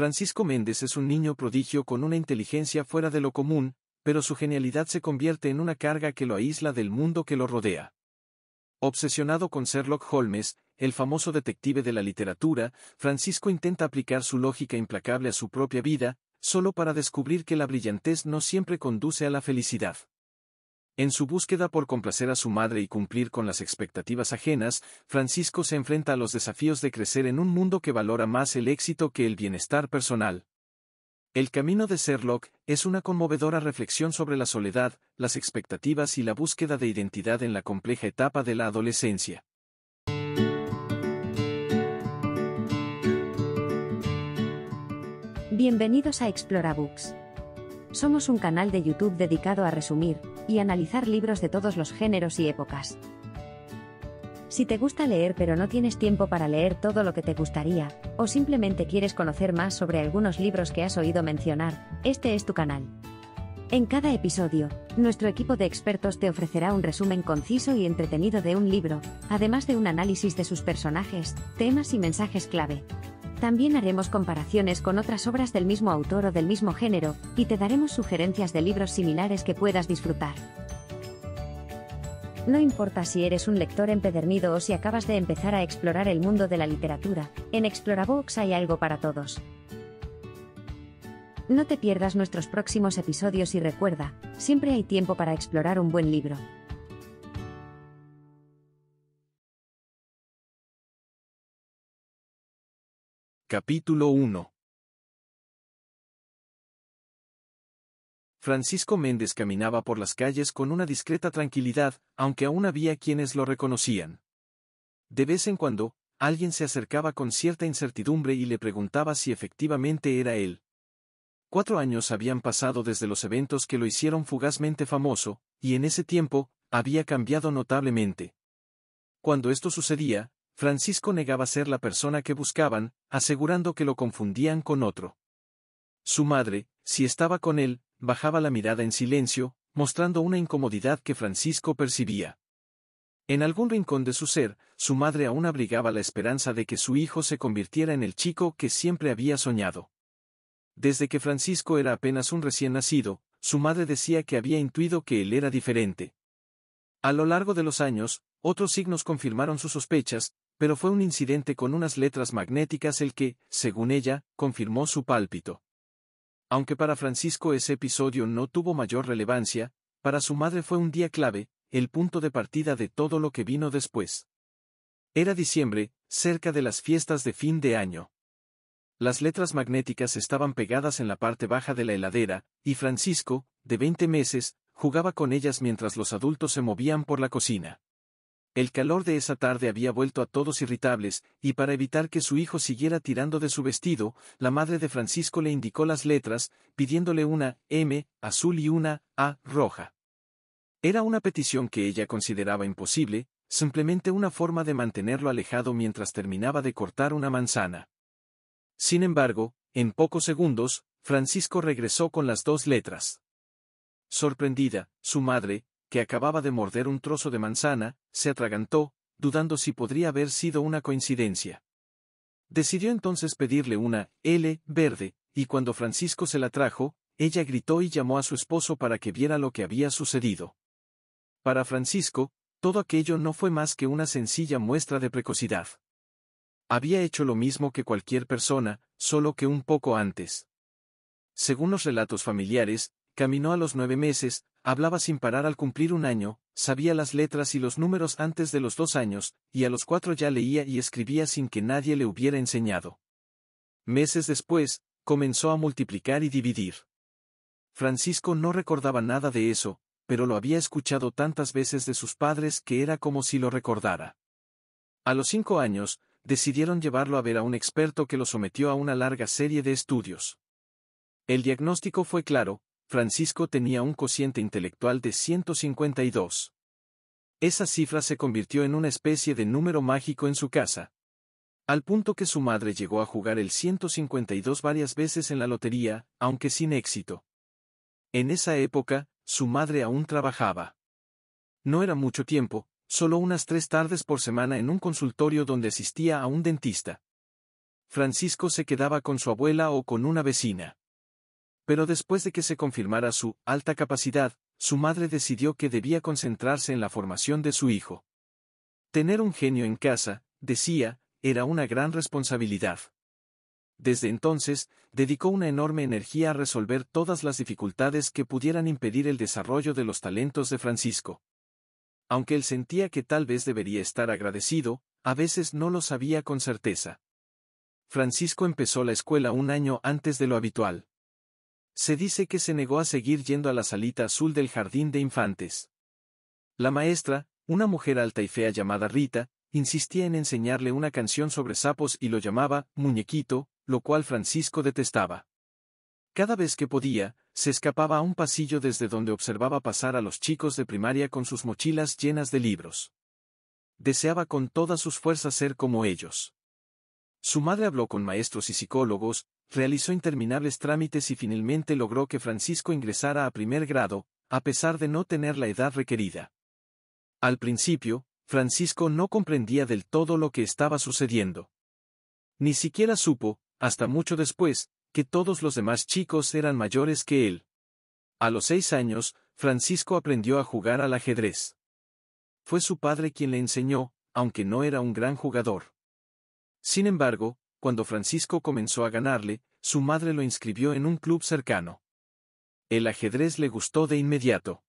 Francisco Méndez es un niño prodigio con una inteligencia fuera de lo común, pero su genialidad se convierte en una carga que lo aísla del mundo que lo rodea. Obsesionado con Sherlock Holmes, el famoso detective de la literatura, Francisco intenta aplicar su lógica implacable a su propia vida, solo para descubrir que la brillantez no siempre conduce a la felicidad. En su búsqueda por complacer a su madre y cumplir con las expectativas ajenas, Francisco se enfrenta a los desafíos de crecer en un mundo que valora más el éxito que el bienestar personal. El camino de Sherlock es una conmovedora reflexión sobre la soledad, las expectativas y la búsqueda de identidad en la compleja etapa de la adolescencia. Bienvenidos a Explorabooks. Somos un canal de YouTube dedicado a resumir y analizar libros de todos los géneros y épocas. Si te gusta leer pero no tienes tiempo para leer todo lo que te gustaría, o simplemente quieres conocer más sobre algunos libros que has oído mencionar, este es tu canal. En cada episodio, nuestro equipo de expertos te ofrecerá un resumen conciso y entretenido de un libro, además de un análisis de sus personajes, temas y mensajes clave. También haremos comparaciones con otras obras del mismo autor o del mismo género, y te daremos sugerencias de libros similares que puedas disfrutar. No importa si eres un lector empedernido o si acabas de empezar a explorar el mundo de la literatura, en Explorabox hay algo para todos. No te pierdas nuestros próximos episodios y recuerda, siempre hay tiempo para explorar un buen libro. Capítulo 1 Francisco Méndez caminaba por las calles con una discreta tranquilidad, aunque aún había quienes lo reconocían. De vez en cuando, alguien se acercaba con cierta incertidumbre y le preguntaba si efectivamente era él. Cuatro años habían pasado desde los eventos que lo hicieron fugazmente famoso, y en ese tiempo, había cambiado notablemente. Cuando esto sucedía, Francisco negaba ser la persona que buscaban, asegurando que lo confundían con otro. Su madre, si estaba con él, bajaba la mirada en silencio, mostrando una incomodidad que Francisco percibía. En algún rincón de su ser, su madre aún abrigaba la esperanza de que su hijo se convirtiera en el chico que siempre había soñado. Desde que Francisco era apenas un recién nacido, su madre decía que había intuido que él era diferente. A lo largo de los años, otros signos confirmaron sus sospechas, pero fue un incidente con unas letras magnéticas el que, según ella, confirmó su pálpito. Aunque para Francisco ese episodio no tuvo mayor relevancia, para su madre fue un día clave, el punto de partida de todo lo que vino después. Era diciembre, cerca de las fiestas de fin de año. Las letras magnéticas estaban pegadas en la parte baja de la heladera, y Francisco, de 20 meses, jugaba con ellas mientras los adultos se movían por la cocina. El calor de esa tarde había vuelto a todos irritables, y para evitar que su hijo siguiera tirando de su vestido, la madre de Francisco le indicó las letras, pidiéndole una M azul y una A roja. Era una petición que ella consideraba imposible, simplemente una forma de mantenerlo alejado mientras terminaba de cortar una manzana. Sin embargo, en pocos segundos, Francisco regresó con las dos letras. Sorprendida, su madre, que acababa de morder un trozo de manzana, se atragantó, dudando si podría haber sido una coincidencia. Decidió entonces pedirle una L verde, y cuando Francisco se la trajo, ella gritó y llamó a su esposo para que viera lo que había sucedido. Para Francisco, todo aquello no fue más que una sencilla muestra de precocidad. Había hecho lo mismo que cualquier persona, solo que un poco antes. Según los relatos familiares, caminó a los nueve meses, Hablaba sin parar al cumplir un año, sabía las letras y los números antes de los dos años, y a los cuatro ya leía y escribía sin que nadie le hubiera enseñado. Meses después, comenzó a multiplicar y dividir. Francisco no recordaba nada de eso, pero lo había escuchado tantas veces de sus padres que era como si lo recordara. A los cinco años, decidieron llevarlo a ver a un experto que lo sometió a una larga serie de estudios. El diagnóstico fue claro, Francisco tenía un cociente intelectual de 152. Esa cifra se convirtió en una especie de número mágico en su casa. Al punto que su madre llegó a jugar el 152 varias veces en la lotería, aunque sin éxito. En esa época, su madre aún trabajaba. No era mucho tiempo, solo unas tres tardes por semana en un consultorio donde asistía a un dentista. Francisco se quedaba con su abuela o con una vecina. Pero después de que se confirmara su alta capacidad, su madre decidió que debía concentrarse en la formación de su hijo. Tener un genio en casa, decía, era una gran responsabilidad. Desde entonces, dedicó una enorme energía a resolver todas las dificultades que pudieran impedir el desarrollo de los talentos de Francisco. Aunque él sentía que tal vez debería estar agradecido, a veces no lo sabía con certeza. Francisco empezó la escuela un año antes de lo habitual. Se dice que se negó a seguir yendo a la salita azul del jardín de infantes. La maestra, una mujer alta y fea llamada Rita, insistía en enseñarle una canción sobre sapos y lo llamaba muñequito, lo cual Francisco detestaba. Cada vez que podía, se escapaba a un pasillo desde donde observaba pasar a los chicos de primaria con sus mochilas llenas de libros. Deseaba con todas sus fuerzas ser como ellos. Su madre habló con maestros y psicólogos, realizó interminables trámites y finalmente logró que Francisco ingresara a primer grado, a pesar de no tener la edad requerida. Al principio, Francisco no comprendía del todo lo que estaba sucediendo. Ni siquiera supo, hasta mucho después, que todos los demás chicos eran mayores que él. A los seis años, Francisco aprendió a jugar al ajedrez. Fue su padre quien le enseñó, aunque no era un gran jugador. Sin embargo, cuando Francisco comenzó a ganarle, su madre lo inscribió en un club cercano. El ajedrez le gustó de inmediato.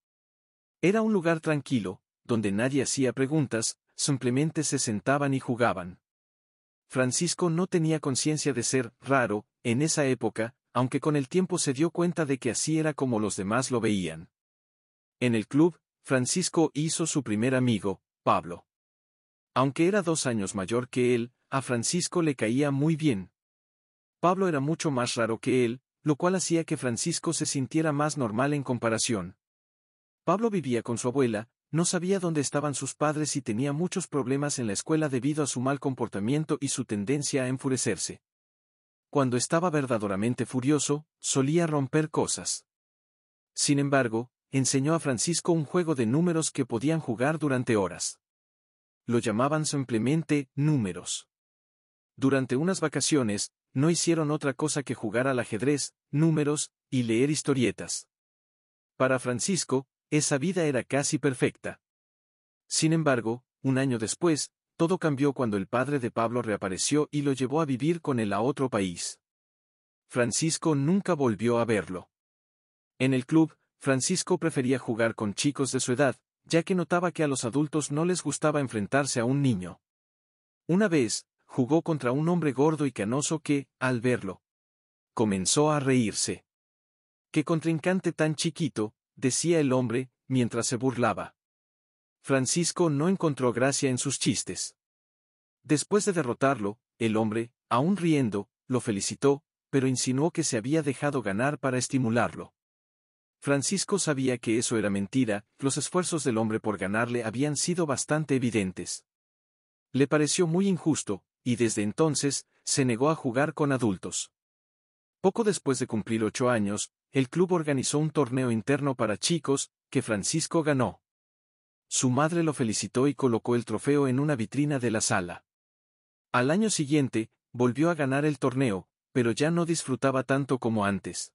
Era un lugar tranquilo, donde nadie hacía preguntas, simplemente se sentaban y jugaban. Francisco no tenía conciencia de ser raro, en esa época, aunque con el tiempo se dio cuenta de que así era como los demás lo veían. En el club, Francisco hizo su primer amigo, Pablo. Aunque era dos años mayor que él, a Francisco le caía muy bien. Pablo era mucho más raro que él, lo cual hacía que Francisco se sintiera más normal en comparación. Pablo vivía con su abuela, no sabía dónde estaban sus padres y tenía muchos problemas en la escuela debido a su mal comportamiento y su tendencia a enfurecerse. Cuando estaba verdaderamente furioso, solía romper cosas. Sin embargo, enseñó a Francisco un juego de números que podían jugar durante horas lo llamaban simplemente números. Durante unas vacaciones, no hicieron otra cosa que jugar al ajedrez, números, y leer historietas. Para Francisco, esa vida era casi perfecta. Sin embargo, un año después, todo cambió cuando el padre de Pablo reapareció y lo llevó a vivir con él a otro país. Francisco nunca volvió a verlo. En el club, Francisco prefería jugar con chicos de su edad, ya que notaba que a los adultos no les gustaba enfrentarse a un niño. Una vez, jugó contra un hombre gordo y canoso que, al verlo, comenzó a reírse. ¡Qué contrincante tan chiquito! decía el hombre, mientras se burlaba. Francisco no encontró gracia en sus chistes. Después de derrotarlo, el hombre, aún riendo, lo felicitó, pero insinuó que se había dejado ganar para estimularlo. Francisco sabía que eso era mentira, los esfuerzos del hombre por ganarle habían sido bastante evidentes. Le pareció muy injusto, y desde entonces, se negó a jugar con adultos. Poco después de cumplir ocho años, el club organizó un torneo interno para chicos, que Francisco ganó. Su madre lo felicitó y colocó el trofeo en una vitrina de la sala. Al año siguiente, volvió a ganar el torneo, pero ya no disfrutaba tanto como antes.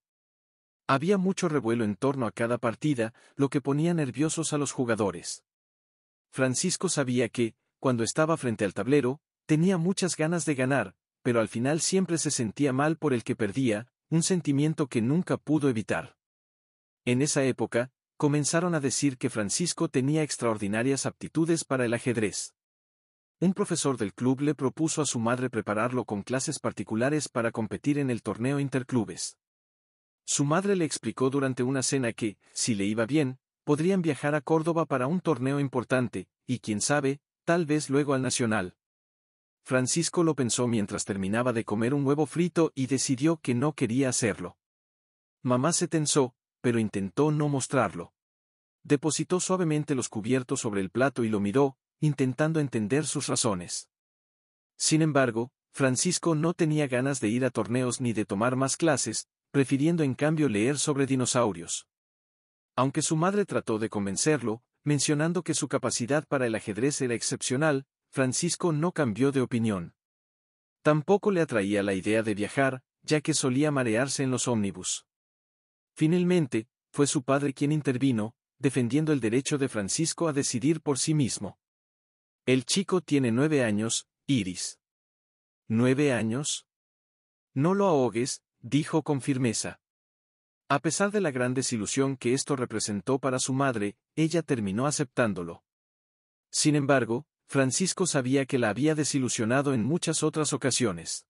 Había mucho revuelo en torno a cada partida, lo que ponía nerviosos a los jugadores. Francisco sabía que, cuando estaba frente al tablero, tenía muchas ganas de ganar, pero al final siempre se sentía mal por el que perdía, un sentimiento que nunca pudo evitar. En esa época, comenzaron a decir que Francisco tenía extraordinarias aptitudes para el ajedrez. Un profesor del club le propuso a su madre prepararlo con clases particulares para competir en el torneo interclubes. Su madre le explicó durante una cena que, si le iba bien, podrían viajar a Córdoba para un torneo importante, y quién sabe, tal vez luego al Nacional. Francisco lo pensó mientras terminaba de comer un huevo frito y decidió que no quería hacerlo. Mamá se tensó, pero intentó no mostrarlo. Depositó suavemente los cubiertos sobre el plato y lo miró, intentando entender sus razones. Sin embargo, Francisco no tenía ganas de ir a torneos ni de tomar más clases, prefiriendo en cambio leer sobre dinosaurios. Aunque su madre trató de convencerlo, mencionando que su capacidad para el ajedrez era excepcional, Francisco no cambió de opinión. Tampoco le atraía la idea de viajar, ya que solía marearse en los ómnibus. Finalmente, fue su padre quien intervino, defendiendo el derecho de Francisco a decidir por sí mismo. El chico tiene nueve años, Iris. ¿Nueve años? No lo ahogues, dijo con firmeza. A pesar de la gran desilusión que esto representó para su madre, ella terminó aceptándolo. Sin embargo, Francisco sabía que la había desilusionado en muchas otras ocasiones.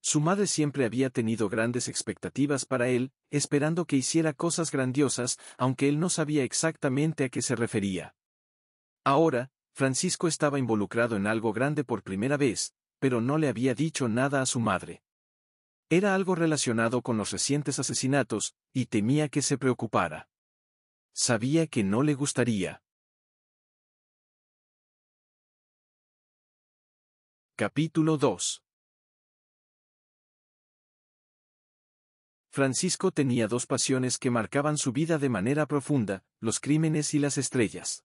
Su madre siempre había tenido grandes expectativas para él, esperando que hiciera cosas grandiosas, aunque él no sabía exactamente a qué se refería. Ahora, Francisco estaba involucrado en algo grande por primera vez, pero no le había dicho nada a su madre. Era algo relacionado con los recientes asesinatos, y temía que se preocupara. Sabía que no le gustaría. Capítulo 2 Francisco tenía dos pasiones que marcaban su vida de manera profunda, los crímenes y las estrellas.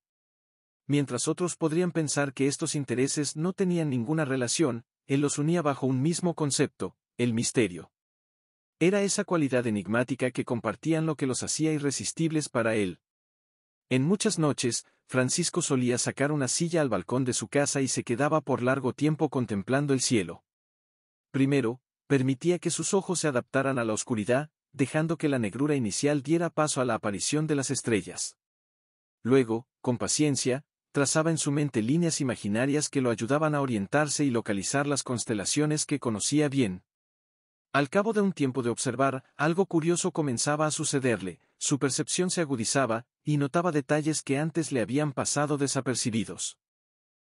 Mientras otros podrían pensar que estos intereses no tenían ninguna relación, él los unía bajo un mismo concepto, el misterio. Era esa cualidad enigmática que compartían lo que los hacía irresistibles para él. En muchas noches, Francisco solía sacar una silla al balcón de su casa y se quedaba por largo tiempo contemplando el cielo. Primero, permitía que sus ojos se adaptaran a la oscuridad, dejando que la negrura inicial diera paso a la aparición de las estrellas. Luego, con paciencia, trazaba en su mente líneas imaginarias que lo ayudaban a orientarse y localizar las constelaciones que conocía bien. Al cabo de un tiempo de observar, algo curioso comenzaba a sucederle, su percepción se agudizaba, y notaba detalles que antes le habían pasado desapercibidos.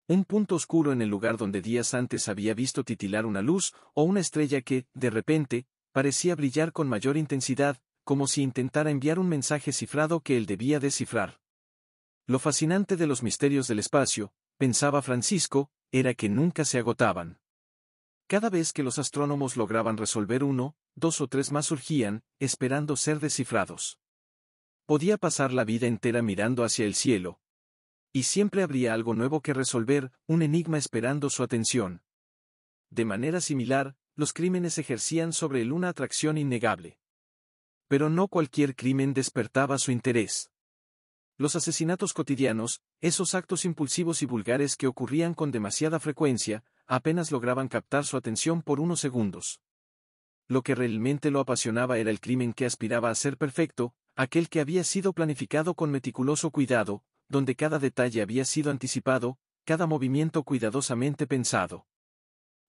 Un punto oscuro en el lugar donde días antes había visto titilar una luz, o una estrella que, de repente, parecía brillar con mayor intensidad, como si intentara enviar un mensaje cifrado que él debía descifrar. Lo fascinante de los misterios del espacio, pensaba Francisco, era que nunca se agotaban. Cada vez que los astrónomos lograban resolver uno, dos o tres más surgían, esperando ser descifrados. Podía pasar la vida entera mirando hacia el cielo. Y siempre habría algo nuevo que resolver, un enigma esperando su atención. De manera similar, los crímenes ejercían sobre él una atracción innegable. Pero no cualquier crimen despertaba su interés. Los asesinatos cotidianos, esos actos impulsivos y vulgares que ocurrían con demasiada frecuencia, apenas lograban captar su atención por unos segundos. Lo que realmente lo apasionaba era el crimen que aspiraba a ser perfecto, aquel que había sido planificado con meticuloso cuidado, donde cada detalle había sido anticipado, cada movimiento cuidadosamente pensado.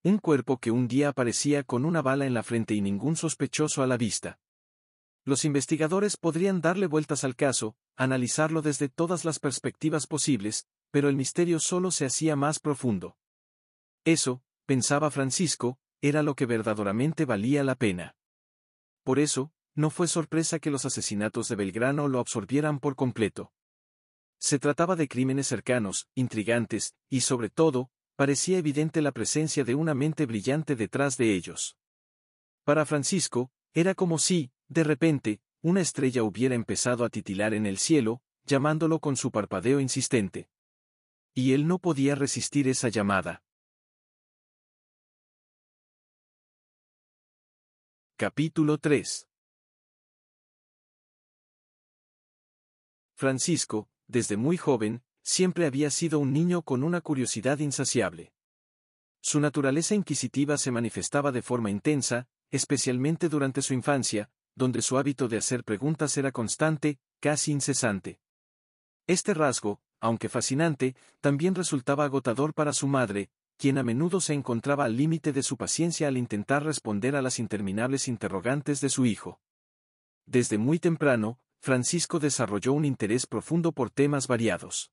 Un cuerpo que un día aparecía con una bala en la frente y ningún sospechoso a la vista. Los investigadores podrían darle vueltas al caso, analizarlo desde todas las perspectivas posibles, pero el misterio solo se hacía más profundo. Eso, pensaba Francisco, era lo que verdaderamente valía la pena. Por eso, no fue sorpresa que los asesinatos de Belgrano lo absorbieran por completo. Se trataba de crímenes cercanos, intrigantes, y sobre todo, parecía evidente la presencia de una mente brillante detrás de ellos. Para Francisco, era como si, de repente, una estrella hubiera empezado a titilar en el cielo, llamándolo con su parpadeo insistente. Y él no podía resistir esa llamada. Capítulo 3 Francisco, desde muy joven, siempre había sido un niño con una curiosidad insaciable. Su naturaleza inquisitiva se manifestaba de forma intensa, especialmente durante su infancia, donde su hábito de hacer preguntas era constante, casi incesante. Este rasgo, aunque fascinante, también resultaba agotador para su madre, quien a menudo se encontraba al límite de su paciencia al intentar responder a las interminables interrogantes de su hijo. Desde muy temprano, Francisco desarrolló un interés profundo por temas variados.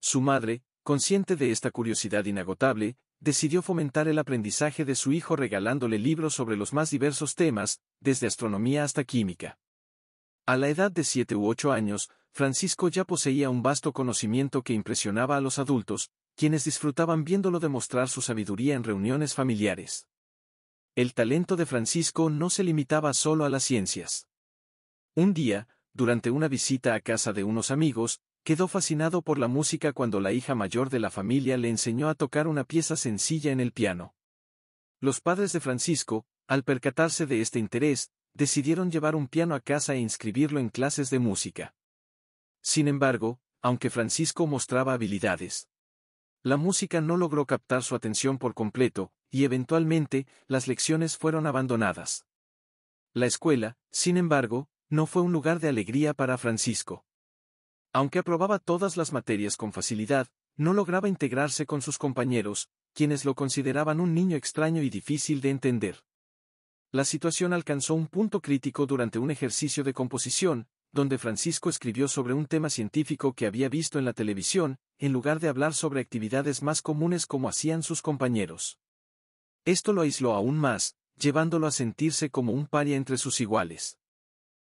Su madre, consciente de esta curiosidad inagotable, decidió fomentar el aprendizaje de su hijo regalándole libros sobre los más diversos temas, desde astronomía hasta química. A la edad de siete u ocho años, Francisco ya poseía un vasto conocimiento que impresionaba a los adultos, quienes disfrutaban viéndolo demostrar su sabiduría en reuniones familiares. El talento de Francisco no se limitaba solo a las ciencias. Un día, durante una visita a casa de unos amigos, quedó fascinado por la música cuando la hija mayor de la familia le enseñó a tocar una pieza sencilla en el piano. Los padres de Francisco, al percatarse de este interés, decidieron llevar un piano a casa e inscribirlo en clases de música. Sin embargo, aunque Francisco mostraba habilidades, la música no logró captar su atención por completo, y eventualmente, las lecciones fueron abandonadas. La escuela, sin embargo, no fue un lugar de alegría para Francisco. Aunque aprobaba todas las materias con facilidad, no lograba integrarse con sus compañeros, quienes lo consideraban un niño extraño y difícil de entender. La situación alcanzó un punto crítico durante un ejercicio de composición, donde Francisco escribió sobre un tema científico que había visto en la televisión, en lugar de hablar sobre actividades más comunes como hacían sus compañeros. Esto lo aisló aún más, llevándolo a sentirse como un paria entre sus iguales.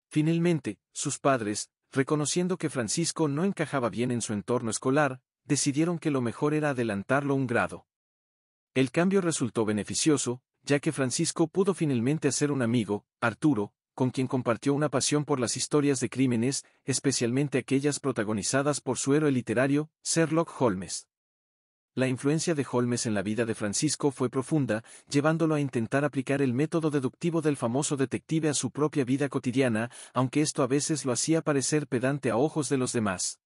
Finalmente, sus padres, reconociendo que Francisco no encajaba bien en su entorno escolar, decidieron que lo mejor era adelantarlo un grado. El cambio resultó beneficioso, ya que Francisco pudo finalmente hacer un amigo, Arturo, con quien compartió una pasión por las historias de crímenes, especialmente aquellas protagonizadas por su héroe literario, Sherlock Holmes. La influencia de Holmes en la vida de Francisco fue profunda, llevándolo a intentar aplicar el método deductivo del famoso detective a su propia vida cotidiana, aunque esto a veces lo hacía parecer pedante a ojos de los demás.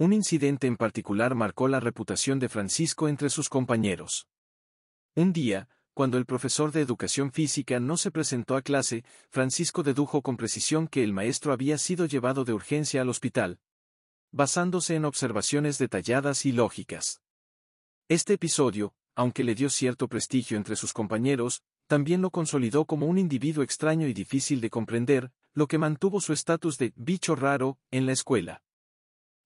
Un incidente en particular marcó la reputación de Francisco entre sus compañeros. Un día, cuando el profesor de educación física no se presentó a clase, Francisco dedujo con precisión que el maestro había sido llevado de urgencia al hospital, basándose en observaciones detalladas y lógicas. Este episodio, aunque le dio cierto prestigio entre sus compañeros, también lo consolidó como un individuo extraño y difícil de comprender, lo que mantuvo su estatus de bicho raro en la escuela.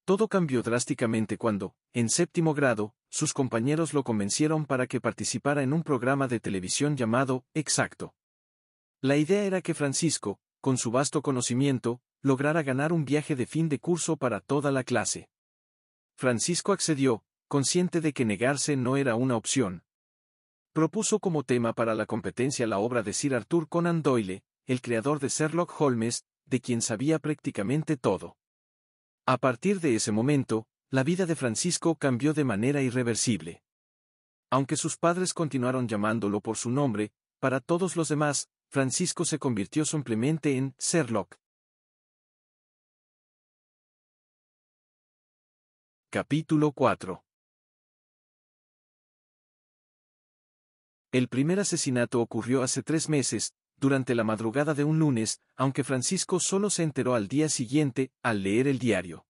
Todo cambió drásticamente cuando, en séptimo grado, sus compañeros lo convencieron para que participara en un programa de televisión llamado Exacto. La idea era que Francisco, con su vasto conocimiento, lograra ganar un viaje de fin de curso para toda la clase. Francisco accedió, consciente de que negarse no era una opción. Propuso como tema para la competencia la obra de Sir Arthur Conan Doyle, el creador de Sherlock Holmes, de quien sabía prácticamente todo. A partir de ese momento, la vida de Francisco cambió de manera irreversible. Aunque sus padres continuaron llamándolo por su nombre, para todos los demás, Francisco se convirtió simplemente en Sherlock. Capítulo 4 El primer asesinato ocurrió hace tres meses, durante la madrugada de un lunes, aunque Francisco solo se enteró al día siguiente, al leer el diario.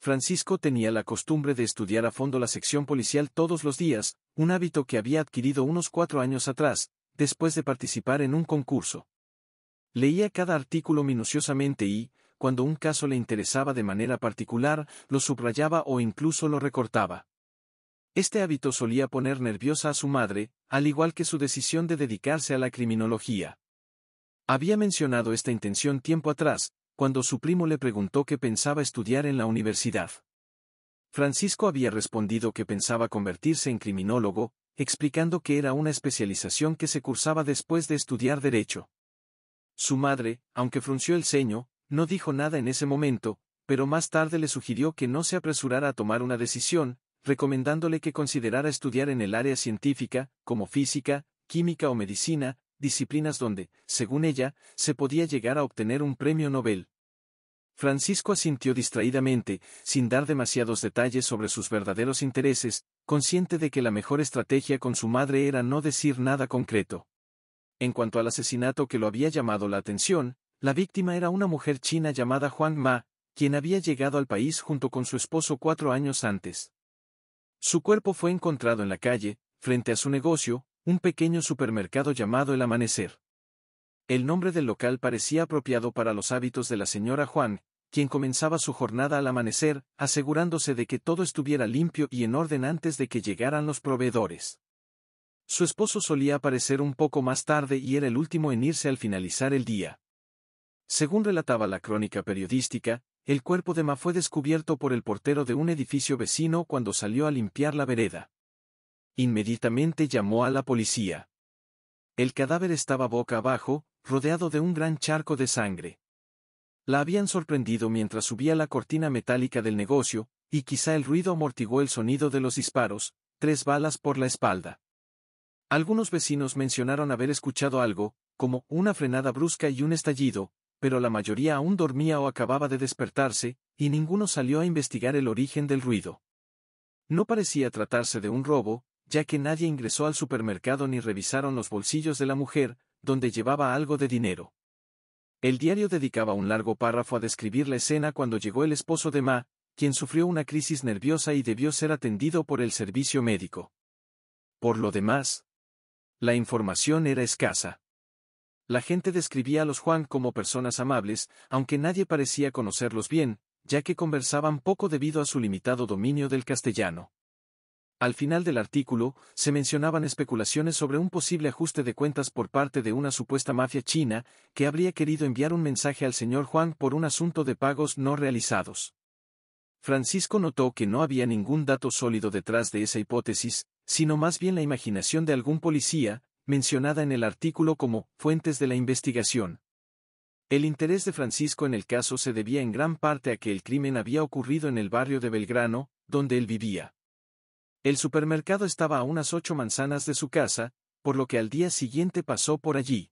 Francisco tenía la costumbre de estudiar a fondo la sección policial todos los días, un hábito que había adquirido unos cuatro años atrás, después de participar en un concurso. Leía cada artículo minuciosamente y, cuando un caso le interesaba de manera particular, lo subrayaba o incluso lo recortaba. Este hábito solía poner nerviosa a su madre, al igual que su decisión de dedicarse a la criminología. Había mencionado esta intención tiempo atrás, cuando su primo le preguntó qué pensaba estudiar en la universidad. Francisco había respondido que pensaba convertirse en criminólogo, explicando que era una especialización que se cursaba después de estudiar derecho. Su madre, aunque frunció el ceño, no dijo nada en ese momento, pero más tarde le sugirió que no se apresurara a tomar una decisión, recomendándole que considerara estudiar en el área científica, como física, química o medicina, disciplinas donde, según ella, se podía llegar a obtener un premio Nobel. Francisco asintió distraídamente, sin dar demasiados detalles sobre sus verdaderos intereses, consciente de que la mejor estrategia con su madre era no decir nada concreto. En cuanto al asesinato que lo había llamado la atención, la víctima era una mujer china llamada Juan Ma, quien había llegado al país junto con su esposo cuatro años antes. Su cuerpo fue encontrado en la calle, frente a su negocio, un pequeño supermercado llamado El Amanecer. El nombre del local parecía apropiado para los hábitos de la señora Juan, quien comenzaba su jornada al amanecer, asegurándose de que todo estuviera limpio y en orden antes de que llegaran los proveedores. Su esposo solía aparecer un poco más tarde y era el último en irse al finalizar el día. Según relataba la crónica periodística, el cuerpo de Ma fue descubierto por el portero de un edificio vecino cuando salió a limpiar la vereda. Inmediatamente llamó a la policía. El cadáver estaba boca abajo, rodeado de un gran charco de sangre. La habían sorprendido mientras subía la cortina metálica del negocio, y quizá el ruido amortiguó el sonido de los disparos, tres balas por la espalda. Algunos vecinos mencionaron haber escuchado algo, como una frenada brusca y un estallido, pero la mayoría aún dormía o acababa de despertarse, y ninguno salió a investigar el origen del ruido. No parecía tratarse de un robo, ya que nadie ingresó al supermercado ni revisaron los bolsillos de la mujer, donde llevaba algo de dinero. El diario dedicaba un largo párrafo a describir la escena cuando llegó el esposo de Ma, quien sufrió una crisis nerviosa y debió ser atendido por el servicio médico. Por lo demás, la información era escasa la gente describía a los Juan como personas amables, aunque nadie parecía conocerlos bien, ya que conversaban poco debido a su limitado dominio del castellano. Al final del artículo, se mencionaban especulaciones sobre un posible ajuste de cuentas por parte de una supuesta mafia china, que habría querido enviar un mensaje al señor Juan por un asunto de pagos no realizados. Francisco notó que no había ningún dato sólido detrás de esa hipótesis, sino más bien la imaginación de algún policía, mencionada en el artículo como fuentes de la investigación. El interés de Francisco en el caso se debía en gran parte a que el crimen había ocurrido en el barrio de Belgrano, donde él vivía. El supermercado estaba a unas ocho manzanas de su casa, por lo que al día siguiente pasó por allí.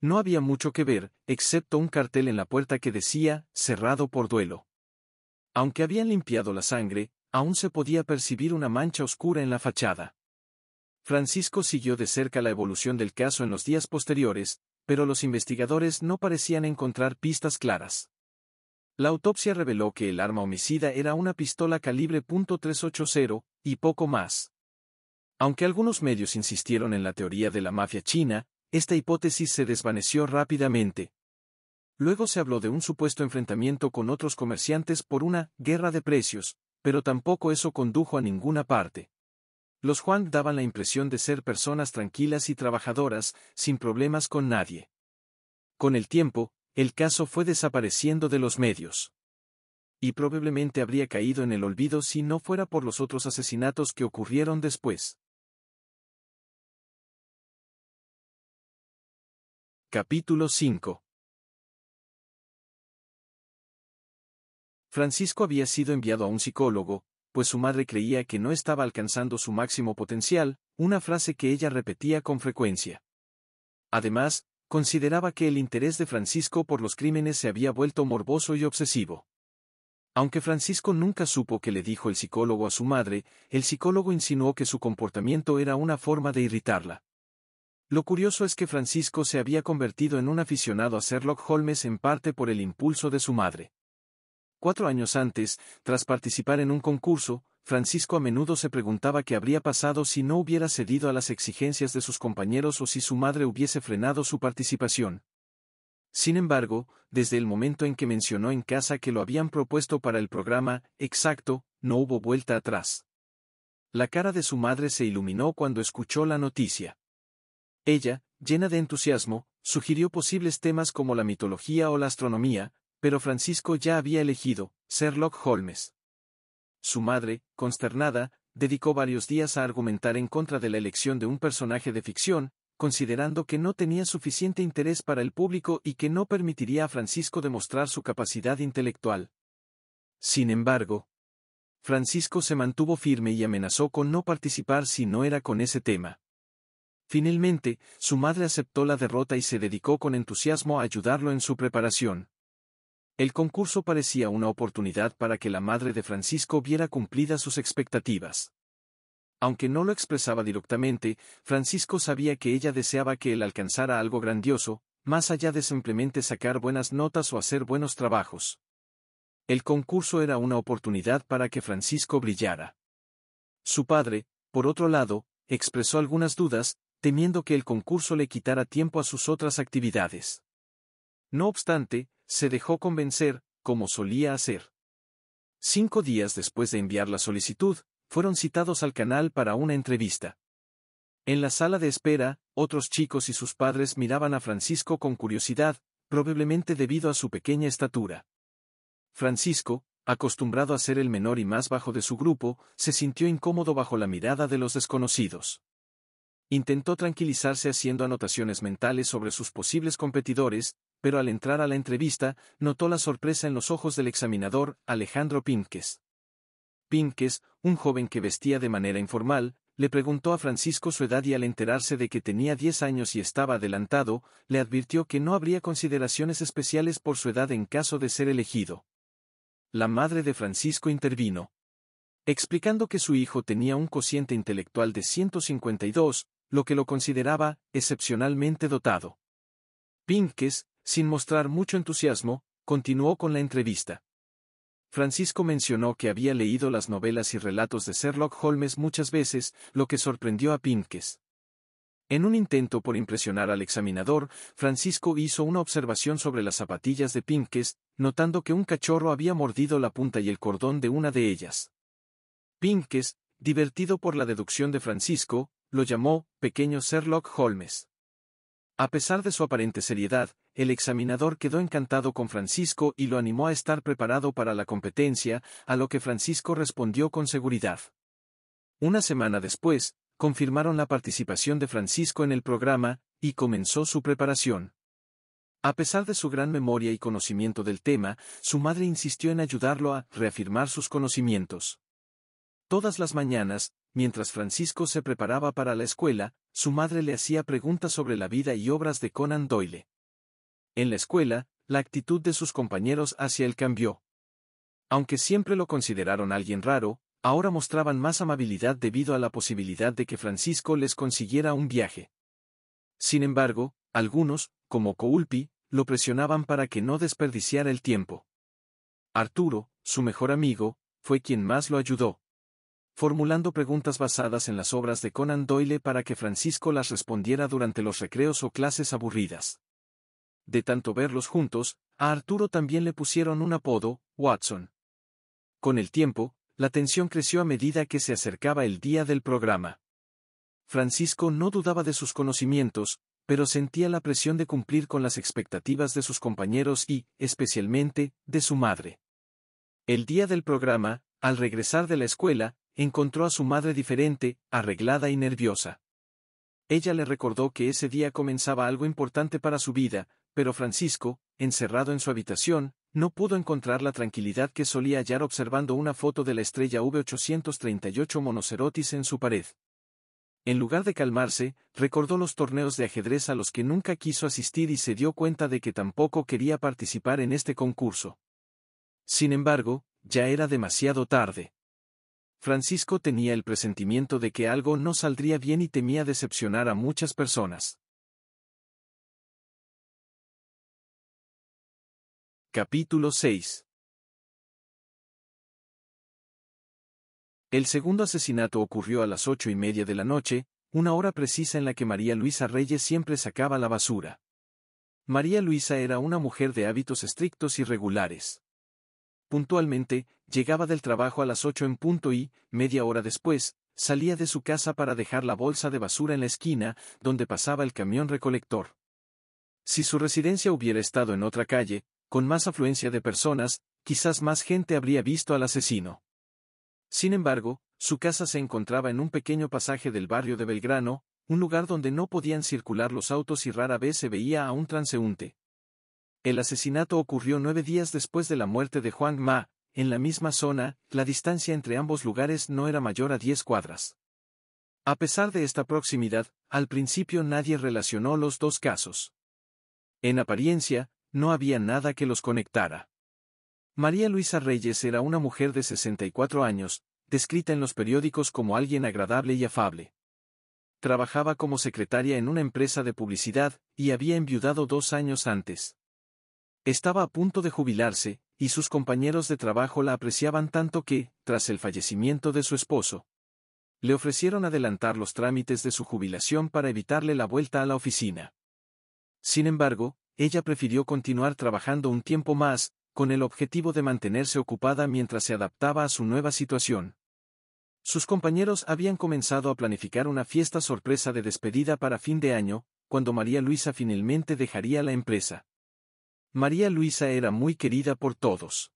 No había mucho que ver, excepto un cartel en la puerta que decía, cerrado por duelo. Aunque habían limpiado la sangre, aún se podía percibir una mancha oscura en la fachada. Francisco siguió de cerca la evolución del caso en los días posteriores, pero los investigadores no parecían encontrar pistas claras. La autopsia reveló que el arma homicida era una pistola calibre .380 y poco más. Aunque algunos medios insistieron en la teoría de la mafia china, esta hipótesis se desvaneció rápidamente. Luego se habló de un supuesto enfrentamiento con otros comerciantes por una guerra de precios, pero tampoco eso condujo a ninguna parte. Los Juan daban la impresión de ser personas tranquilas y trabajadoras, sin problemas con nadie. Con el tiempo, el caso fue desapareciendo de los medios. Y probablemente habría caído en el olvido si no fuera por los otros asesinatos que ocurrieron después. Capítulo 5 Francisco había sido enviado a un psicólogo, pues su madre creía que no estaba alcanzando su máximo potencial, una frase que ella repetía con frecuencia. Además, consideraba que el interés de Francisco por los crímenes se había vuelto morboso y obsesivo. Aunque Francisco nunca supo qué le dijo el psicólogo a su madre, el psicólogo insinuó que su comportamiento era una forma de irritarla. Lo curioso es que Francisco se había convertido en un aficionado a Sherlock Holmes en parte por el impulso de su madre. Cuatro años antes, tras participar en un concurso, Francisco a menudo se preguntaba qué habría pasado si no hubiera cedido a las exigencias de sus compañeros o si su madre hubiese frenado su participación. Sin embargo, desde el momento en que mencionó en casa que lo habían propuesto para el programa, exacto, no hubo vuelta atrás. La cara de su madre se iluminó cuando escuchó la noticia. Ella, llena de entusiasmo, sugirió posibles temas como la mitología o la astronomía, pero Francisco ya había elegido, Sherlock Holmes. Su madre, consternada, dedicó varios días a argumentar en contra de la elección de un personaje de ficción, considerando que no tenía suficiente interés para el público y que no permitiría a Francisco demostrar su capacidad intelectual. Sin embargo, Francisco se mantuvo firme y amenazó con no participar si no era con ese tema. Finalmente, su madre aceptó la derrota y se dedicó con entusiasmo a ayudarlo en su preparación. El concurso parecía una oportunidad para que la madre de Francisco viera cumplidas sus expectativas. Aunque no lo expresaba directamente, Francisco sabía que ella deseaba que él alcanzara algo grandioso, más allá de simplemente sacar buenas notas o hacer buenos trabajos. El concurso era una oportunidad para que Francisco brillara. Su padre, por otro lado, expresó algunas dudas, temiendo que el concurso le quitara tiempo a sus otras actividades. No obstante, se dejó convencer, como solía hacer. Cinco días después de enviar la solicitud, fueron citados al canal para una entrevista. En la sala de espera, otros chicos y sus padres miraban a Francisco con curiosidad, probablemente debido a su pequeña estatura. Francisco, acostumbrado a ser el menor y más bajo de su grupo, se sintió incómodo bajo la mirada de los desconocidos. Intentó tranquilizarse haciendo anotaciones mentales sobre sus posibles competidores, pero al entrar a la entrevista, notó la sorpresa en los ojos del examinador, Alejandro Pinques. Pinques, un joven que vestía de manera informal, le preguntó a Francisco su edad y al enterarse de que tenía 10 años y estaba adelantado, le advirtió que no habría consideraciones especiales por su edad en caso de ser elegido. La madre de Francisco intervino. Explicando que su hijo tenía un cociente intelectual de 152, lo que lo consideraba excepcionalmente dotado. Pinques sin mostrar mucho entusiasmo, continuó con la entrevista. Francisco mencionó que había leído las novelas y relatos de Sherlock Holmes muchas veces, lo que sorprendió a Pinkes. En un intento por impresionar al examinador, Francisco hizo una observación sobre las zapatillas de Pinkes, notando que un cachorro había mordido la punta y el cordón de una de ellas. Pinkes, divertido por la deducción de Francisco, lo llamó pequeño Sherlock Holmes. A pesar de su aparente seriedad, el examinador quedó encantado con Francisco y lo animó a estar preparado para la competencia, a lo que Francisco respondió con seguridad. Una semana después, confirmaron la participación de Francisco en el programa, y comenzó su preparación. A pesar de su gran memoria y conocimiento del tema, su madre insistió en ayudarlo a reafirmar sus conocimientos. Todas las mañanas, mientras Francisco se preparaba para la escuela, su madre le hacía preguntas sobre la vida y obras de Conan Doyle. En la escuela, la actitud de sus compañeros hacia él cambió. Aunque siempre lo consideraron alguien raro, ahora mostraban más amabilidad debido a la posibilidad de que Francisco les consiguiera un viaje. Sin embargo, algunos, como Coulpi, lo presionaban para que no desperdiciara el tiempo. Arturo, su mejor amigo, fue quien más lo ayudó. Formulando preguntas basadas en las obras de Conan Doyle para que Francisco las respondiera durante los recreos o clases aburridas. De tanto verlos juntos, a Arturo también le pusieron un apodo, Watson. Con el tiempo, la tensión creció a medida que se acercaba el día del programa. Francisco no dudaba de sus conocimientos, pero sentía la presión de cumplir con las expectativas de sus compañeros y, especialmente, de su madre. El día del programa, al regresar de la escuela, encontró a su madre diferente, arreglada y nerviosa. Ella le recordó que ese día comenzaba algo importante para su vida, pero Francisco, encerrado en su habitación, no pudo encontrar la tranquilidad que solía hallar observando una foto de la estrella V838 Monocerotis en su pared. En lugar de calmarse, recordó los torneos de ajedrez a los que nunca quiso asistir y se dio cuenta de que tampoco quería participar en este concurso. Sin embargo, ya era demasiado tarde. Francisco tenía el presentimiento de que algo no saldría bien y temía decepcionar a muchas personas. Capítulo 6 El segundo asesinato ocurrió a las ocho y media de la noche, una hora precisa en la que María Luisa Reyes siempre sacaba la basura. María Luisa era una mujer de hábitos estrictos y regulares. Puntualmente, llegaba del trabajo a las ocho en punto y, media hora después, salía de su casa para dejar la bolsa de basura en la esquina, donde pasaba el camión recolector. Si su residencia hubiera estado en otra calle, con más afluencia de personas, quizás más gente habría visto al asesino. Sin embargo, su casa se encontraba en un pequeño pasaje del barrio de Belgrano, un lugar donde no podían circular los autos y rara vez se veía a un transeúnte. El asesinato ocurrió nueve días después de la muerte de Juan Ma, en la misma zona, la distancia entre ambos lugares no era mayor a diez cuadras. A pesar de esta proximidad, al principio nadie relacionó los dos casos. En apariencia, no había nada que los conectara. María Luisa Reyes era una mujer de 64 años, descrita en los periódicos como alguien agradable y afable. Trabajaba como secretaria en una empresa de publicidad, y había enviudado dos años antes. Estaba a punto de jubilarse, y sus compañeros de trabajo la apreciaban tanto que, tras el fallecimiento de su esposo, le ofrecieron adelantar los trámites de su jubilación para evitarle la vuelta a la oficina. Sin embargo, ella prefirió continuar trabajando un tiempo más, con el objetivo de mantenerse ocupada mientras se adaptaba a su nueva situación. Sus compañeros habían comenzado a planificar una fiesta sorpresa de despedida para fin de año, cuando María Luisa finalmente dejaría la empresa. María Luisa era muy querida por todos.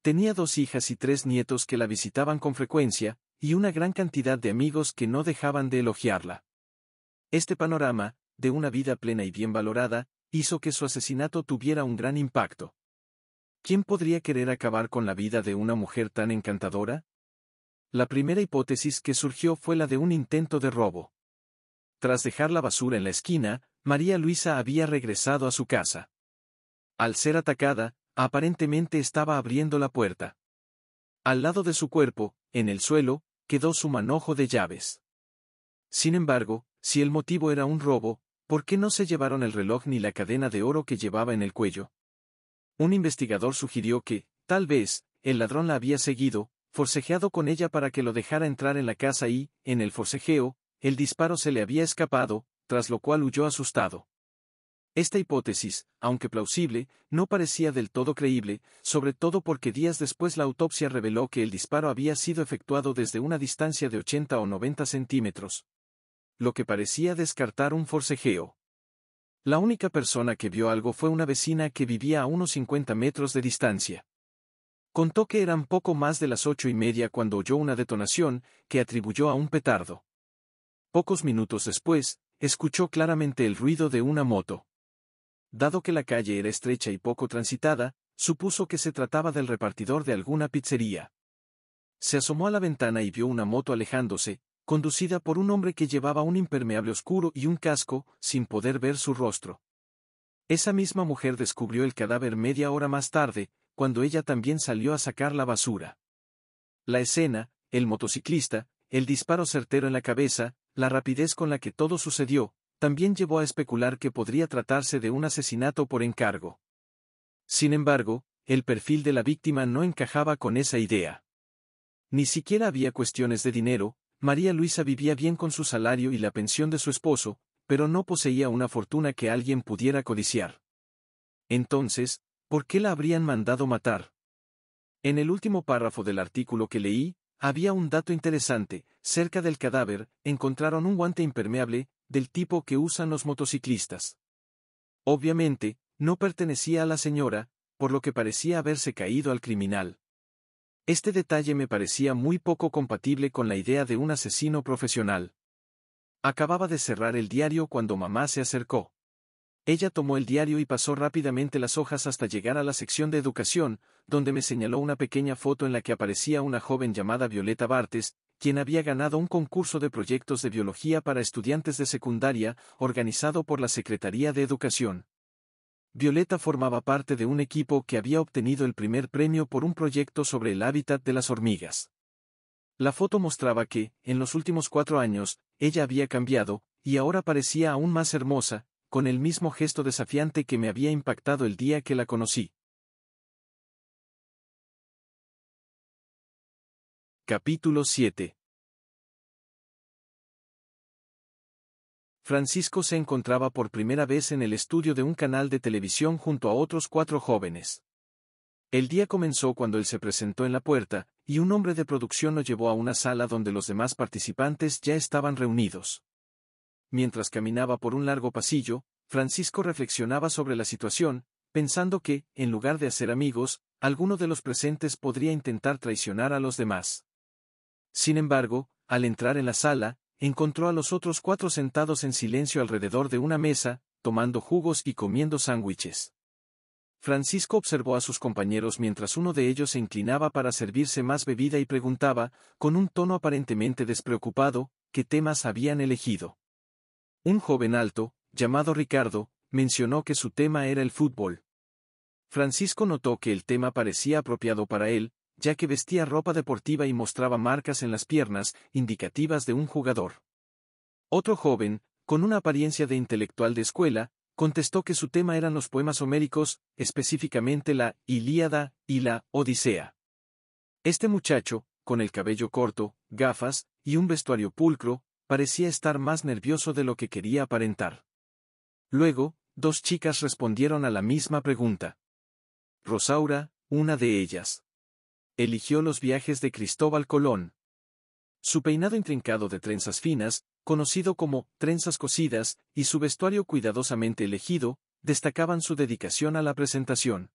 Tenía dos hijas y tres nietos que la visitaban con frecuencia, y una gran cantidad de amigos que no dejaban de elogiarla. Este panorama, de una vida plena y bien valorada, hizo que su asesinato tuviera un gran impacto. ¿Quién podría querer acabar con la vida de una mujer tan encantadora? La primera hipótesis que surgió fue la de un intento de robo. Tras dejar la basura en la esquina, María Luisa había regresado a su casa. Al ser atacada, aparentemente estaba abriendo la puerta. Al lado de su cuerpo, en el suelo, quedó su manojo de llaves. Sin embargo, si el motivo era un robo, ¿Por qué no se llevaron el reloj ni la cadena de oro que llevaba en el cuello? Un investigador sugirió que, tal vez, el ladrón la había seguido, forcejeado con ella para que lo dejara entrar en la casa y, en el forcejeo, el disparo se le había escapado, tras lo cual huyó asustado. Esta hipótesis, aunque plausible, no parecía del todo creíble, sobre todo porque días después la autopsia reveló que el disparo había sido efectuado desde una distancia de 80 o 90 centímetros lo que parecía descartar un forcejeo. La única persona que vio algo fue una vecina que vivía a unos 50 metros de distancia. Contó que eran poco más de las ocho y media cuando oyó una detonación, que atribuyó a un petardo. Pocos minutos después, escuchó claramente el ruido de una moto. Dado que la calle era estrecha y poco transitada, supuso que se trataba del repartidor de alguna pizzería. Se asomó a la ventana y vio una moto alejándose, conducida por un hombre que llevaba un impermeable oscuro y un casco, sin poder ver su rostro. Esa misma mujer descubrió el cadáver media hora más tarde, cuando ella también salió a sacar la basura. La escena, el motociclista, el disparo certero en la cabeza, la rapidez con la que todo sucedió, también llevó a especular que podría tratarse de un asesinato por encargo. Sin embargo, el perfil de la víctima no encajaba con esa idea. Ni siquiera había cuestiones de dinero, María Luisa vivía bien con su salario y la pensión de su esposo, pero no poseía una fortuna que alguien pudiera codiciar. Entonces, ¿por qué la habrían mandado matar? En el último párrafo del artículo que leí, había un dato interesante, cerca del cadáver, encontraron un guante impermeable, del tipo que usan los motociclistas. Obviamente, no pertenecía a la señora, por lo que parecía haberse caído al criminal. Este detalle me parecía muy poco compatible con la idea de un asesino profesional. Acababa de cerrar el diario cuando mamá se acercó. Ella tomó el diario y pasó rápidamente las hojas hasta llegar a la sección de educación, donde me señaló una pequeña foto en la que aparecía una joven llamada Violeta Bartes, quien había ganado un concurso de proyectos de biología para estudiantes de secundaria, organizado por la Secretaría de Educación. Violeta formaba parte de un equipo que había obtenido el primer premio por un proyecto sobre el hábitat de las hormigas. La foto mostraba que, en los últimos cuatro años, ella había cambiado, y ahora parecía aún más hermosa, con el mismo gesto desafiante que me había impactado el día que la conocí. Capítulo 7 Francisco se encontraba por primera vez en el estudio de un canal de televisión junto a otros cuatro jóvenes. El día comenzó cuando él se presentó en la puerta, y un hombre de producción lo llevó a una sala donde los demás participantes ya estaban reunidos. Mientras caminaba por un largo pasillo, Francisco reflexionaba sobre la situación, pensando que, en lugar de hacer amigos, alguno de los presentes podría intentar traicionar a los demás. Sin embargo, al entrar en la sala, encontró a los otros cuatro sentados en silencio alrededor de una mesa, tomando jugos y comiendo sándwiches. Francisco observó a sus compañeros mientras uno de ellos se inclinaba para servirse más bebida y preguntaba, con un tono aparentemente despreocupado, qué temas habían elegido. Un joven alto, llamado Ricardo, mencionó que su tema era el fútbol. Francisco notó que el tema parecía apropiado para él, ya que vestía ropa deportiva y mostraba marcas en las piernas, indicativas de un jugador. Otro joven, con una apariencia de intelectual de escuela, contestó que su tema eran los poemas homéricos, específicamente la Ilíada y la Odisea. Este muchacho, con el cabello corto, gafas y un vestuario pulcro, parecía estar más nervioso de lo que quería aparentar. Luego, dos chicas respondieron a la misma pregunta. Rosaura, una de ellas eligió los viajes de Cristóbal Colón. Su peinado intrincado de trenzas finas, conocido como trenzas cocidas, y su vestuario cuidadosamente elegido, destacaban su dedicación a la presentación.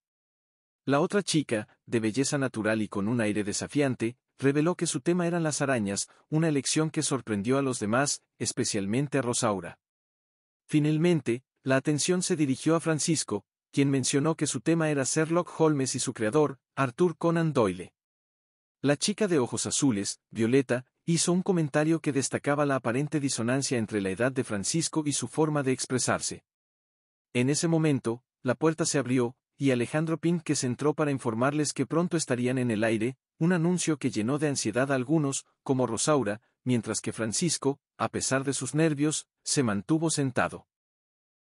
La otra chica, de belleza natural y con un aire desafiante, reveló que su tema eran las arañas, una elección que sorprendió a los demás, especialmente a Rosaura. Finalmente, la atención se dirigió a Francisco, quien mencionó que su tema era Sherlock Holmes y su creador, Arthur Conan Doyle. La chica de ojos azules, Violeta, hizo un comentario que destacaba la aparente disonancia entre la edad de Francisco y su forma de expresarse. En ese momento, la puerta se abrió, y Alejandro Pink se entró para informarles que pronto estarían en el aire, un anuncio que llenó de ansiedad a algunos, como Rosaura, mientras que Francisco, a pesar de sus nervios, se mantuvo sentado.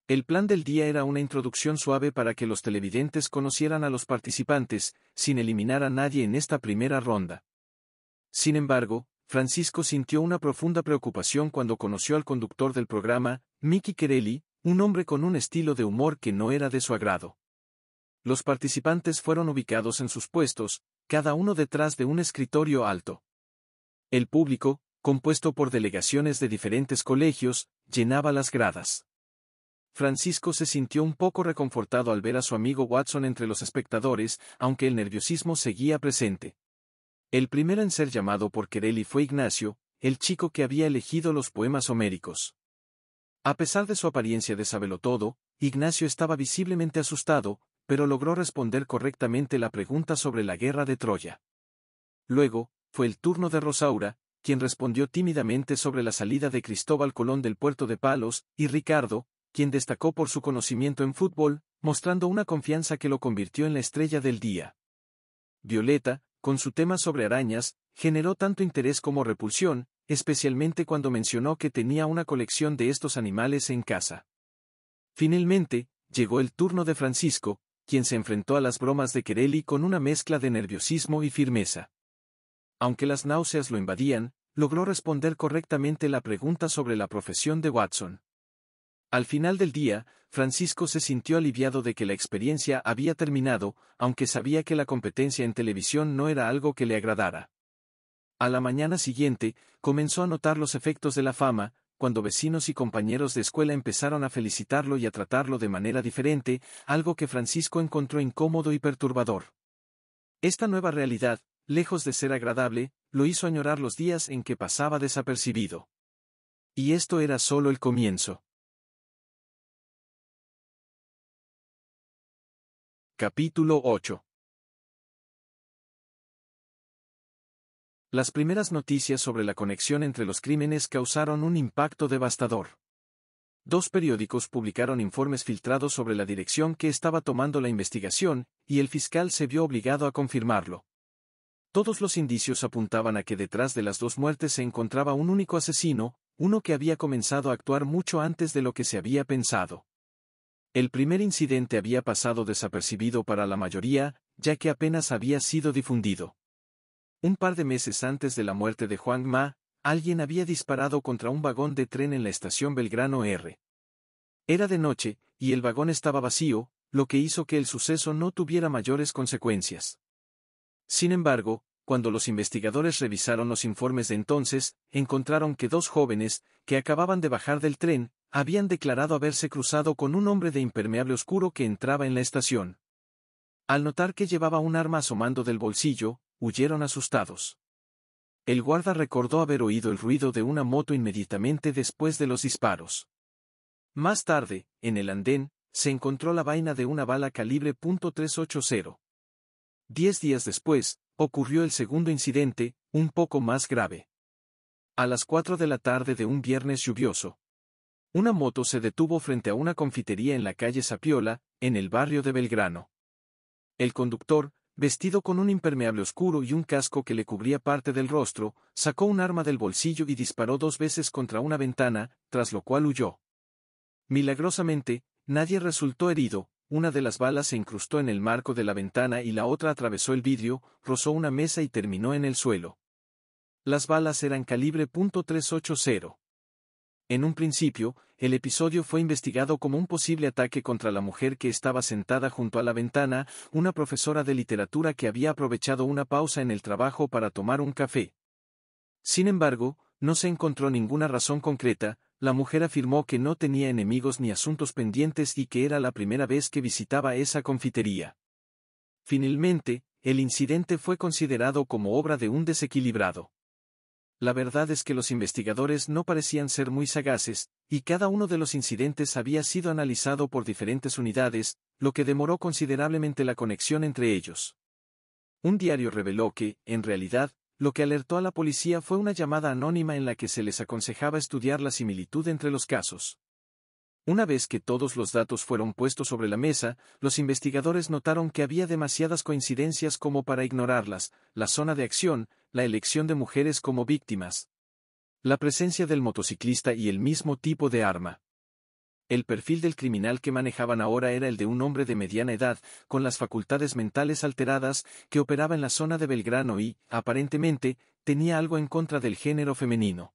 El plan del día era una introducción suave para que los televidentes conocieran a los participantes, sin eliminar a nadie en esta primera ronda. Sin embargo, Francisco sintió una profunda preocupación cuando conoció al conductor del programa, Mickey Querelli, un hombre con un estilo de humor que no era de su agrado. Los participantes fueron ubicados en sus puestos, cada uno detrás de un escritorio alto. El público, compuesto por delegaciones de diferentes colegios, llenaba las gradas. Francisco se sintió un poco reconfortado al ver a su amigo Watson entre los espectadores, aunque el nerviosismo seguía presente. El primero en ser llamado por Querelli fue Ignacio, el chico que había elegido los poemas homéricos. A pesar de su apariencia de sabelotodo, Ignacio estaba visiblemente asustado, pero logró responder correctamente la pregunta sobre la guerra de Troya. Luego, fue el turno de Rosaura, quien respondió tímidamente sobre la salida de Cristóbal Colón del puerto de Palos, y Ricardo, quien destacó por su conocimiento en fútbol, mostrando una confianza que lo convirtió en la estrella del día. Violeta, con su tema sobre arañas, generó tanto interés como repulsión, especialmente cuando mencionó que tenía una colección de estos animales en casa. Finalmente, llegó el turno de Francisco, quien se enfrentó a las bromas de Querelli con una mezcla de nerviosismo y firmeza. Aunque las náuseas lo invadían, logró responder correctamente la pregunta sobre la profesión de Watson. Al final del día, Francisco se sintió aliviado de que la experiencia había terminado, aunque sabía que la competencia en televisión no era algo que le agradara. A la mañana siguiente, comenzó a notar los efectos de la fama, cuando vecinos y compañeros de escuela empezaron a felicitarlo y a tratarlo de manera diferente, algo que Francisco encontró incómodo y perturbador. Esta nueva realidad, lejos de ser agradable, lo hizo añorar los días en que pasaba desapercibido. Y esto era solo el comienzo. Capítulo 8 Las primeras noticias sobre la conexión entre los crímenes causaron un impacto devastador. Dos periódicos publicaron informes filtrados sobre la dirección que estaba tomando la investigación, y el fiscal se vio obligado a confirmarlo. Todos los indicios apuntaban a que detrás de las dos muertes se encontraba un único asesino, uno que había comenzado a actuar mucho antes de lo que se había pensado. El primer incidente había pasado desapercibido para la mayoría, ya que apenas había sido difundido. Un par de meses antes de la muerte de Juan Ma, alguien había disparado contra un vagón de tren en la estación Belgrano R. Era de noche, y el vagón estaba vacío, lo que hizo que el suceso no tuviera mayores consecuencias. Sin embargo, cuando los investigadores revisaron los informes de entonces, encontraron que dos jóvenes, que acababan de bajar del tren, habían declarado haberse cruzado con un hombre de impermeable oscuro que entraba en la estación. Al notar que llevaba un arma asomando del bolsillo, huyeron asustados. El guarda recordó haber oído el ruido de una moto inmediatamente después de los disparos. Más tarde, en el andén, se encontró la vaina de una bala calibre .380. Diez días después, ocurrió el segundo incidente, un poco más grave. A las cuatro de la tarde de un viernes lluvioso, una moto se detuvo frente a una confitería en la calle Sapiola, en el barrio de Belgrano. El conductor, vestido con un impermeable oscuro y un casco que le cubría parte del rostro, sacó un arma del bolsillo y disparó dos veces contra una ventana, tras lo cual huyó. Milagrosamente, nadie resultó herido, una de las balas se incrustó en el marco de la ventana y la otra atravesó el vidrio, rozó una mesa y terminó en el suelo. Las balas eran calibre .380. En un principio, el episodio fue investigado como un posible ataque contra la mujer que estaba sentada junto a la ventana, una profesora de literatura que había aprovechado una pausa en el trabajo para tomar un café. Sin embargo, no se encontró ninguna razón concreta, la mujer afirmó que no tenía enemigos ni asuntos pendientes y que era la primera vez que visitaba esa confitería. Finalmente, el incidente fue considerado como obra de un desequilibrado la verdad es que los investigadores no parecían ser muy sagaces, y cada uno de los incidentes había sido analizado por diferentes unidades, lo que demoró considerablemente la conexión entre ellos. Un diario reveló que, en realidad, lo que alertó a la policía fue una llamada anónima en la que se les aconsejaba estudiar la similitud entre los casos. Una vez que todos los datos fueron puestos sobre la mesa, los investigadores notaron que había demasiadas coincidencias como para ignorarlas, la zona de acción, la elección de mujeres como víctimas. La presencia del motociclista y el mismo tipo de arma. El perfil del criminal que manejaban ahora era el de un hombre de mediana edad, con las facultades mentales alteradas, que operaba en la zona de Belgrano y, aparentemente, tenía algo en contra del género femenino.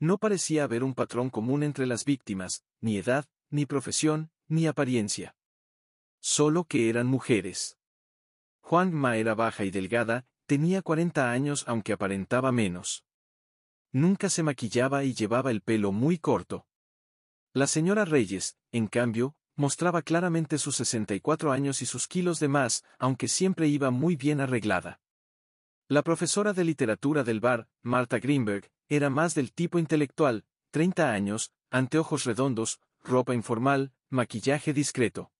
No parecía haber un patrón común entre las víctimas, ni edad, ni profesión, ni apariencia. Solo que eran mujeres. Ma era baja y delgada, Tenía 40 años aunque aparentaba menos. Nunca se maquillaba y llevaba el pelo muy corto. La señora Reyes, en cambio, mostraba claramente sus 64 años y sus kilos de más, aunque siempre iba muy bien arreglada. La profesora de literatura del bar, Marta Greenberg, era más del tipo intelectual, 30 años, anteojos redondos, ropa informal, maquillaje discreto.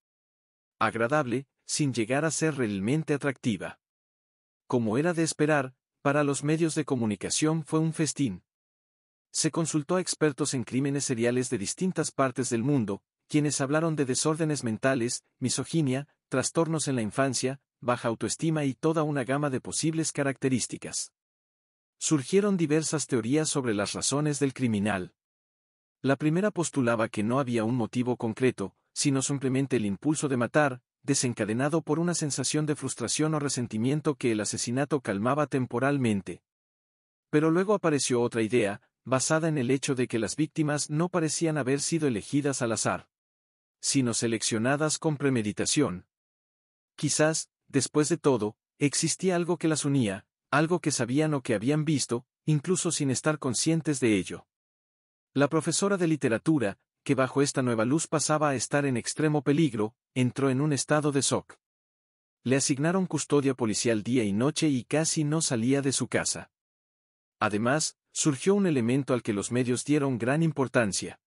Agradable, sin llegar a ser realmente atractiva como era de esperar, para los medios de comunicación fue un festín. Se consultó a expertos en crímenes seriales de distintas partes del mundo, quienes hablaron de desórdenes mentales, misoginia, trastornos en la infancia, baja autoestima y toda una gama de posibles características. Surgieron diversas teorías sobre las razones del criminal. La primera postulaba que no había un motivo concreto, sino simplemente el impulso de matar, desencadenado por una sensación de frustración o resentimiento que el asesinato calmaba temporalmente. Pero luego apareció otra idea, basada en el hecho de que las víctimas no parecían haber sido elegidas al azar, sino seleccionadas con premeditación. Quizás, después de todo, existía algo que las unía, algo que sabían o que habían visto, incluso sin estar conscientes de ello. La profesora de literatura, que bajo esta nueva luz pasaba a estar en extremo peligro, entró en un estado de shock. Le asignaron custodia policial día y noche y casi no salía de su casa. Además, surgió un elemento al que los medios dieron gran importancia.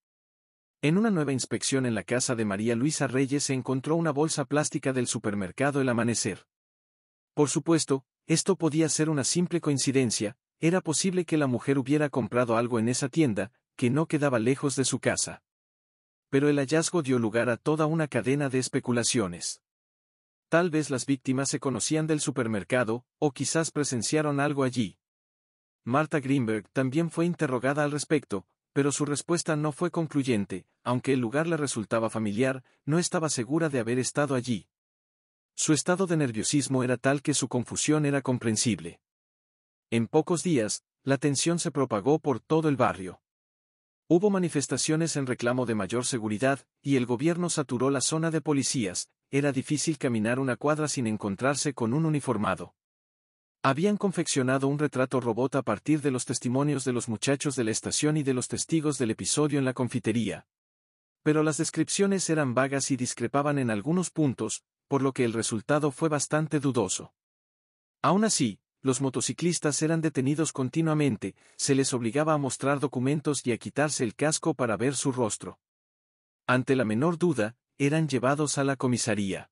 En una nueva inspección en la casa de María Luisa Reyes se encontró una bolsa plástica del supermercado El Amanecer. Por supuesto, esto podía ser una simple coincidencia, era posible que la mujer hubiera comprado algo en esa tienda, que no quedaba lejos de su casa pero el hallazgo dio lugar a toda una cadena de especulaciones. Tal vez las víctimas se conocían del supermercado, o quizás presenciaron algo allí. Marta Greenberg también fue interrogada al respecto, pero su respuesta no fue concluyente, aunque el lugar le resultaba familiar, no estaba segura de haber estado allí. Su estado de nerviosismo era tal que su confusión era comprensible. En pocos días, la tensión se propagó por todo el barrio. Hubo manifestaciones en reclamo de mayor seguridad, y el gobierno saturó la zona de policías, era difícil caminar una cuadra sin encontrarse con un uniformado. Habían confeccionado un retrato robot a partir de los testimonios de los muchachos de la estación y de los testigos del episodio en la confitería. Pero las descripciones eran vagas y discrepaban en algunos puntos, por lo que el resultado fue bastante dudoso. Aún así, los motociclistas eran detenidos continuamente, se les obligaba a mostrar documentos y a quitarse el casco para ver su rostro. Ante la menor duda, eran llevados a la comisaría.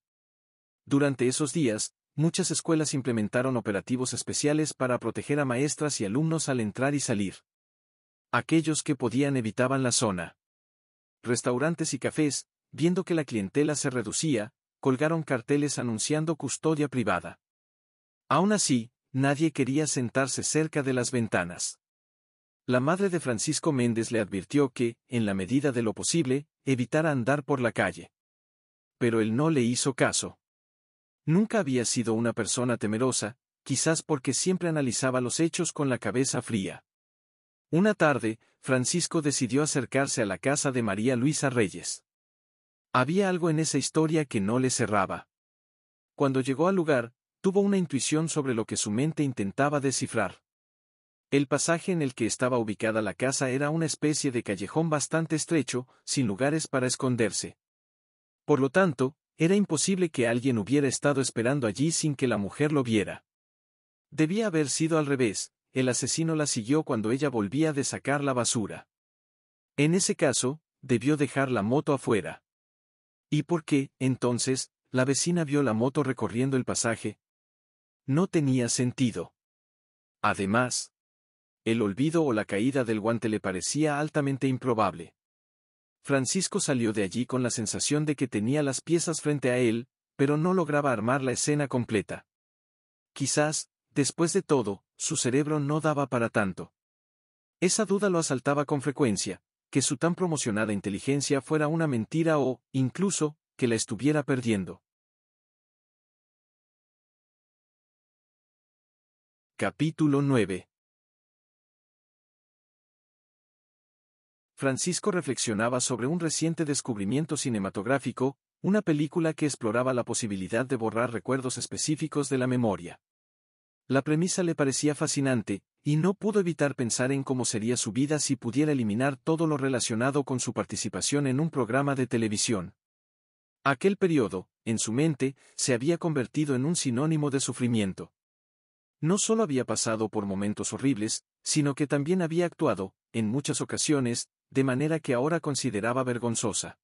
Durante esos días, muchas escuelas implementaron operativos especiales para proteger a maestras y alumnos al entrar y salir. Aquellos que podían evitaban la zona. Restaurantes y cafés, viendo que la clientela se reducía, colgaron carteles anunciando custodia privada. Aún así, nadie quería sentarse cerca de las ventanas. La madre de Francisco Méndez le advirtió que, en la medida de lo posible, evitara andar por la calle. Pero él no le hizo caso. Nunca había sido una persona temerosa, quizás porque siempre analizaba los hechos con la cabeza fría. Una tarde, Francisco decidió acercarse a la casa de María Luisa Reyes. Había algo en esa historia que no le cerraba. Cuando llegó al lugar, tuvo una intuición sobre lo que su mente intentaba descifrar. El pasaje en el que estaba ubicada la casa era una especie de callejón bastante estrecho, sin lugares para esconderse. Por lo tanto, era imposible que alguien hubiera estado esperando allí sin que la mujer lo viera. Debía haber sido al revés, el asesino la siguió cuando ella volvía de sacar la basura. En ese caso, debió dejar la moto afuera. ¿Y por qué, entonces, la vecina vio la moto recorriendo el pasaje, no tenía sentido. Además, el olvido o la caída del guante le parecía altamente improbable. Francisco salió de allí con la sensación de que tenía las piezas frente a él, pero no lograba armar la escena completa. Quizás, después de todo, su cerebro no daba para tanto. Esa duda lo asaltaba con frecuencia, que su tan promocionada inteligencia fuera una mentira o, incluso, que la estuviera perdiendo. Capítulo 9 Francisco reflexionaba sobre un reciente descubrimiento cinematográfico, una película que exploraba la posibilidad de borrar recuerdos específicos de la memoria. La premisa le parecía fascinante, y no pudo evitar pensar en cómo sería su vida si pudiera eliminar todo lo relacionado con su participación en un programa de televisión. Aquel periodo, en su mente, se había convertido en un sinónimo de sufrimiento no solo había pasado por momentos horribles, sino que también había actuado, en muchas ocasiones, de manera que ahora consideraba vergonzosa.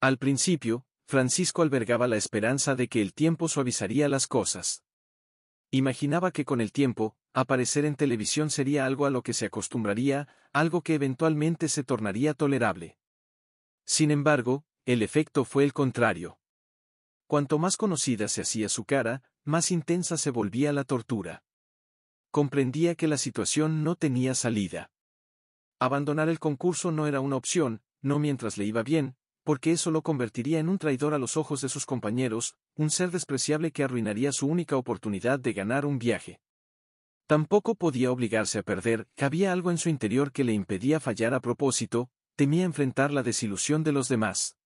Al principio, Francisco albergaba la esperanza de que el tiempo suavizaría las cosas. Imaginaba que con el tiempo, aparecer en televisión sería algo a lo que se acostumbraría, algo que eventualmente se tornaría tolerable. Sin embargo, el efecto fue el contrario. Cuanto más conocida se hacía su cara, más intensa se volvía la tortura. Comprendía que la situación no tenía salida. Abandonar el concurso no era una opción, no mientras le iba bien, porque eso lo convertiría en un traidor a los ojos de sus compañeros, un ser despreciable que arruinaría su única oportunidad de ganar un viaje. Tampoco podía obligarse a perder, había algo en su interior que le impedía fallar a propósito, temía enfrentar la desilusión de los demás.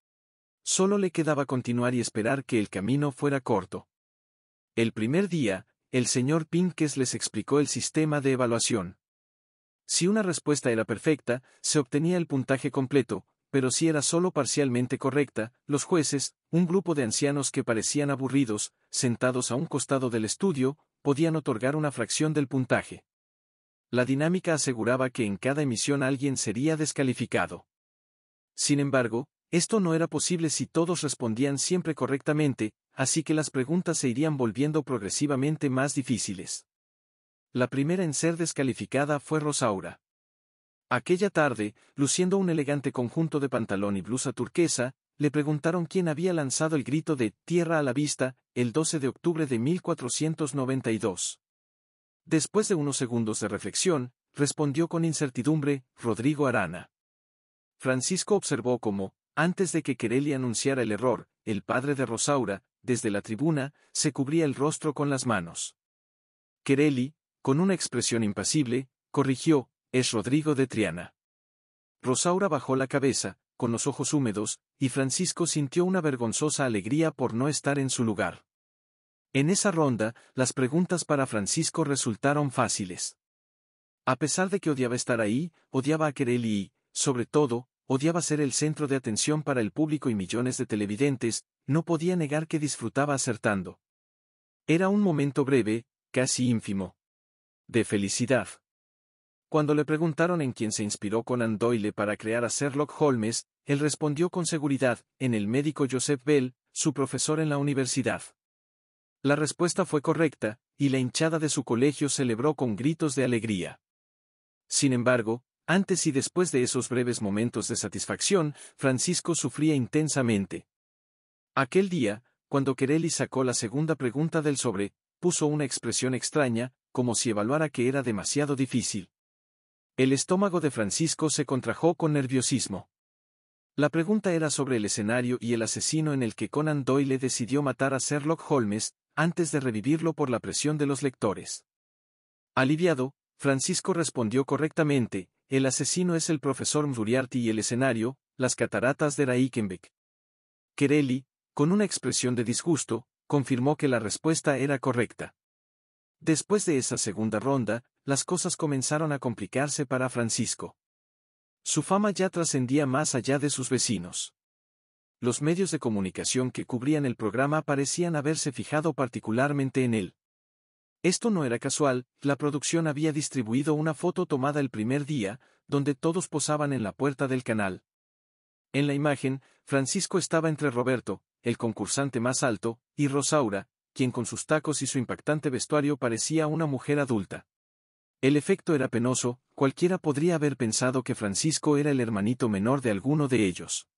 Solo le quedaba continuar y esperar que el camino fuera corto. El primer día, el señor Pinkes les explicó el sistema de evaluación. Si una respuesta era perfecta, se obtenía el puntaje completo, pero si era solo parcialmente correcta, los jueces, un grupo de ancianos que parecían aburridos, sentados a un costado del estudio, podían otorgar una fracción del puntaje. La dinámica aseguraba que en cada emisión alguien sería descalificado. Sin embargo, esto no era posible si todos respondían siempre correctamente, así que las preguntas se irían volviendo progresivamente más difíciles. La primera en ser descalificada fue Rosaura. Aquella tarde, luciendo un elegante conjunto de pantalón y blusa turquesa, le preguntaron quién había lanzado el grito de Tierra a la vista, el 12 de octubre de 1492. Después de unos segundos de reflexión, respondió con incertidumbre, Rodrigo Arana. Francisco observó cómo, antes de que Querelli anunciara el error, el padre de Rosaura, desde la tribuna, se cubría el rostro con las manos. Querelli, con una expresión impasible, corrigió, es Rodrigo de Triana. Rosaura bajó la cabeza, con los ojos húmedos, y Francisco sintió una vergonzosa alegría por no estar en su lugar. En esa ronda, las preguntas para Francisco resultaron fáciles. A pesar de que odiaba estar ahí, odiaba a Querelli y, sobre todo, odiaba ser el centro de atención para el público y millones de televidentes, no podía negar que disfrutaba acertando. Era un momento breve, casi ínfimo. De felicidad. Cuando le preguntaron en quién se inspiró Conan Doyle para crear a Sherlock Holmes, él respondió con seguridad, en el médico Joseph Bell, su profesor en la universidad. La respuesta fue correcta, y la hinchada de su colegio celebró con gritos de alegría. Sin embargo, antes y después de esos breves momentos de satisfacción, Francisco sufría intensamente, Aquel día, cuando Querelli sacó la segunda pregunta del sobre, puso una expresión extraña, como si evaluara que era demasiado difícil. El estómago de Francisco se contrajo con nerviosismo. La pregunta era sobre el escenario y el asesino en el que Conan Doyle decidió matar a Sherlock Holmes, antes de revivirlo por la presión de los lectores. Aliviado, Francisco respondió correctamente, el asesino es el profesor Muriarty y el escenario, las cataratas de Raikenbeck. Querelli con una expresión de disgusto, confirmó que la respuesta era correcta. Después de esa segunda ronda, las cosas comenzaron a complicarse para Francisco. Su fama ya trascendía más allá de sus vecinos. Los medios de comunicación que cubrían el programa parecían haberse fijado particularmente en él. Esto no era casual, la producción había distribuido una foto tomada el primer día, donde todos posaban en la puerta del canal. En la imagen, Francisco estaba entre Roberto, el concursante más alto, y Rosaura, quien con sus tacos y su impactante vestuario parecía una mujer adulta. El efecto era penoso, cualquiera podría haber pensado que Francisco era el hermanito menor de alguno de ellos.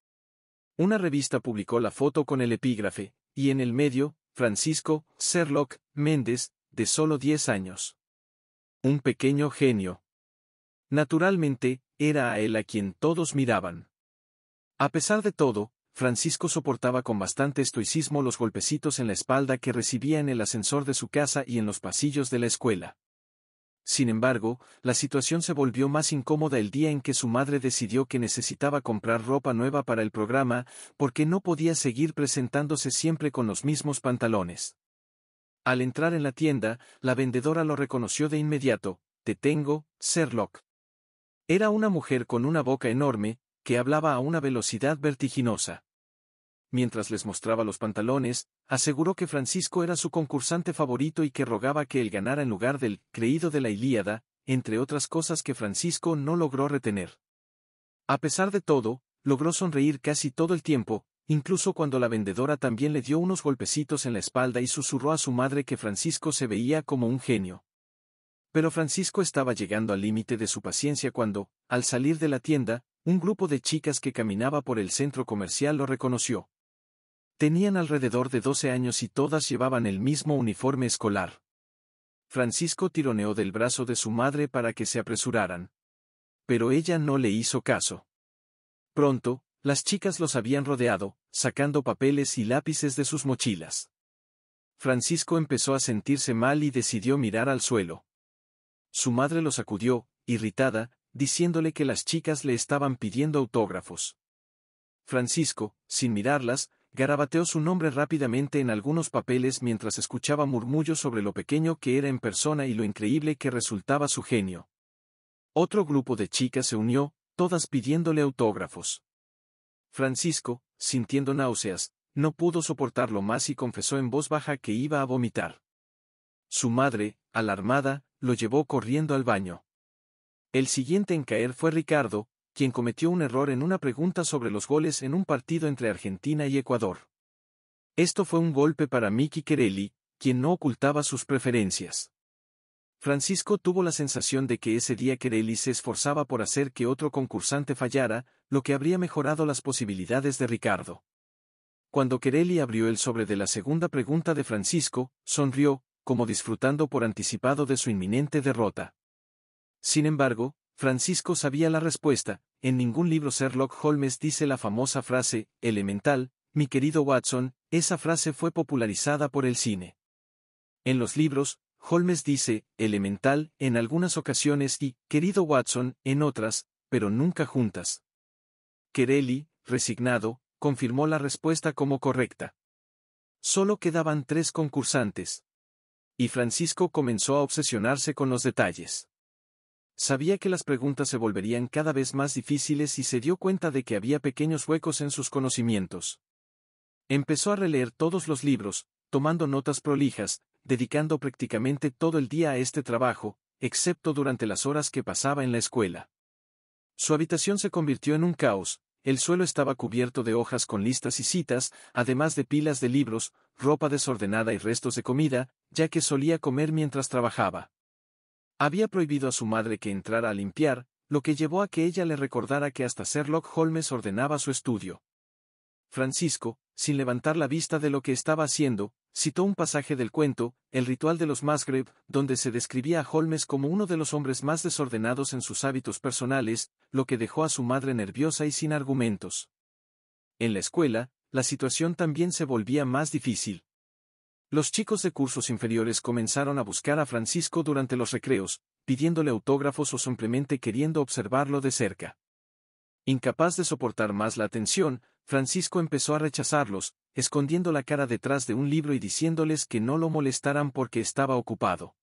Una revista publicó la foto con el epígrafe, y en el medio, Francisco, Sherlock, Méndez, de solo 10 años. Un pequeño genio. Naturalmente, era a él a quien todos miraban. A pesar de todo, Francisco soportaba con bastante estoicismo los golpecitos en la espalda que recibía en el ascensor de su casa y en los pasillos de la escuela. Sin embargo, la situación se volvió más incómoda el día en que su madre decidió que necesitaba comprar ropa nueva para el programa, porque no podía seguir presentándose siempre con los mismos pantalones. Al entrar en la tienda, la vendedora lo reconoció de inmediato, Te tengo, Sherlock. Era una mujer con una boca enorme, que hablaba a una velocidad vertiginosa. Mientras les mostraba los pantalones, aseguró que Francisco era su concursante favorito y que rogaba que él ganara en lugar del creído de la Ilíada, entre otras cosas que Francisco no logró retener. A pesar de todo, logró sonreír casi todo el tiempo, incluso cuando la vendedora también le dio unos golpecitos en la espalda y susurró a su madre que Francisco se veía como un genio. Pero Francisco estaba llegando al límite de su paciencia cuando, al salir de la tienda, un grupo de chicas que caminaba por el centro comercial lo reconoció. Tenían alrededor de 12 años y todas llevaban el mismo uniforme escolar. Francisco tironeó del brazo de su madre para que se apresuraran. Pero ella no le hizo caso. Pronto, las chicas los habían rodeado, sacando papeles y lápices de sus mochilas. Francisco empezó a sentirse mal y decidió mirar al suelo. Su madre lo sacudió, irritada, diciéndole que las chicas le estaban pidiendo autógrafos. Francisco, sin mirarlas, garabateó su nombre rápidamente en algunos papeles mientras escuchaba murmullos sobre lo pequeño que era en persona y lo increíble que resultaba su genio. Otro grupo de chicas se unió, todas pidiéndole autógrafos. Francisco, sintiendo náuseas, no pudo soportarlo más y confesó en voz baja que iba a vomitar. Su madre, alarmada, lo llevó corriendo al baño. El siguiente en caer fue Ricardo, quien cometió un error en una pregunta sobre los goles en un partido entre Argentina y Ecuador. Esto fue un golpe para Miki Querelli, quien no ocultaba sus preferencias. Francisco tuvo la sensación de que ese día Querelli se esforzaba por hacer que otro concursante fallara, lo que habría mejorado las posibilidades de Ricardo. Cuando Querelli abrió el sobre de la segunda pregunta de Francisco, sonrió, como disfrutando por anticipado de su inminente derrota. Sin embargo, Francisco sabía la respuesta, en ningún libro Sherlock Holmes dice la famosa frase, elemental, mi querido Watson, esa frase fue popularizada por el cine. En los libros, Holmes dice, elemental, en algunas ocasiones y, querido Watson, en otras, pero nunca juntas. Querelli, resignado, confirmó la respuesta como correcta. Solo quedaban tres concursantes. Y Francisco comenzó a obsesionarse con los detalles. Sabía que las preguntas se volverían cada vez más difíciles y se dio cuenta de que había pequeños huecos en sus conocimientos. Empezó a releer todos los libros, tomando notas prolijas, dedicando prácticamente todo el día a este trabajo, excepto durante las horas que pasaba en la escuela. Su habitación se convirtió en un caos, el suelo estaba cubierto de hojas con listas y citas, además de pilas de libros, ropa desordenada y restos de comida, ya que solía comer mientras trabajaba. Había prohibido a su madre que entrara a limpiar, lo que llevó a que ella le recordara que hasta Sherlock Holmes ordenaba su estudio. Francisco, sin levantar la vista de lo que estaba haciendo, citó un pasaje del cuento, El ritual de los Musgrave, donde se describía a Holmes como uno de los hombres más desordenados en sus hábitos personales, lo que dejó a su madre nerviosa y sin argumentos. En la escuela, la situación también se volvía más difícil. Los chicos de cursos inferiores comenzaron a buscar a Francisco durante los recreos, pidiéndole autógrafos o simplemente queriendo observarlo de cerca. Incapaz de soportar más la atención, Francisco empezó a rechazarlos, escondiendo la cara detrás de un libro y diciéndoles que no lo molestaran porque estaba ocupado.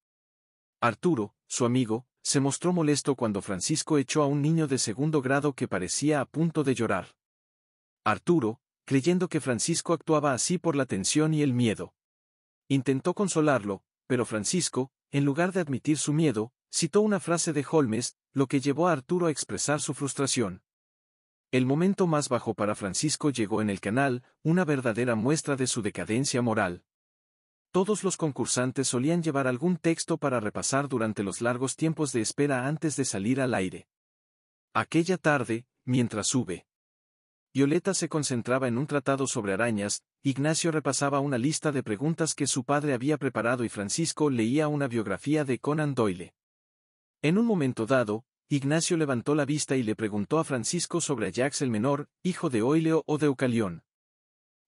Arturo, su amigo, se mostró molesto cuando Francisco echó a un niño de segundo grado que parecía a punto de llorar. Arturo, creyendo que Francisco actuaba así por la tensión y el miedo, Intentó consolarlo, pero Francisco, en lugar de admitir su miedo, citó una frase de Holmes, lo que llevó a Arturo a expresar su frustración. El momento más bajo para Francisco llegó en el canal, una verdadera muestra de su decadencia moral. Todos los concursantes solían llevar algún texto para repasar durante los largos tiempos de espera antes de salir al aire. Aquella tarde, mientras sube, Violeta se concentraba en un tratado sobre arañas, Ignacio repasaba una lista de preguntas que su padre había preparado y Francisco leía una biografía de Conan Doyle. En un momento dado, Ignacio levantó la vista y le preguntó a Francisco sobre Ajax el Menor, hijo de Oileo o de Eucalión.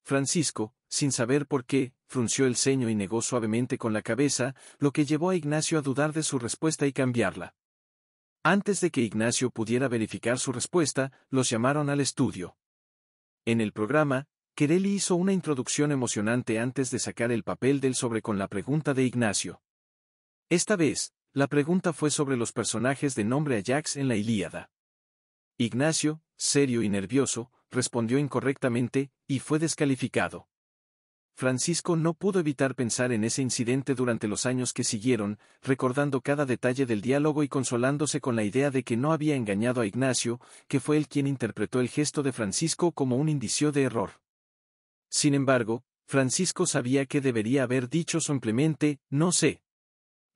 Francisco, sin saber por qué, frunció el ceño y negó suavemente con la cabeza, lo que llevó a Ignacio a dudar de su respuesta y cambiarla. Antes de que Ignacio pudiera verificar su respuesta, los llamaron al estudio. En el programa, Querelli hizo una introducción emocionante antes de sacar el papel del sobre con la pregunta de Ignacio. Esta vez, la pregunta fue sobre los personajes de nombre Ajax en la Ilíada. Ignacio, serio y nervioso, respondió incorrectamente, y fue descalificado. Francisco no pudo evitar pensar en ese incidente durante los años que siguieron, recordando cada detalle del diálogo y consolándose con la idea de que no había engañado a Ignacio, que fue el quien interpretó el gesto de Francisco como un indicio de error. Sin embargo, Francisco sabía que debería haber dicho simplemente, no sé.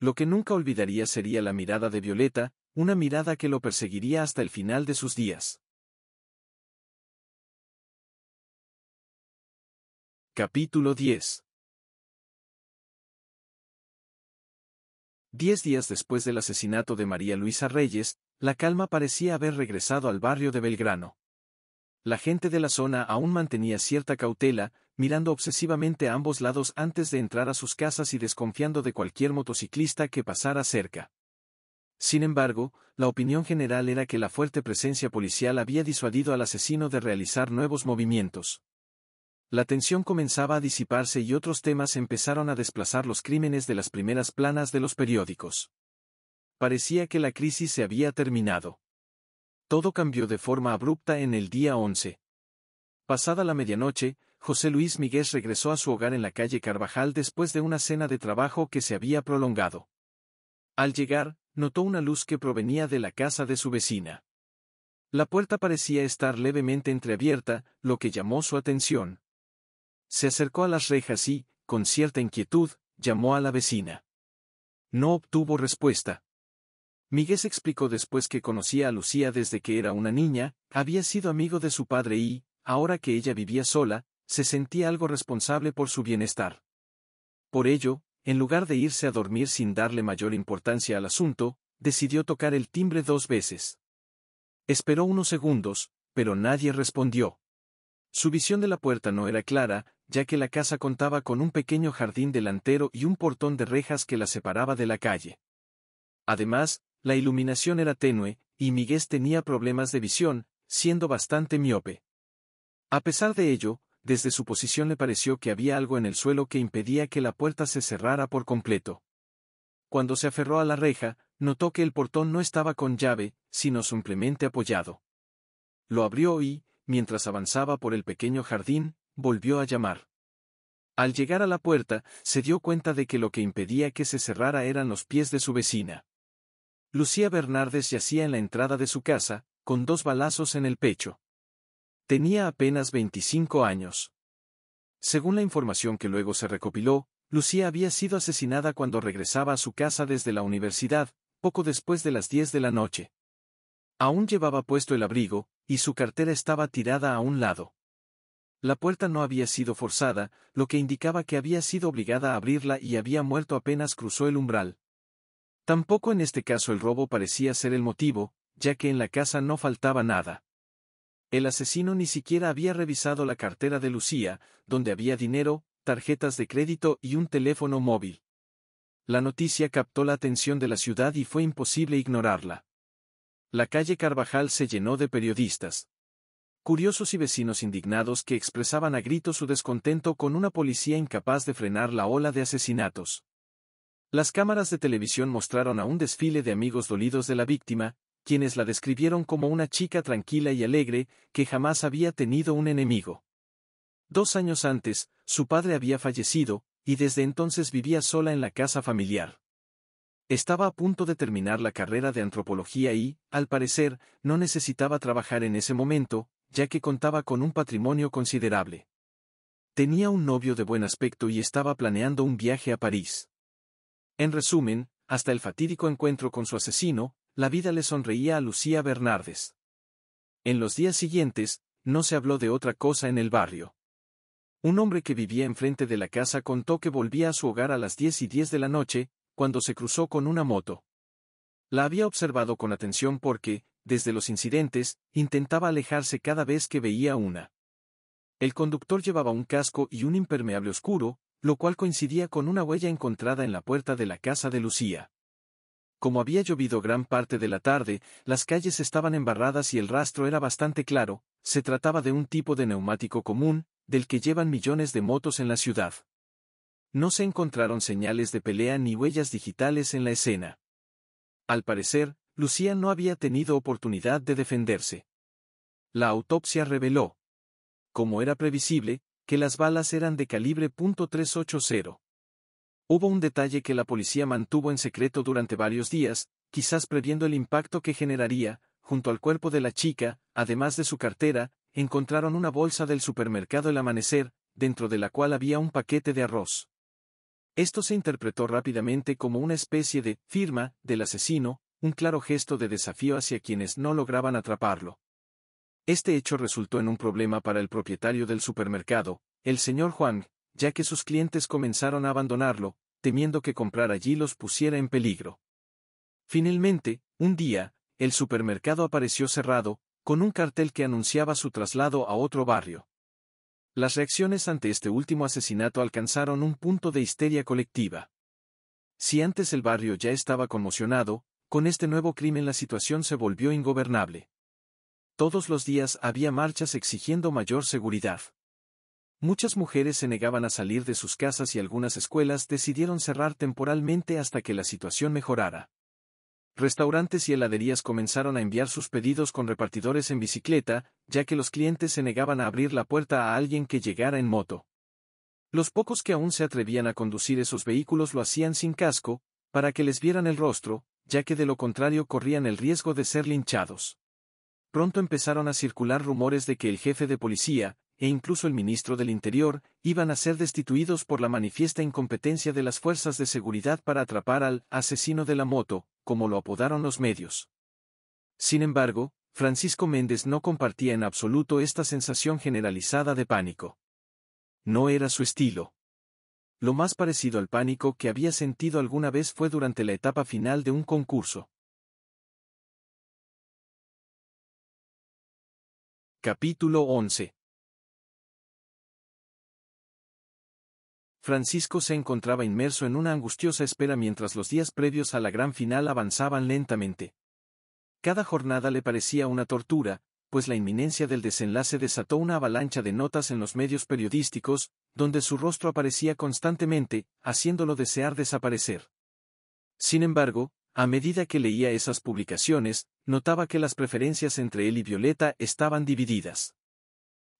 Lo que nunca olvidaría sería la mirada de Violeta, una mirada que lo perseguiría hasta el final de sus días. Capítulo 10 Diez días después del asesinato de María Luisa Reyes, la calma parecía haber regresado al barrio de Belgrano. La gente de la zona aún mantenía cierta cautela, mirando obsesivamente a ambos lados antes de entrar a sus casas y desconfiando de cualquier motociclista que pasara cerca. Sin embargo, la opinión general era que la fuerte presencia policial había disuadido al asesino de realizar nuevos movimientos. La tensión comenzaba a disiparse y otros temas empezaron a desplazar los crímenes de las primeras planas de los periódicos. Parecía que la crisis se había terminado. Todo cambió de forma abrupta en el día 11. Pasada la medianoche, José Luis Miguel regresó a su hogar en la calle Carvajal después de una cena de trabajo que se había prolongado. Al llegar, notó una luz que provenía de la casa de su vecina. La puerta parecía estar levemente entreabierta, lo que llamó su atención. Se acercó a las rejas y, con cierta inquietud, llamó a la vecina. No obtuvo respuesta. Miguel explicó después que conocía a Lucía desde que era una niña, había sido amigo de su padre y, ahora que ella vivía sola, se sentía algo responsable por su bienestar. Por ello, en lugar de irse a dormir sin darle mayor importancia al asunto, decidió tocar el timbre dos veces. Esperó unos segundos, pero nadie respondió. Su visión de la puerta no era clara, ya que la casa contaba con un pequeño jardín delantero y un portón de rejas que la separaba de la calle. Además, la iluminación era tenue, y Miguel tenía problemas de visión, siendo bastante miope. A pesar de ello, desde su posición le pareció que había algo en el suelo que impedía que la puerta se cerrara por completo. Cuando se aferró a la reja, notó que el portón no estaba con llave, sino simplemente apoyado. Lo abrió y, mientras avanzaba por el pequeño jardín, volvió a llamar. Al llegar a la puerta, se dio cuenta de que lo que impedía que se cerrara eran los pies de su vecina. Lucía Bernardes yacía en la entrada de su casa, con dos balazos en el pecho. Tenía apenas 25 años. Según la información que luego se recopiló, Lucía había sido asesinada cuando regresaba a su casa desde la universidad, poco después de las 10 de la noche. Aún llevaba puesto el abrigo, y su cartera estaba tirada a un lado. La puerta no había sido forzada, lo que indicaba que había sido obligada a abrirla y había muerto apenas cruzó el umbral. Tampoco en este caso el robo parecía ser el motivo, ya que en la casa no faltaba nada. El asesino ni siquiera había revisado la cartera de Lucía, donde había dinero, tarjetas de crédito y un teléfono móvil. La noticia captó la atención de la ciudad y fue imposible ignorarla la calle Carvajal se llenó de periodistas. Curiosos y vecinos indignados que expresaban a gritos su descontento con una policía incapaz de frenar la ola de asesinatos. Las cámaras de televisión mostraron a un desfile de amigos dolidos de la víctima, quienes la describieron como una chica tranquila y alegre, que jamás había tenido un enemigo. Dos años antes, su padre había fallecido, y desde entonces vivía sola en la casa familiar. Estaba a punto de terminar la carrera de antropología y, al parecer, no necesitaba trabajar en ese momento, ya que contaba con un patrimonio considerable. Tenía un novio de buen aspecto y estaba planeando un viaje a París. En resumen, hasta el fatídico encuentro con su asesino, la vida le sonreía a Lucía Bernardes. En los días siguientes, no se habló de otra cosa en el barrio. Un hombre que vivía enfrente de la casa contó que volvía a su hogar a las 10 y 10 de la noche, cuando se cruzó con una moto. La había observado con atención porque, desde los incidentes, intentaba alejarse cada vez que veía una. El conductor llevaba un casco y un impermeable oscuro, lo cual coincidía con una huella encontrada en la puerta de la casa de Lucía. Como había llovido gran parte de la tarde, las calles estaban embarradas y el rastro era bastante claro, se trataba de un tipo de neumático común, del que llevan millones de motos en la ciudad no se encontraron señales de pelea ni huellas digitales en la escena. Al parecer, Lucía no había tenido oportunidad de defenderse. La autopsia reveló, como era previsible, que las balas eran de calibre .380. Hubo un detalle que la policía mantuvo en secreto durante varios días, quizás previendo el impacto que generaría, junto al cuerpo de la chica, además de su cartera, encontraron una bolsa del supermercado el amanecer, dentro de la cual había un paquete de arroz. Esto se interpretó rápidamente como una especie de firma del asesino, un claro gesto de desafío hacia quienes no lograban atraparlo. Este hecho resultó en un problema para el propietario del supermercado, el señor Huang, ya que sus clientes comenzaron a abandonarlo, temiendo que comprar allí los pusiera en peligro. Finalmente, un día, el supermercado apareció cerrado, con un cartel que anunciaba su traslado a otro barrio. Las reacciones ante este último asesinato alcanzaron un punto de histeria colectiva. Si antes el barrio ya estaba conmocionado, con este nuevo crimen la situación se volvió ingobernable. Todos los días había marchas exigiendo mayor seguridad. Muchas mujeres se negaban a salir de sus casas y algunas escuelas decidieron cerrar temporalmente hasta que la situación mejorara restaurantes y heladerías comenzaron a enviar sus pedidos con repartidores en bicicleta, ya que los clientes se negaban a abrir la puerta a alguien que llegara en moto. Los pocos que aún se atrevían a conducir esos vehículos lo hacían sin casco, para que les vieran el rostro, ya que de lo contrario corrían el riesgo de ser linchados. Pronto empezaron a circular rumores de que el jefe de policía, e incluso el ministro del Interior, iban a ser destituidos por la manifiesta incompetencia de las fuerzas de seguridad para atrapar al asesino de la moto, como lo apodaron los medios. Sin embargo, Francisco Méndez no compartía en absoluto esta sensación generalizada de pánico. No era su estilo. Lo más parecido al pánico que había sentido alguna vez fue durante la etapa final de un concurso. Capítulo 11 Francisco se encontraba inmerso en una angustiosa espera mientras los días previos a la gran final avanzaban lentamente. Cada jornada le parecía una tortura, pues la inminencia del desenlace desató una avalancha de notas en los medios periodísticos, donde su rostro aparecía constantemente, haciéndolo desear desaparecer. Sin embargo, a medida que leía esas publicaciones, notaba que las preferencias entre él y Violeta estaban divididas.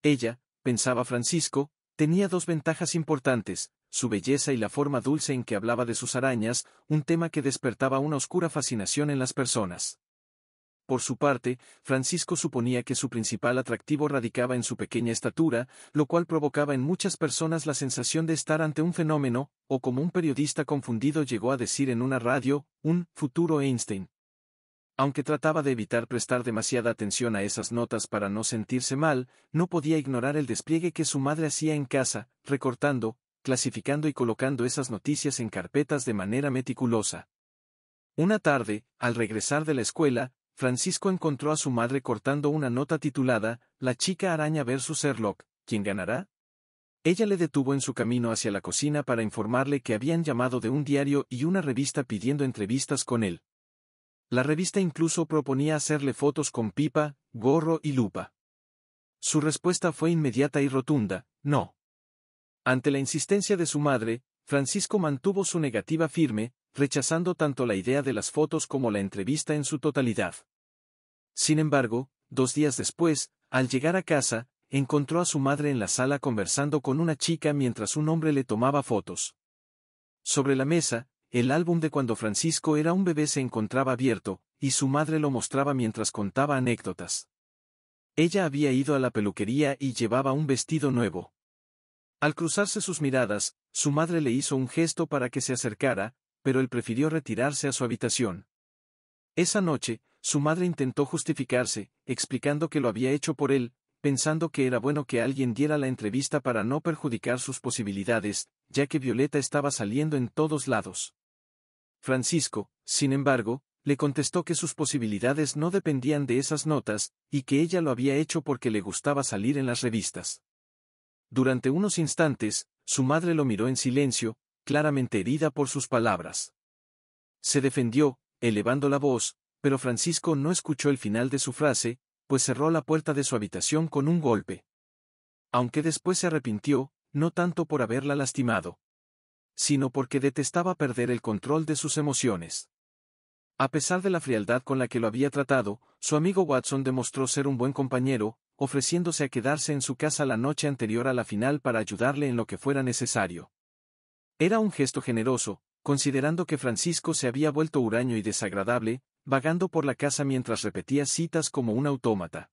Ella, pensaba Francisco, tenía dos ventajas importantes, su belleza y la forma dulce en que hablaba de sus arañas, un tema que despertaba una oscura fascinación en las personas. Por su parte, Francisco suponía que su principal atractivo radicaba en su pequeña estatura, lo cual provocaba en muchas personas la sensación de estar ante un fenómeno, o como un periodista confundido llegó a decir en una radio, un futuro Einstein. Aunque trataba de evitar prestar demasiada atención a esas notas para no sentirse mal, no podía ignorar el despliegue que su madre hacía en casa, recortando, clasificando y colocando esas noticias en carpetas de manera meticulosa. Una tarde, al regresar de la escuela, Francisco encontró a su madre cortando una nota titulada La chica araña versus Sherlock, ¿quién ganará? Ella le detuvo en su camino hacia la cocina para informarle que habían llamado de un diario y una revista pidiendo entrevistas con él. La revista incluso proponía hacerle fotos con pipa, gorro y lupa. Su respuesta fue inmediata y rotunda, no. Ante la insistencia de su madre, Francisco mantuvo su negativa firme, rechazando tanto la idea de las fotos como la entrevista en su totalidad. Sin embargo, dos días después, al llegar a casa, encontró a su madre en la sala conversando con una chica mientras un hombre le tomaba fotos. Sobre la mesa, el álbum de cuando Francisco era un bebé se encontraba abierto, y su madre lo mostraba mientras contaba anécdotas. Ella había ido a la peluquería y llevaba un vestido nuevo. Al cruzarse sus miradas, su madre le hizo un gesto para que se acercara, pero él prefirió retirarse a su habitación. Esa noche, su madre intentó justificarse, explicando que lo había hecho por él, pensando que era bueno que alguien diera la entrevista para no perjudicar sus posibilidades, ya que Violeta estaba saliendo en todos lados. Francisco, sin embargo, le contestó que sus posibilidades no dependían de esas notas, y que ella lo había hecho porque le gustaba salir en las revistas. Durante unos instantes, su madre lo miró en silencio, claramente herida por sus palabras. Se defendió, elevando la voz, pero Francisco no escuchó el final de su frase, pues cerró la puerta de su habitación con un golpe. Aunque después se arrepintió, no tanto por haberla lastimado, sino porque detestaba perder el control de sus emociones. A pesar de la frialdad con la que lo había tratado, su amigo Watson demostró ser un buen compañero, ofreciéndose a quedarse en su casa la noche anterior a la final para ayudarle en lo que fuera necesario. Era un gesto generoso, considerando que Francisco se había vuelto huraño y desagradable, vagando por la casa mientras repetía citas como un autómata.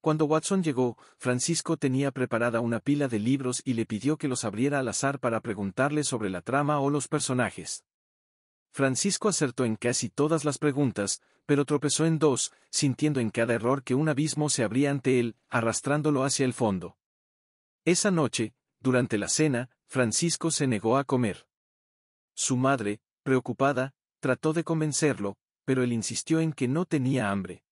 Cuando Watson llegó, Francisco tenía preparada una pila de libros y le pidió que los abriera al azar para preguntarle sobre la trama o los personajes. Francisco acertó en casi todas las preguntas, pero tropezó en dos, sintiendo en cada error que un abismo se abría ante él, arrastrándolo hacia el fondo. Esa noche, durante la cena, Francisco se negó a comer. Su madre, preocupada, trató de convencerlo, pero él insistió en que no tenía hambre.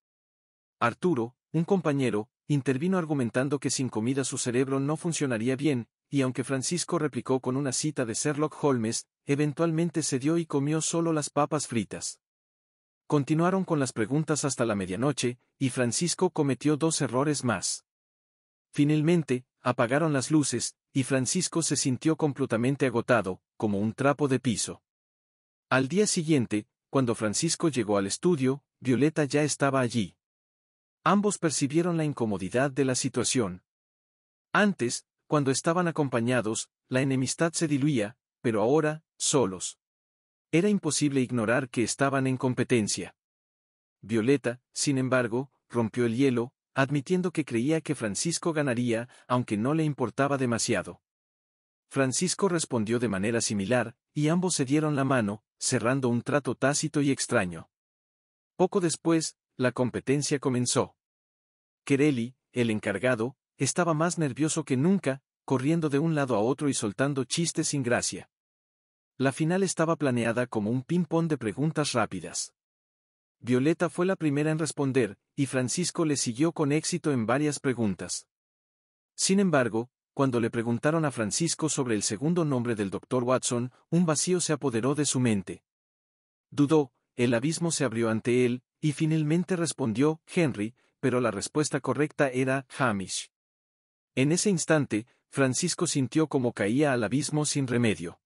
Arturo, un compañero, intervino argumentando que sin comida su cerebro no funcionaría bien, y aunque Francisco replicó con una cita de Sherlock Holmes, eventualmente cedió y comió solo las papas fritas. Continuaron con las preguntas hasta la medianoche, y Francisco cometió dos errores más. Finalmente, apagaron las luces, y Francisco se sintió completamente agotado, como un trapo de piso. Al día siguiente, cuando Francisco llegó al estudio, Violeta ya estaba allí. Ambos percibieron la incomodidad de la situación. Antes, cuando estaban acompañados, la enemistad se diluía, pero ahora, solos. Era imposible ignorar que estaban en competencia. Violeta, sin embargo, rompió el hielo, admitiendo que creía que Francisco ganaría, aunque no le importaba demasiado. Francisco respondió de manera similar, y ambos se dieron la mano, cerrando un trato tácito y extraño. Poco después, la competencia comenzó. Querelli, el encargado, estaba más nervioso que nunca, corriendo de un lado a otro y soltando chistes sin gracia. La final estaba planeada como un ping-pong de preguntas rápidas. Violeta fue la primera en responder, y Francisco le siguió con éxito en varias preguntas. Sin embargo, cuando le preguntaron a Francisco sobre el segundo nombre del doctor Watson, un vacío se apoderó de su mente. Dudó, el abismo se abrió ante él, y finalmente respondió, Henry, pero la respuesta correcta era Hamish. En ese instante, Francisco sintió como caía al abismo sin remedio.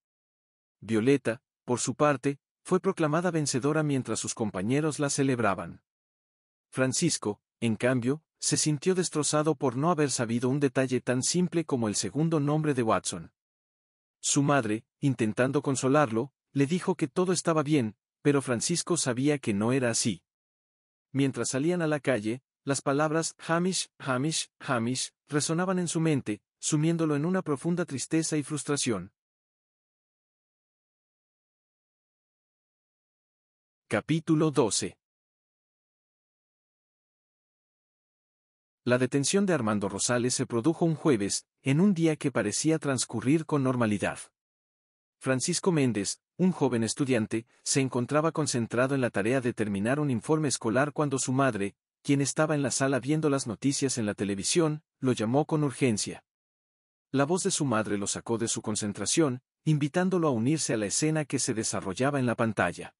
Violeta, por su parte, fue proclamada vencedora mientras sus compañeros la celebraban. Francisco, en cambio, se sintió destrozado por no haber sabido un detalle tan simple como el segundo nombre de Watson. Su madre, intentando consolarlo, le dijo que todo estaba bien, pero Francisco sabía que no era así. Mientras salían a la calle, las palabras Hamish, Hamish, Hamish resonaban en su mente, sumiéndolo en una profunda tristeza y frustración. Capítulo 12 La detención de Armando Rosales se produjo un jueves, en un día que parecía transcurrir con normalidad. Francisco Méndez, un joven estudiante, se encontraba concentrado en la tarea de terminar un informe escolar cuando su madre, quien estaba en la sala viendo las noticias en la televisión, lo llamó con urgencia. La voz de su madre lo sacó de su concentración, invitándolo a unirse a la escena que se desarrollaba en la pantalla.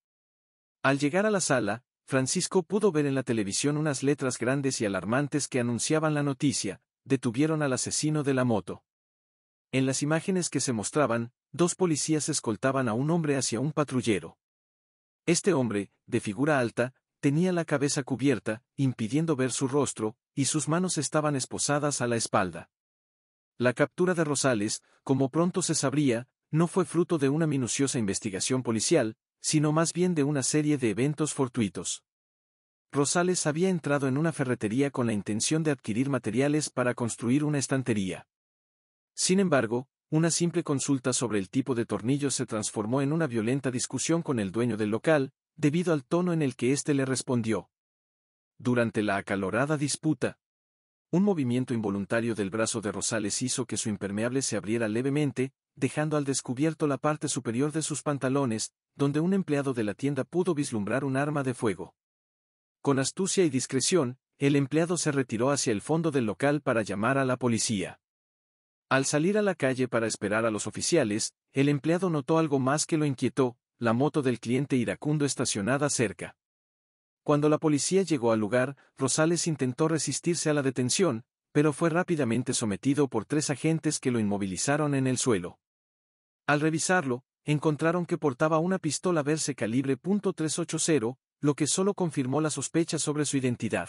Al llegar a la sala, Francisco pudo ver en la televisión unas letras grandes y alarmantes que anunciaban la noticia, detuvieron al asesino de la moto. En las imágenes que se mostraban, dos policías escoltaban a un hombre hacia un patrullero. Este hombre, de figura alta, Tenía la cabeza cubierta, impidiendo ver su rostro, y sus manos estaban esposadas a la espalda. La captura de Rosales, como pronto se sabría, no fue fruto de una minuciosa investigación policial, sino más bien de una serie de eventos fortuitos. Rosales había entrado en una ferretería con la intención de adquirir materiales para construir una estantería. Sin embargo, una simple consulta sobre el tipo de tornillos se transformó en una violenta discusión con el dueño del local, debido al tono en el que éste le respondió. Durante la acalorada disputa, un movimiento involuntario del brazo de Rosales hizo que su impermeable se abriera levemente, dejando al descubierto la parte superior de sus pantalones, donde un empleado de la tienda pudo vislumbrar un arma de fuego. Con astucia y discreción, el empleado se retiró hacia el fondo del local para llamar a la policía. Al salir a la calle para esperar a los oficiales, el empleado notó algo más que lo inquietó, la moto del cliente iracundo estacionada cerca. Cuando la policía llegó al lugar, Rosales intentó resistirse a la detención, pero fue rápidamente sometido por tres agentes que lo inmovilizaron en el suelo. Al revisarlo, encontraron que portaba una pistola Verse calibre .380, lo que solo confirmó la sospecha sobre su identidad.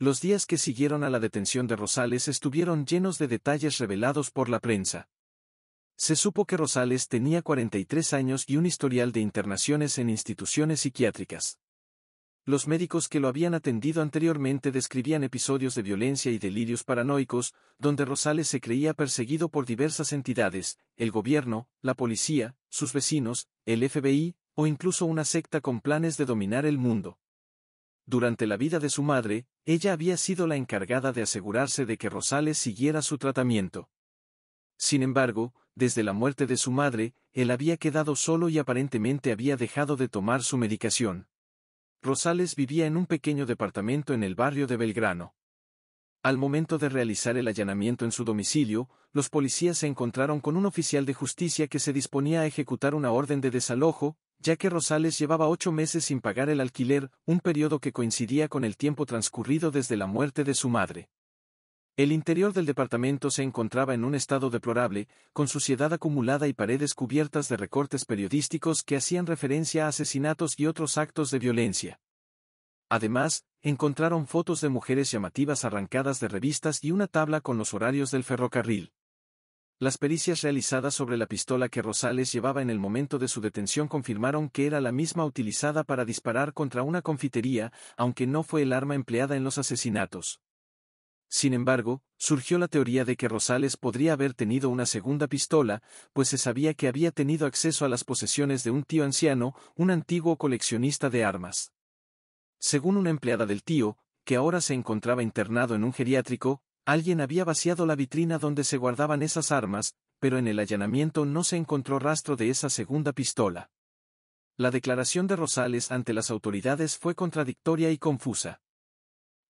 Los días que siguieron a la detención de Rosales estuvieron llenos de detalles revelados por la prensa se supo que Rosales tenía 43 años y un historial de internaciones en instituciones psiquiátricas. Los médicos que lo habían atendido anteriormente describían episodios de violencia y delirios paranoicos, donde Rosales se creía perseguido por diversas entidades, el gobierno, la policía, sus vecinos, el FBI, o incluso una secta con planes de dominar el mundo. Durante la vida de su madre, ella había sido la encargada de asegurarse de que Rosales siguiera su tratamiento. Sin embargo, desde la muerte de su madre, él había quedado solo y aparentemente había dejado de tomar su medicación. Rosales vivía en un pequeño departamento en el barrio de Belgrano. Al momento de realizar el allanamiento en su domicilio, los policías se encontraron con un oficial de justicia que se disponía a ejecutar una orden de desalojo, ya que Rosales llevaba ocho meses sin pagar el alquiler, un periodo que coincidía con el tiempo transcurrido desde la muerte de su madre. El interior del departamento se encontraba en un estado deplorable, con suciedad acumulada y paredes cubiertas de recortes periodísticos que hacían referencia a asesinatos y otros actos de violencia. Además, encontraron fotos de mujeres llamativas arrancadas de revistas y una tabla con los horarios del ferrocarril. Las pericias realizadas sobre la pistola que Rosales llevaba en el momento de su detención confirmaron que era la misma utilizada para disparar contra una confitería, aunque no fue el arma empleada en los asesinatos. Sin embargo, surgió la teoría de que Rosales podría haber tenido una segunda pistola, pues se sabía que había tenido acceso a las posesiones de un tío anciano, un antiguo coleccionista de armas. Según una empleada del tío, que ahora se encontraba internado en un geriátrico, alguien había vaciado la vitrina donde se guardaban esas armas, pero en el allanamiento no se encontró rastro de esa segunda pistola. La declaración de Rosales ante las autoridades fue contradictoria y confusa.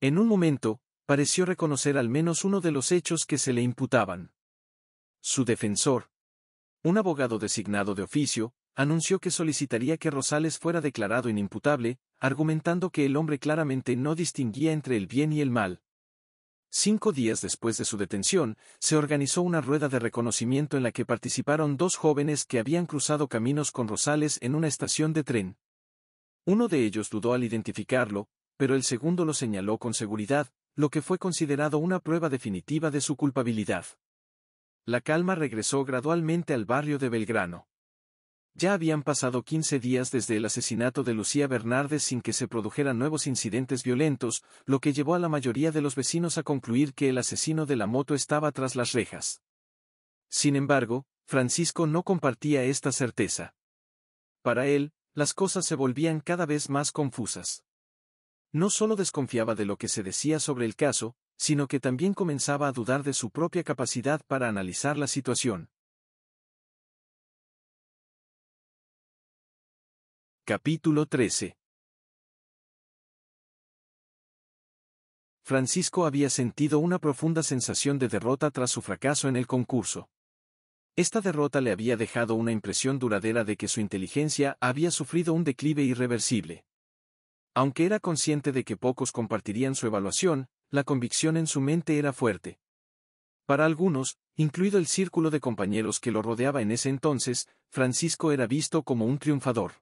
En un momento, pareció reconocer al menos uno de los hechos que se le imputaban. Su defensor, un abogado designado de oficio, anunció que solicitaría que Rosales fuera declarado inimputable, argumentando que el hombre claramente no distinguía entre el bien y el mal. Cinco días después de su detención, se organizó una rueda de reconocimiento en la que participaron dos jóvenes que habían cruzado caminos con Rosales en una estación de tren. Uno de ellos dudó al identificarlo, pero el segundo lo señaló con seguridad, lo que fue considerado una prueba definitiva de su culpabilidad. La calma regresó gradualmente al barrio de Belgrano. Ya habían pasado 15 días desde el asesinato de Lucía Bernardes sin que se produjeran nuevos incidentes violentos, lo que llevó a la mayoría de los vecinos a concluir que el asesino de la moto estaba tras las rejas. Sin embargo, Francisco no compartía esta certeza. Para él, las cosas se volvían cada vez más confusas no solo desconfiaba de lo que se decía sobre el caso, sino que también comenzaba a dudar de su propia capacidad para analizar la situación. Capítulo 13 Francisco había sentido una profunda sensación de derrota tras su fracaso en el concurso. Esta derrota le había dejado una impresión duradera de que su inteligencia había sufrido un declive irreversible. Aunque era consciente de que pocos compartirían su evaluación, la convicción en su mente era fuerte. Para algunos, incluido el círculo de compañeros que lo rodeaba en ese entonces, Francisco era visto como un triunfador.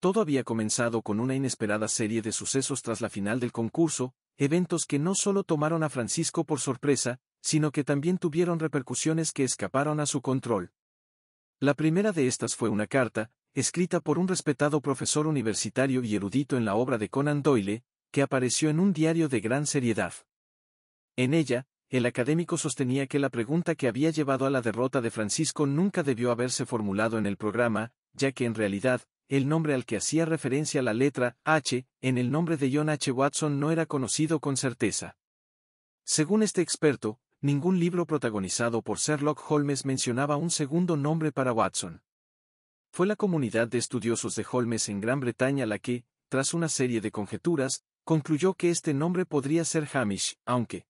Todo había comenzado con una inesperada serie de sucesos tras la final del concurso, eventos que no solo tomaron a Francisco por sorpresa, sino que también tuvieron repercusiones que escaparon a su control. La primera de estas fue una carta, escrita por un respetado profesor universitario y erudito en la obra de Conan Doyle, que apareció en un diario de gran seriedad. En ella, el académico sostenía que la pregunta que había llevado a la derrota de Francisco nunca debió haberse formulado en el programa, ya que en realidad, el nombre al que hacía referencia la letra H, en el nombre de John H. Watson no era conocido con certeza. Según este experto, ningún libro protagonizado por Sherlock Holmes mencionaba un segundo nombre para Watson. Fue la comunidad de estudiosos de Holmes en Gran Bretaña la que, tras una serie de conjeturas, concluyó que este nombre podría ser Hamish, aunque,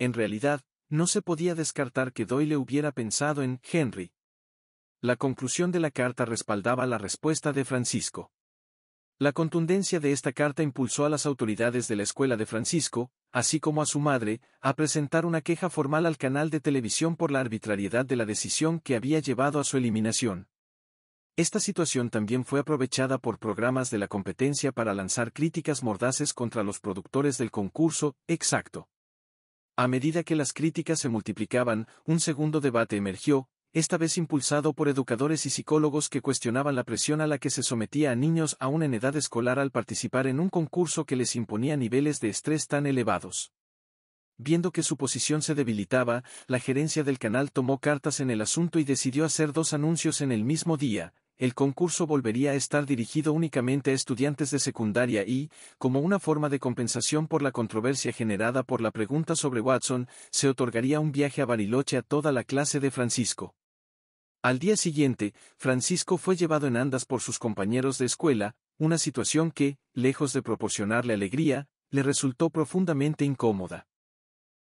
en realidad, no se podía descartar que Doyle hubiera pensado en Henry. La conclusión de la carta respaldaba la respuesta de Francisco. La contundencia de esta carta impulsó a las autoridades de la escuela de Francisco, así como a su madre, a presentar una queja formal al canal de televisión por la arbitrariedad de la decisión que había llevado a su eliminación. Esta situación también fue aprovechada por programas de la competencia para lanzar críticas mordaces contra los productores del concurso, exacto. A medida que las críticas se multiplicaban, un segundo debate emergió, esta vez impulsado por educadores y psicólogos que cuestionaban la presión a la que se sometía a niños aún en edad escolar al participar en un concurso que les imponía niveles de estrés tan elevados. Viendo que su posición se debilitaba, la gerencia del canal tomó cartas en el asunto y decidió hacer dos anuncios en el mismo día, el concurso volvería a estar dirigido únicamente a estudiantes de secundaria y, como una forma de compensación por la controversia generada por la pregunta sobre Watson, se otorgaría un viaje a Bariloche a toda la clase de Francisco. Al día siguiente, Francisco fue llevado en andas por sus compañeros de escuela, una situación que, lejos de proporcionarle alegría, le resultó profundamente incómoda.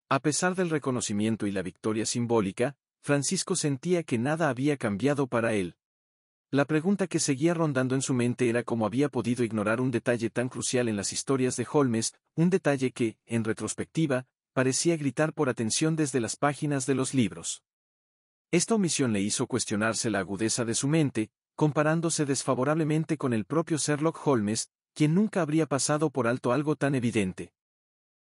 A pesar del reconocimiento y la victoria simbólica, Francisco sentía que nada había cambiado para él. La pregunta que seguía rondando en su mente era cómo había podido ignorar un detalle tan crucial en las historias de Holmes, un detalle que, en retrospectiva, parecía gritar por atención desde las páginas de los libros. Esta omisión le hizo cuestionarse la agudeza de su mente, comparándose desfavorablemente con el propio Sherlock Holmes, quien nunca habría pasado por alto algo tan evidente.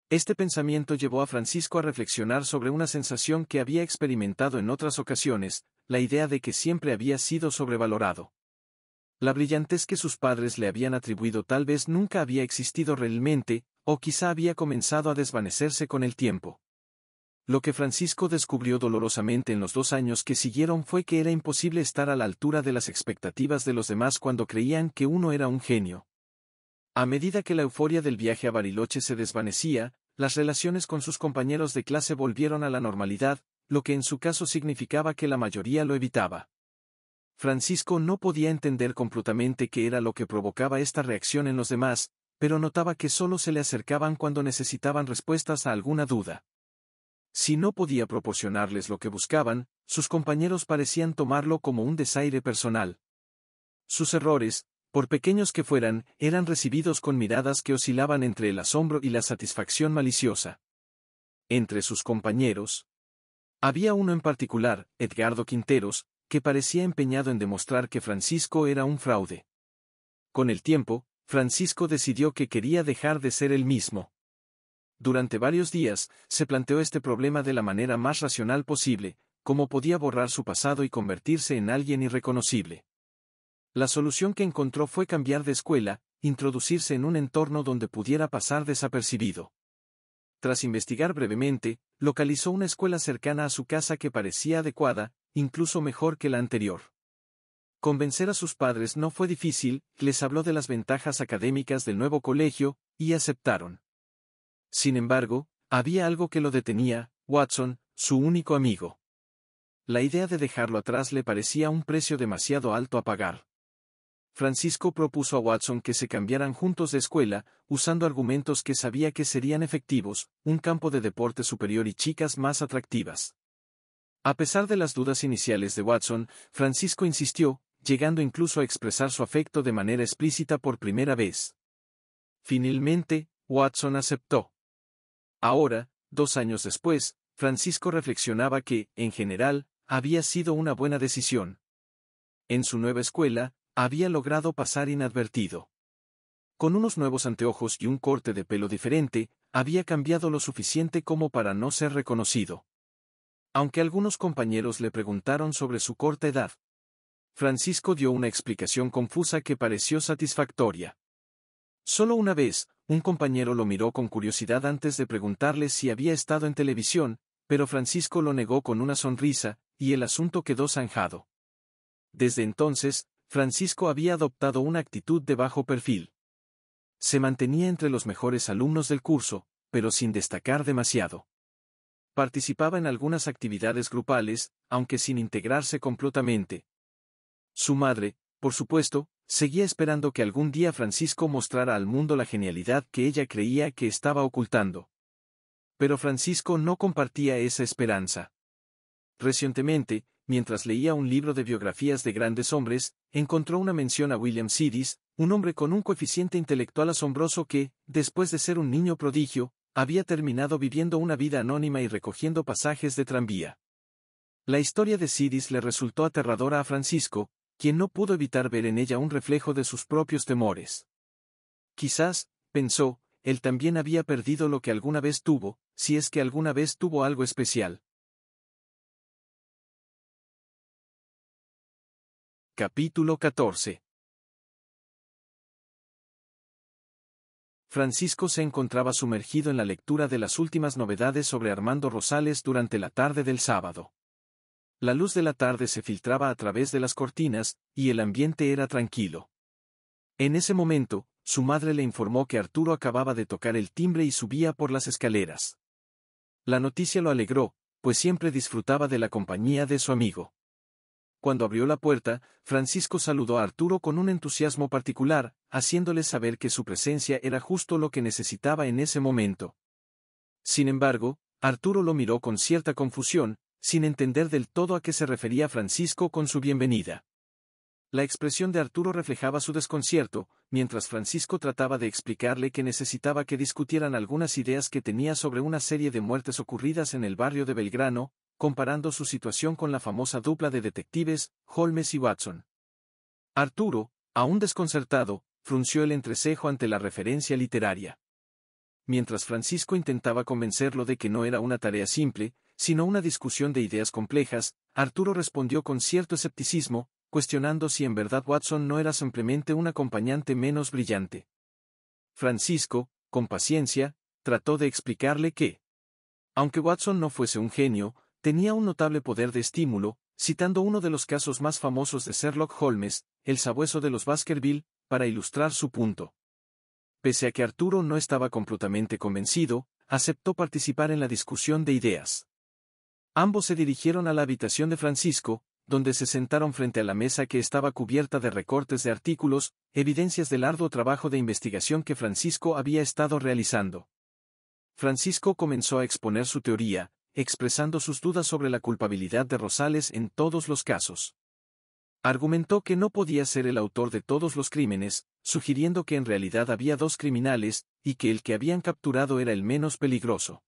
Este pensamiento llevó a Francisco a reflexionar sobre una sensación que había experimentado en otras ocasiones, la idea de que siempre había sido sobrevalorado. La brillantez que sus padres le habían atribuido tal vez nunca había existido realmente, o quizá había comenzado a desvanecerse con el tiempo. Lo que Francisco descubrió dolorosamente en los dos años que siguieron fue que era imposible estar a la altura de las expectativas de los demás cuando creían que uno era un genio. A medida que la euforia del viaje a Bariloche se desvanecía, las relaciones con sus compañeros de clase volvieron a la normalidad, lo que en su caso significaba que la mayoría lo evitaba. Francisco no podía entender completamente qué era lo que provocaba esta reacción en los demás, pero notaba que solo se le acercaban cuando necesitaban respuestas a alguna duda. Si no podía proporcionarles lo que buscaban, sus compañeros parecían tomarlo como un desaire personal. Sus errores, por pequeños que fueran, eran recibidos con miradas que oscilaban entre el asombro y la satisfacción maliciosa. Entre sus compañeros, había uno en particular, Edgardo Quinteros, que parecía empeñado en demostrar que Francisco era un fraude. Con el tiempo, Francisco decidió que quería dejar de ser el mismo. Durante varios días, se planteó este problema de la manera más racional posible, cómo podía borrar su pasado y convertirse en alguien irreconocible. La solución que encontró fue cambiar de escuela, introducirse en un entorno donde pudiera pasar desapercibido. Tras investigar brevemente, localizó una escuela cercana a su casa que parecía adecuada, incluso mejor que la anterior. Convencer a sus padres no fue difícil, les habló de las ventajas académicas del nuevo colegio, y aceptaron. Sin embargo, había algo que lo detenía, Watson, su único amigo. La idea de dejarlo atrás le parecía un precio demasiado alto a pagar. Francisco propuso a Watson que se cambiaran juntos de escuela, usando argumentos que sabía que serían efectivos, un campo de deporte superior y chicas más atractivas. A pesar de las dudas iniciales de Watson, Francisco insistió, llegando incluso a expresar su afecto de manera explícita por primera vez. Finalmente, Watson aceptó. Ahora, dos años después, Francisco reflexionaba que, en general, había sido una buena decisión. En su nueva escuela, había logrado pasar inadvertido. Con unos nuevos anteojos y un corte de pelo diferente, había cambiado lo suficiente como para no ser reconocido. Aunque algunos compañeros le preguntaron sobre su corta edad, Francisco dio una explicación confusa que pareció satisfactoria. Solo una vez, un compañero lo miró con curiosidad antes de preguntarle si había estado en televisión, pero Francisco lo negó con una sonrisa, y el asunto quedó zanjado. Desde entonces, Francisco había adoptado una actitud de bajo perfil. Se mantenía entre los mejores alumnos del curso, pero sin destacar demasiado. Participaba en algunas actividades grupales, aunque sin integrarse completamente. Su madre, por supuesto, seguía esperando que algún día Francisco mostrara al mundo la genialidad que ella creía que estaba ocultando. Pero Francisco no compartía esa esperanza. Recientemente, mientras leía un libro de biografías de grandes hombres, encontró una mención a William Sidis, un hombre con un coeficiente intelectual asombroso que, después de ser un niño prodigio, había terminado viviendo una vida anónima y recogiendo pasajes de tranvía. La historia de Sidis le resultó aterradora a Francisco, quien no pudo evitar ver en ella un reflejo de sus propios temores. Quizás, pensó, él también había perdido lo que alguna vez tuvo, si es que alguna vez tuvo algo especial. Capítulo 14 Francisco se encontraba sumergido en la lectura de las últimas novedades sobre Armando Rosales durante la tarde del sábado. La luz de la tarde se filtraba a través de las cortinas, y el ambiente era tranquilo. En ese momento, su madre le informó que Arturo acababa de tocar el timbre y subía por las escaleras. La noticia lo alegró, pues siempre disfrutaba de la compañía de su amigo. Cuando abrió la puerta, Francisco saludó a Arturo con un entusiasmo particular, haciéndole saber que su presencia era justo lo que necesitaba en ese momento. Sin embargo, Arturo lo miró con cierta confusión, sin entender del todo a qué se refería Francisco con su bienvenida. La expresión de Arturo reflejaba su desconcierto, mientras Francisco trataba de explicarle que necesitaba que discutieran algunas ideas que tenía sobre una serie de muertes ocurridas en el barrio de Belgrano, comparando su situación con la famosa dupla de detectives, Holmes y Watson. Arturo, aún desconcertado, frunció el entrecejo ante la referencia literaria. Mientras Francisco intentaba convencerlo de que no era una tarea simple, sino una discusión de ideas complejas, Arturo respondió con cierto escepticismo, cuestionando si en verdad Watson no era simplemente un acompañante menos brillante. Francisco, con paciencia, trató de explicarle que, aunque Watson no fuese un genio, Tenía un notable poder de estímulo, citando uno de los casos más famosos de Sherlock Holmes, el sabueso de los Baskerville, para ilustrar su punto. Pese a que Arturo no estaba completamente convencido, aceptó participar en la discusión de ideas. Ambos se dirigieron a la habitación de Francisco, donde se sentaron frente a la mesa que estaba cubierta de recortes de artículos, evidencias del arduo trabajo de investigación que Francisco había estado realizando. Francisco comenzó a exponer su teoría, expresando sus dudas sobre la culpabilidad de Rosales en todos los casos. Argumentó que no podía ser el autor de todos los crímenes, sugiriendo que en realidad había dos criminales, y que el que habían capturado era el menos peligroso.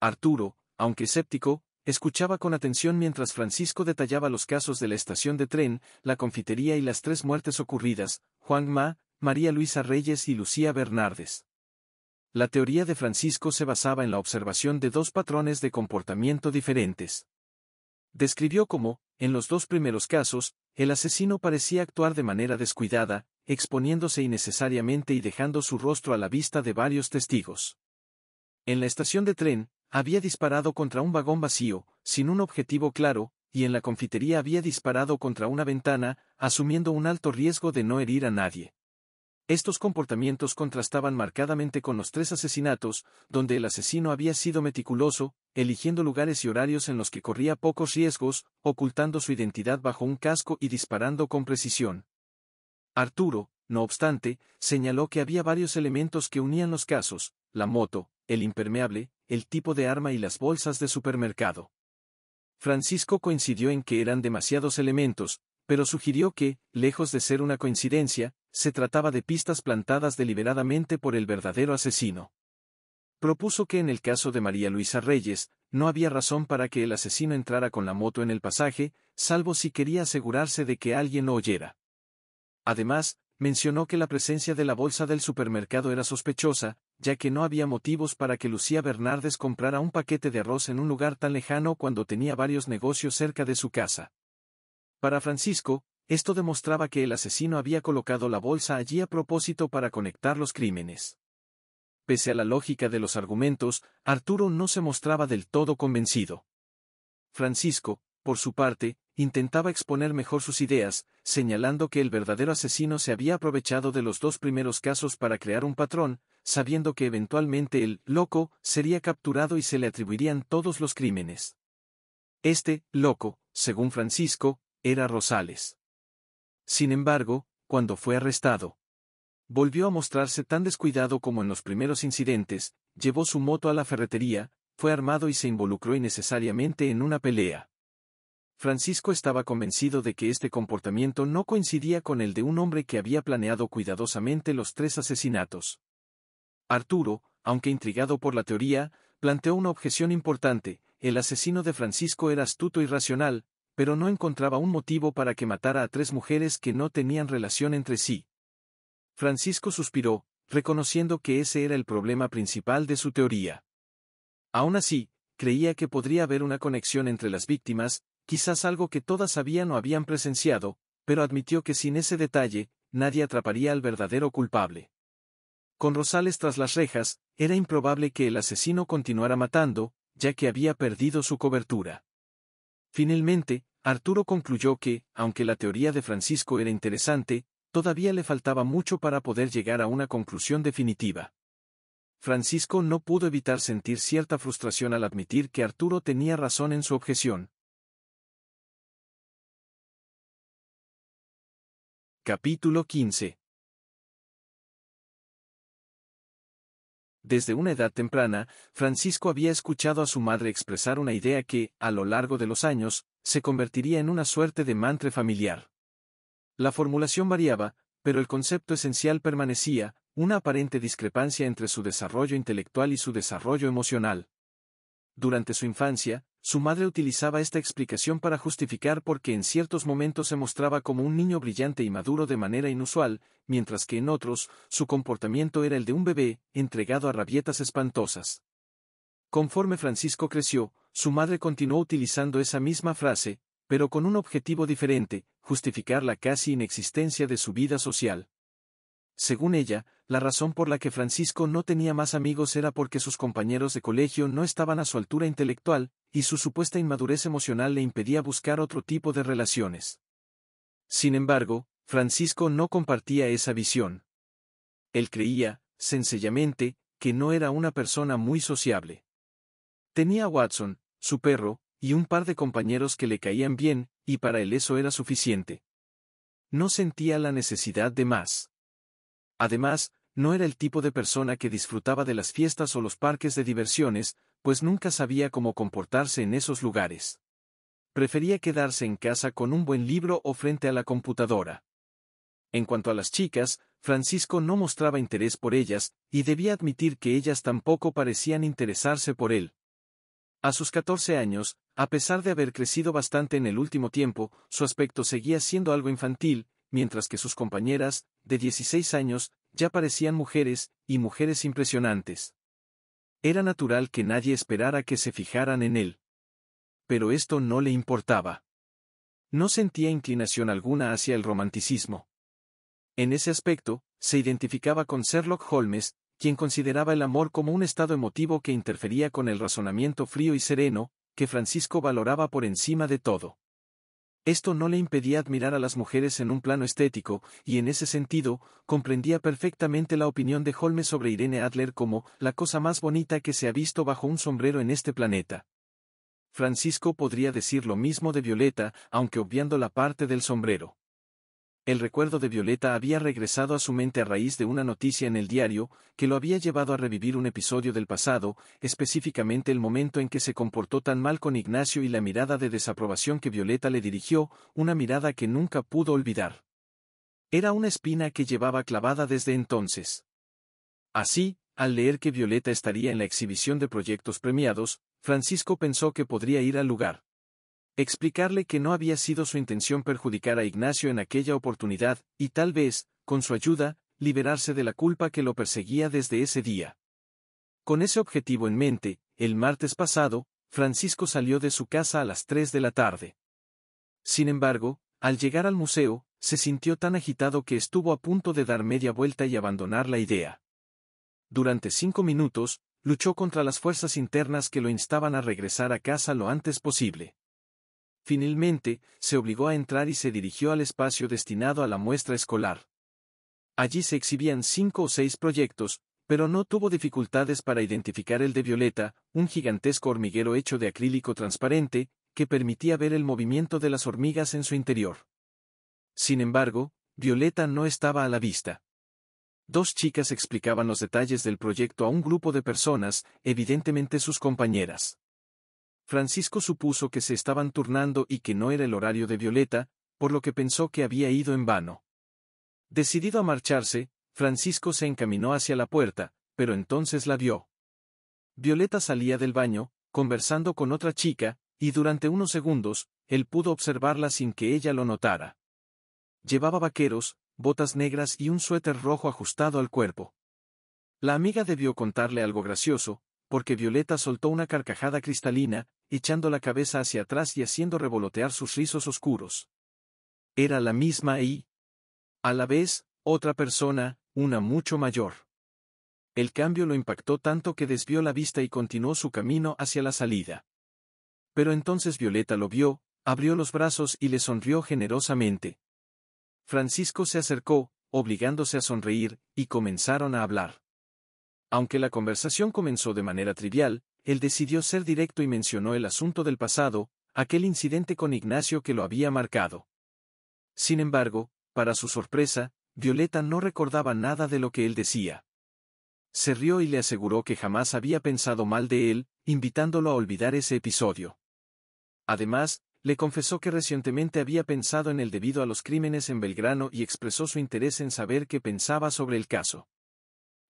Arturo, aunque escéptico, escuchaba con atención mientras Francisco detallaba los casos de la estación de tren, la confitería y las tres muertes ocurridas, Juan Ma, María Luisa Reyes y Lucía Bernardes. La teoría de Francisco se basaba en la observación de dos patrones de comportamiento diferentes. Describió cómo, en los dos primeros casos, el asesino parecía actuar de manera descuidada, exponiéndose innecesariamente y dejando su rostro a la vista de varios testigos. En la estación de tren, había disparado contra un vagón vacío, sin un objetivo claro, y en la confitería había disparado contra una ventana, asumiendo un alto riesgo de no herir a nadie. Estos comportamientos contrastaban marcadamente con los tres asesinatos, donde el asesino había sido meticuloso, eligiendo lugares y horarios en los que corría pocos riesgos, ocultando su identidad bajo un casco y disparando con precisión. Arturo, no obstante, señaló que había varios elementos que unían los casos, la moto, el impermeable, el tipo de arma y las bolsas de supermercado. Francisco coincidió en que eran demasiados elementos, pero sugirió que, lejos de ser una coincidencia, se trataba de pistas plantadas deliberadamente por el verdadero asesino. Propuso que en el caso de María Luisa Reyes, no había razón para que el asesino entrara con la moto en el pasaje, salvo si quería asegurarse de que alguien lo oyera. Además, mencionó que la presencia de la bolsa del supermercado era sospechosa, ya que no había motivos para que Lucía Bernardes comprara un paquete de arroz en un lugar tan lejano cuando tenía varios negocios cerca de su casa. Para Francisco, esto demostraba que el asesino había colocado la bolsa allí a propósito para conectar los crímenes. Pese a la lógica de los argumentos, Arturo no se mostraba del todo convencido. Francisco, por su parte, intentaba exponer mejor sus ideas, señalando que el verdadero asesino se había aprovechado de los dos primeros casos para crear un patrón, sabiendo que eventualmente el loco sería capturado y se le atribuirían todos los crímenes. Este loco, según Francisco, era Rosales. Sin embargo, cuando fue arrestado, volvió a mostrarse tan descuidado como en los primeros incidentes, llevó su moto a la ferretería, fue armado y se involucró innecesariamente en una pelea. Francisco estaba convencido de que este comportamiento no coincidía con el de un hombre que había planeado cuidadosamente los tres asesinatos. Arturo, aunque intrigado por la teoría, planteó una objeción importante, el asesino de Francisco era astuto y racional, pero no encontraba un motivo para que matara a tres mujeres que no tenían relación entre sí. Francisco suspiró, reconociendo que ese era el problema principal de su teoría. Aún así, creía que podría haber una conexión entre las víctimas, quizás algo que todas habían o habían presenciado, pero admitió que sin ese detalle, nadie atraparía al verdadero culpable. Con Rosales tras las rejas, era improbable que el asesino continuara matando, ya que había perdido su cobertura. Finalmente, Arturo concluyó que, aunque la teoría de Francisco era interesante, todavía le faltaba mucho para poder llegar a una conclusión definitiva. Francisco no pudo evitar sentir cierta frustración al admitir que Arturo tenía razón en su objeción. Capítulo 15 Desde una edad temprana, Francisco había escuchado a su madre expresar una idea que, a lo largo de los años, se convertiría en una suerte de mantra familiar. La formulación variaba, pero el concepto esencial permanecía, una aparente discrepancia entre su desarrollo intelectual y su desarrollo emocional. Durante su infancia, su madre utilizaba esta explicación para justificar por qué en ciertos momentos se mostraba como un niño brillante y maduro de manera inusual, mientras que en otros, su comportamiento era el de un bebé, entregado a rabietas espantosas. Conforme Francisco creció, su madre continuó utilizando esa misma frase, pero con un objetivo diferente, justificar la casi inexistencia de su vida social. Según ella, la razón por la que Francisco no tenía más amigos era porque sus compañeros de colegio no estaban a su altura intelectual, y su supuesta inmadurez emocional le impedía buscar otro tipo de relaciones. Sin embargo, Francisco no compartía esa visión. Él creía, sencillamente, que no era una persona muy sociable. Tenía a Watson, su perro, y un par de compañeros que le caían bien, y para él eso era suficiente. No sentía la necesidad de más. Además, no era el tipo de persona que disfrutaba de las fiestas o los parques de diversiones, pues nunca sabía cómo comportarse en esos lugares. Prefería quedarse en casa con un buen libro o frente a la computadora. En cuanto a las chicas, Francisco no mostraba interés por ellas, y debía admitir que ellas tampoco parecían interesarse por él. A sus 14 años, a pesar de haber crecido bastante en el último tiempo, su aspecto seguía siendo algo infantil, mientras que sus compañeras, de 16 años, ya parecían mujeres, y mujeres impresionantes. Era natural que nadie esperara que se fijaran en él. Pero esto no le importaba. No sentía inclinación alguna hacia el romanticismo. En ese aspecto, se identificaba con Sherlock Holmes, quien consideraba el amor como un estado emotivo que interfería con el razonamiento frío y sereno, que Francisco valoraba por encima de todo. Esto no le impedía admirar a las mujeres en un plano estético, y en ese sentido, comprendía perfectamente la opinión de Holmes sobre Irene Adler como la cosa más bonita que se ha visto bajo un sombrero en este planeta. Francisco podría decir lo mismo de Violeta, aunque obviando la parte del sombrero. El recuerdo de Violeta había regresado a su mente a raíz de una noticia en el diario, que lo había llevado a revivir un episodio del pasado, específicamente el momento en que se comportó tan mal con Ignacio y la mirada de desaprobación que Violeta le dirigió, una mirada que nunca pudo olvidar. Era una espina que llevaba clavada desde entonces. Así, al leer que Violeta estaría en la exhibición de proyectos premiados, Francisco pensó que podría ir al lugar. Explicarle que no había sido su intención perjudicar a Ignacio en aquella oportunidad, y tal vez, con su ayuda, liberarse de la culpa que lo perseguía desde ese día. Con ese objetivo en mente, el martes pasado, Francisco salió de su casa a las 3 de la tarde. Sin embargo, al llegar al museo, se sintió tan agitado que estuvo a punto de dar media vuelta y abandonar la idea. Durante cinco minutos, luchó contra las fuerzas internas que lo instaban a regresar a casa lo antes posible. Finalmente, se obligó a entrar y se dirigió al espacio destinado a la muestra escolar. Allí se exhibían cinco o seis proyectos, pero no tuvo dificultades para identificar el de Violeta, un gigantesco hormiguero hecho de acrílico transparente, que permitía ver el movimiento de las hormigas en su interior. Sin embargo, Violeta no estaba a la vista. Dos chicas explicaban los detalles del proyecto a un grupo de personas, evidentemente sus compañeras. Francisco supuso que se estaban turnando y que no era el horario de Violeta, por lo que pensó que había ido en vano. Decidido a marcharse, Francisco se encaminó hacia la puerta, pero entonces la vio. Violeta salía del baño, conversando con otra chica, y durante unos segundos, él pudo observarla sin que ella lo notara. Llevaba vaqueros, botas negras y un suéter rojo ajustado al cuerpo. La amiga debió contarle algo gracioso, porque Violeta soltó una carcajada cristalina, echando la cabeza hacia atrás y haciendo revolotear sus rizos oscuros. Era la misma y, a la vez, otra persona, una mucho mayor. El cambio lo impactó tanto que desvió la vista y continuó su camino hacia la salida. Pero entonces Violeta lo vio, abrió los brazos y le sonrió generosamente. Francisco se acercó, obligándose a sonreír, y comenzaron a hablar. Aunque la conversación comenzó de manera trivial, él decidió ser directo y mencionó el asunto del pasado, aquel incidente con Ignacio que lo había marcado. Sin embargo, para su sorpresa, Violeta no recordaba nada de lo que él decía. Se rió y le aseguró que jamás había pensado mal de él, invitándolo a olvidar ese episodio. Además, le confesó que recientemente había pensado en el debido a los crímenes en Belgrano y expresó su interés en saber qué pensaba sobre el caso.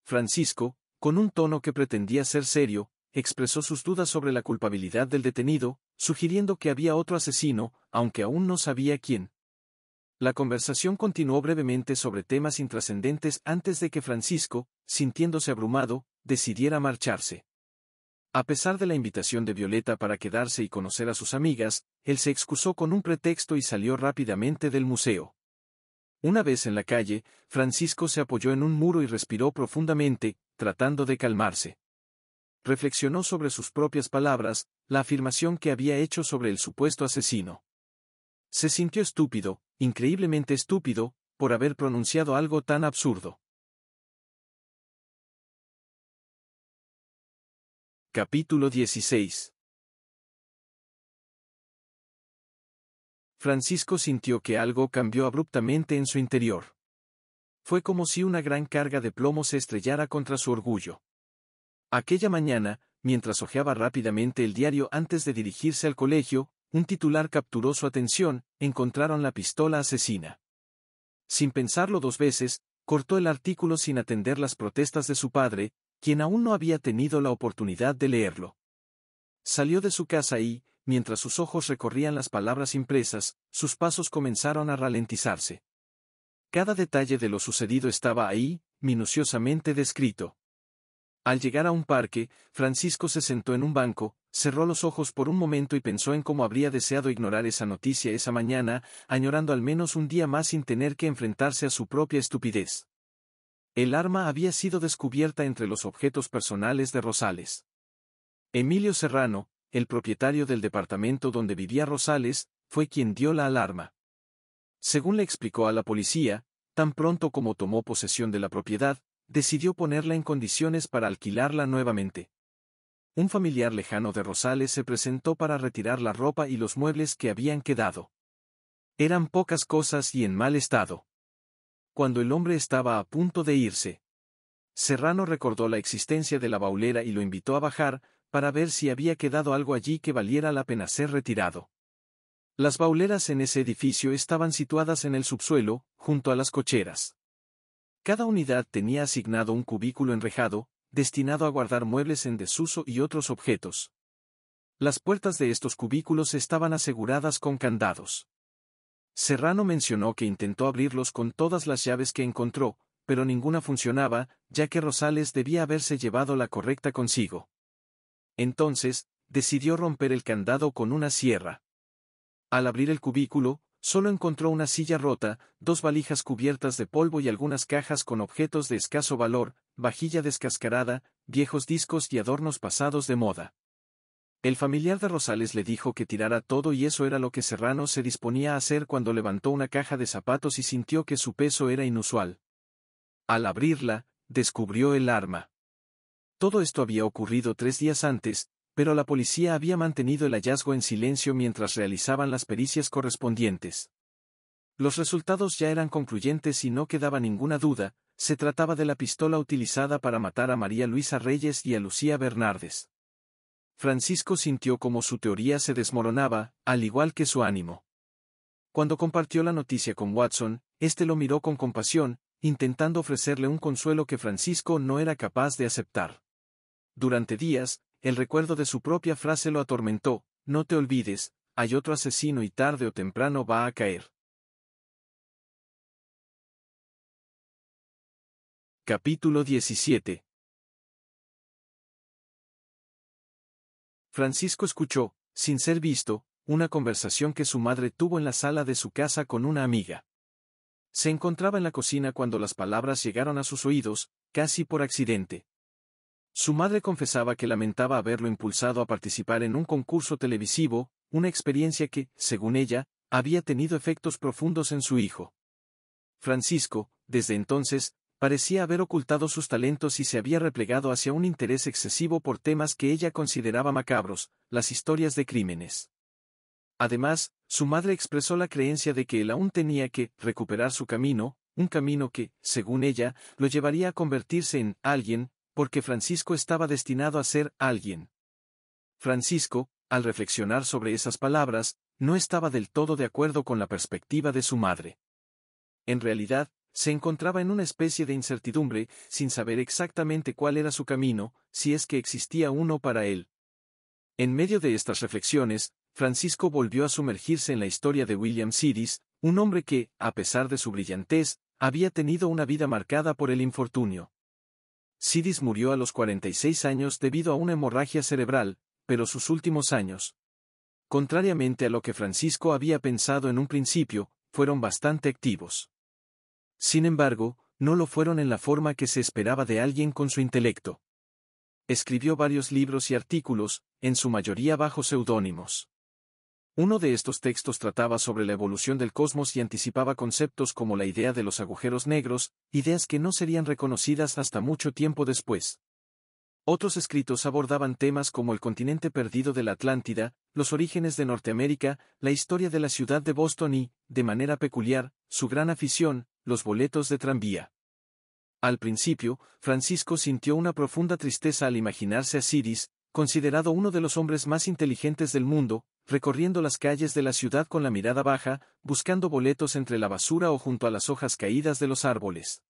Francisco, con un tono que pretendía ser serio, expresó sus dudas sobre la culpabilidad del detenido, sugiriendo que había otro asesino, aunque aún no sabía quién. La conversación continuó brevemente sobre temas intrascendentes antes de que Francisco, sintiéndose abrumado, decidiera marcharse. A pesar de la invitación de Violeta para quedarse y conocer a sus amigas, él se excusó con un pretexto y salió rápidamente del museo. Una vez en la calle, Francisco se apoyó en un muro y respiró profundamente, tratando de calmarse. Reflexionó sobre sus propias palabras, la afirmación que había hecho sobre el supuesto asesino. Se sintió estúpido, increíblemente estúpido, por haber pronunciado algo tan absurdo. Capítulo 16 Francisco sintió que algo cambió abruptamente en su interior. Fue como si una gran carga de plomo se estrellara contra su orgullo. Aquella mañana, mientras hojeaba rápidamente el diario antes de dirigirse al colegio, un titular capturó su atención, encontraron la pistola asesina. Sin pensarlo dos veces, cortó el artículo sin atender las protestas de su padre, quien aún no había tenido la oportunidad de leerlo. Salió de su casa y, mientras sus ojos recorrían las palabras impresas, sus pasos comenzaron a ralentizarse. Cada detalle de lo sucedido estaba ahí, minuciosamente descrito. Al llegar a un parque, Francisco se sentó en un banco, cerró los ojos por un momento y pensó en cómo habría deseado ignorar esa noticia esa mañana, añorando al menos un día más sin tener que enfrentarse a su propia estupidez. El arma había sido descubierta entre los objetos personales de Rosales. Emilio Serrano, el propietario del departamento donde vivía Rosales, fue quien dio la alarma. Según le explicó a la policía, tan pronto como tomó posesión de la propiedad, decidió ponerla en condiciones para alquilarla nuevamente. Un familiar lejano de Rosales se presentó para retirar la ropa y los muebles que habían quedado. Eran pocas cosas y en mal estado. Cuando el hombre estaba a punto de irse, Serrano recordó la existencia de la baulera y lo invitó a bajar, para ver si había quedado algo allí que valiera la pena ser retirado. Las bauleras en ese edificio estaban situadas en el subsuelo, junto a las cocheras. Cada unidad tenía asignado un cubículo enrejado, destinado a guardar muebles en desuso y otros objetos. Las puertas de estos cubículos estaban aseguradas con candados. Serrano mencionó que intentó abrirlos con todas las llaves que encontró, pero ninguna funcionaba, ya que Rosales debía haberse llevado la correcta consigo. Entonces, decidió romper el candado con una sierra. Al abrir el cubículo, solo encontró una silla rota, dos valijas cubiertas de polvo y algunas cajas con objetos de escaso valor, vajilla descascarada, viejos discos y adornos pasados de moda. El familiar de Rosales le dijo que tirara todo y eso era lo que Serrano se disponía a hacer cuando levantó una caja de zapatos y sintió que su peso era inusual. Al abrirla, descubrió el arma. Todo esto había ocurrido tres días antes, pero la policía había mantenido el hallazgo en silencio mientras realizaban las pericias correspondientes. Los resultados ya eran concluyentes y no quedaba ninguna duda, se trataba de la pistola utilizada para matar a María Luisa Reyes y a Lucía Bernardes. Francisco sintió como su teoría se desmoronaba, al igual que su ánimo. Cuando compartió la noticia con Watson, éste lo miró con compasión, intentando ofrecerle un consuelo que Francisco no era capaz de aceptar. Durante días, el recuerdo de su propia frase lo atormentó, no te olvides, hay otro asesino y tarde o temprano va a caer. Capítulo 17 Francisco escuchó, sin ser visto, una conversación que su madre tuvo en la sala de su casa con una amiga. Se encontraba en la cocina cuando las palabras llegaron a sus oídos, casi por accidente. Su madre confesaba que lamentaba haberlo impulsado a participar en un concurso televisivo, una experiencia que, según ella, había tenido efectos profundos en su hijo. Francisco, desde entonces, parecía haber ocultado sus talentos y se había replegado hacia un interés excesivo por temas que ella consideraba macabros, las historias de crímenes. Además, su madre expresó la creencia de que él aún tenía que recuperar su camino, un camino que, según ella, lo llevaría a convertirse en alguien, porque Francisco estaba destinado a ser alguien. Francisco, al reflexionar sobre esas palabras, no estaba del todo de acuerdo con la perspectiva de su madre. En realidad, se encontraba en una especie de incertidumbre, sin saber exactamente cuál era su camino, si es que existía uno para él. En medio de estas reflexiones, Francisco volvió a sumergirse en la historia de William Sidis, un hombre que, a pesar de su brillantez, había tenido una vida marcada por el infortunio. Sidis murió a los 46 años debido a una hemorragia cerebral, pero sus últimos años, contrariamente a lo que Francisco había pensado en un principio, fueron bastante activos. Sin embargo, no lo fueron en la forma que se esperaba de alguien con su intelecto. Escribió varios libros y artículos, en su mayoría bajo seudónimos. Uno de estos textos trataba sobre la evolución del cosmos y anticipaba conceptos como la idea de los agujeros negros, ideas que no serían reconocidas hasta mucho tiempo después. Otros escritos abordaban temas como el continente perdido de la Atlántida, los orígenes de Norteamérica, la historia de la ciudad de Boston y, de manera peculiar, su gran afición, los boletos de tranvía. Al principio, Francisco sintió una profunda tristeza al imaginarse a Ciris, considerado uno de los hombres más inteligentes del mundo, recorriendo las calles de la ciudad con la mirada baja, buscando boletos entre la basura o junto a las hojas caídas de los árboles.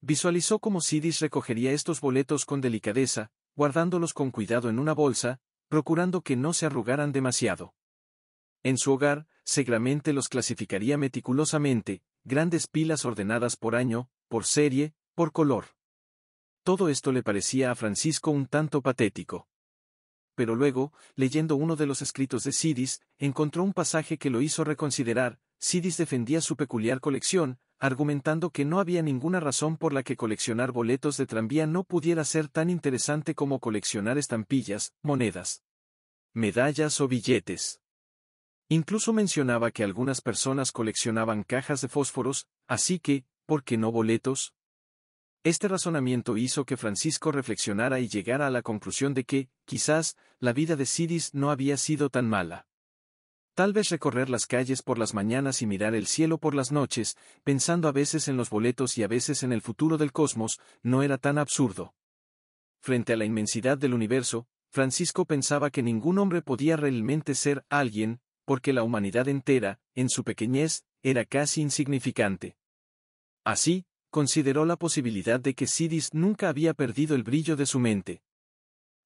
Visualizó cómo Sidis recogería estos boletos con delicadeza, guardándolos con cuidado en una bolsa, procurando que no se arrugaran demasiado. En su hogar, seguramente los clasificaría meticulosamente, grandes pilas ordenadas por año, por serie, por color. Todo esto le parecía a Francisco un tanto patético pero luego, leyendo uno de los escritos de Sidis, encontró un pasaje que lo hizo reconsiderar, Sidis defendía su peculiar colección, argumentando que no había ninguna razón por la que coleccionar boletos de tranvía no pudiera ser tan interesante como coleccionar estampillas, monedas, medallas o billetes. Incluso mencionaba que algunas personas coleccionaban cajas de fósforos, así que, ¿por qué no boletos? Este razonamiento hizo que Francisco reflexionara y llegara a la conclusión de que, quizás, la vida de Sidis no había sido tan mala. Tal vez recorrer las calles por las mañanas y mirar el cielo por las noches, pensando a veces en los boletos y a veces en el futuro del cosmos, no era tan absurdo. Frente a la inmensidad del universo, Francisco pensaba que ningún hombre podía realmente ser alguien, porque la humanidad entera, en su pequeñez, era casi insignificante. Así, consideró la posibilidad de que Sidis nunca había perdido el brillo de su mente.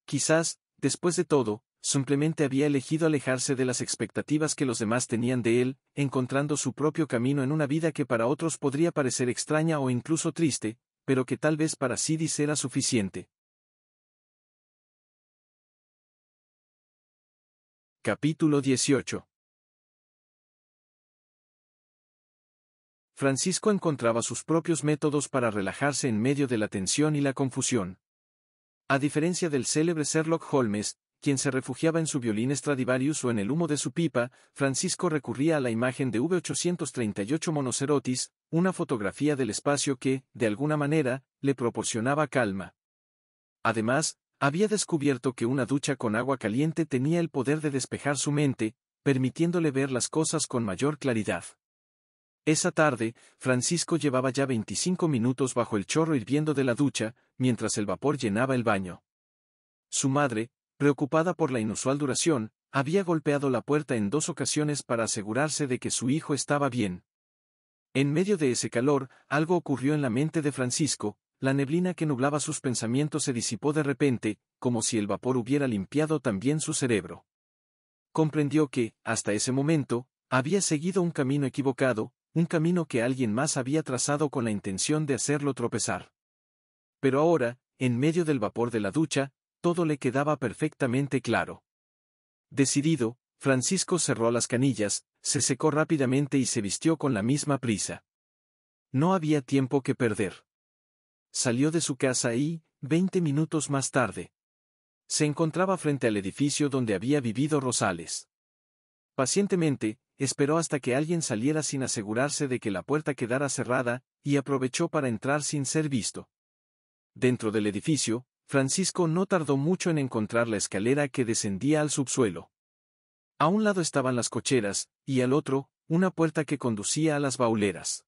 Quizás, después de todo, simplemente había elegido alejarse de las expectativas que los demás tenían de él, encontrando su propio camino en una vida que para otros podría parecer extraña o incluso triste, pero que tal vez para Sidis era suficiente. Capítulo 18 Francisco encontraba sus propios métodos para relajarse en medio de la tensión y la confusión. A diferencia del célebre Sherlock Holmes, quien se refugiaba en su violín Stradivarius o en el humo de su pipa, Francisco recurría a la imagen de V838 Monocerotis, una fotografía del espacio que, de alguna manera, le proporcionaba calma. Además, había descubierto que una ducha con agua caliente tenía el poder de despejar su mente, permitiéndole ver las cosas con mayor claridad. Esa tarde, Francisco llevaba ya 25 minutos bajo el chorro hirviendo de la ducha, mientras el vapor llenaba el baño. Su madre, preocupada por la inusual duración, había golpeado la puerta en dos ocasiones para asegurarse de que su hijo estaba bien. En medio de ese calor, algo ocurrió en la mente de Francisco, la neblina que nublaba sus pensamientos se disipó de repente, como si el vapor hubiera limpiado también su cerebro. Comprendió que, hasta ese momento, había seguido un camino equivocado, un camino que alguien más había trazado con la intención de hacerlo tropezar. Pero ahora, en medio del vapor de la ducha, todo le quedaba perfectamente claro. Decidido, Francisco cerró las canillas, se secó rápidamente y se vistió con la misma prisa. No había tiempo que perder. Salió de su casa y, veinte minutos más tarde, se encontraba frente al edificio donde había vivido Rosales. Pacientemente, esperó hasta que alguien saliera sin asegurarse de que la puerta quedara cerrada, y aprovechó para entrar sin ser visto. Dentro del edificio, Francisco no tardó mucho en encontrar la escalera que descendía al subsuelo. A un lado estaban las cocheras, y al otro, una puerta que conducía a las bauleras.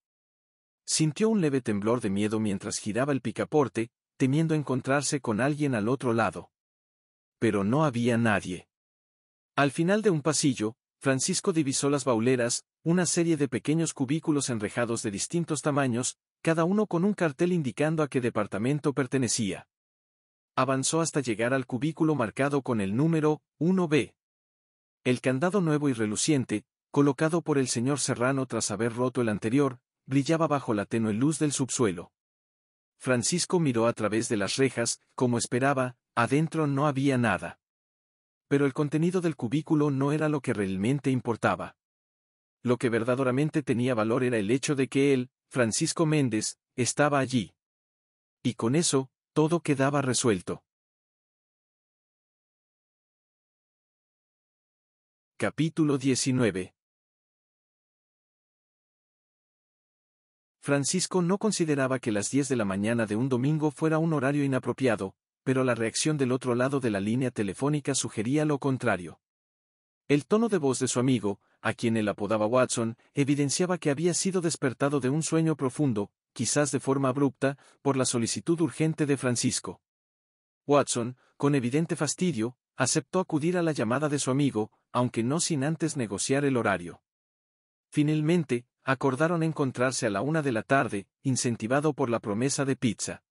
Sintió un leve temblor de miedo mientras giraba el picaporte, temiendo encontrarse con alguien al otro lado. Pero no había nadie. Al final de un pasillo, Francisco divisó las bauleras, una serie de pequeños cubículos enrejados de distintos tamaños, cada uno con un cartel indicando a qué departamento pertenecía. Avanzó hasta llegar al cubículo marcado con el número 1B. El candado nuevo y reluciente, colocado por el señor Serrano tras haber roto el anterior, brillaba bajo la tenue luz del subsuelo. Francisco miró a través de las rejas, como esperaba, adentro no había nada pero el contenido del cubículo no era lo que realmente importaba. Lo que verdaderamente tenía valor era el hecho de que él, Francisco Méndez, estaba allí. Y con eso, todo quedaba resuelto. Capítulo 19 Francisco no consideraba que las 10 de la mañana de un domingo fuera un horario inapropiado, pero la reacción del otro lado de la línea telefónica sugería lo contrario. El tono de voz de su amigo, a quien él apodaba Watson, evidenciaba que había sido despertado de un sueño profundo, quizás de forma abrupta, por la solicitud urgente de Francisco. Watson, con evidente fastidio, aceptó acudir a la llamada de su amigo, aunque no sin antes negociar el horario. Finalmente, acordaron encontrarse a la una de la tarde, incentivado por la promesa de pizza.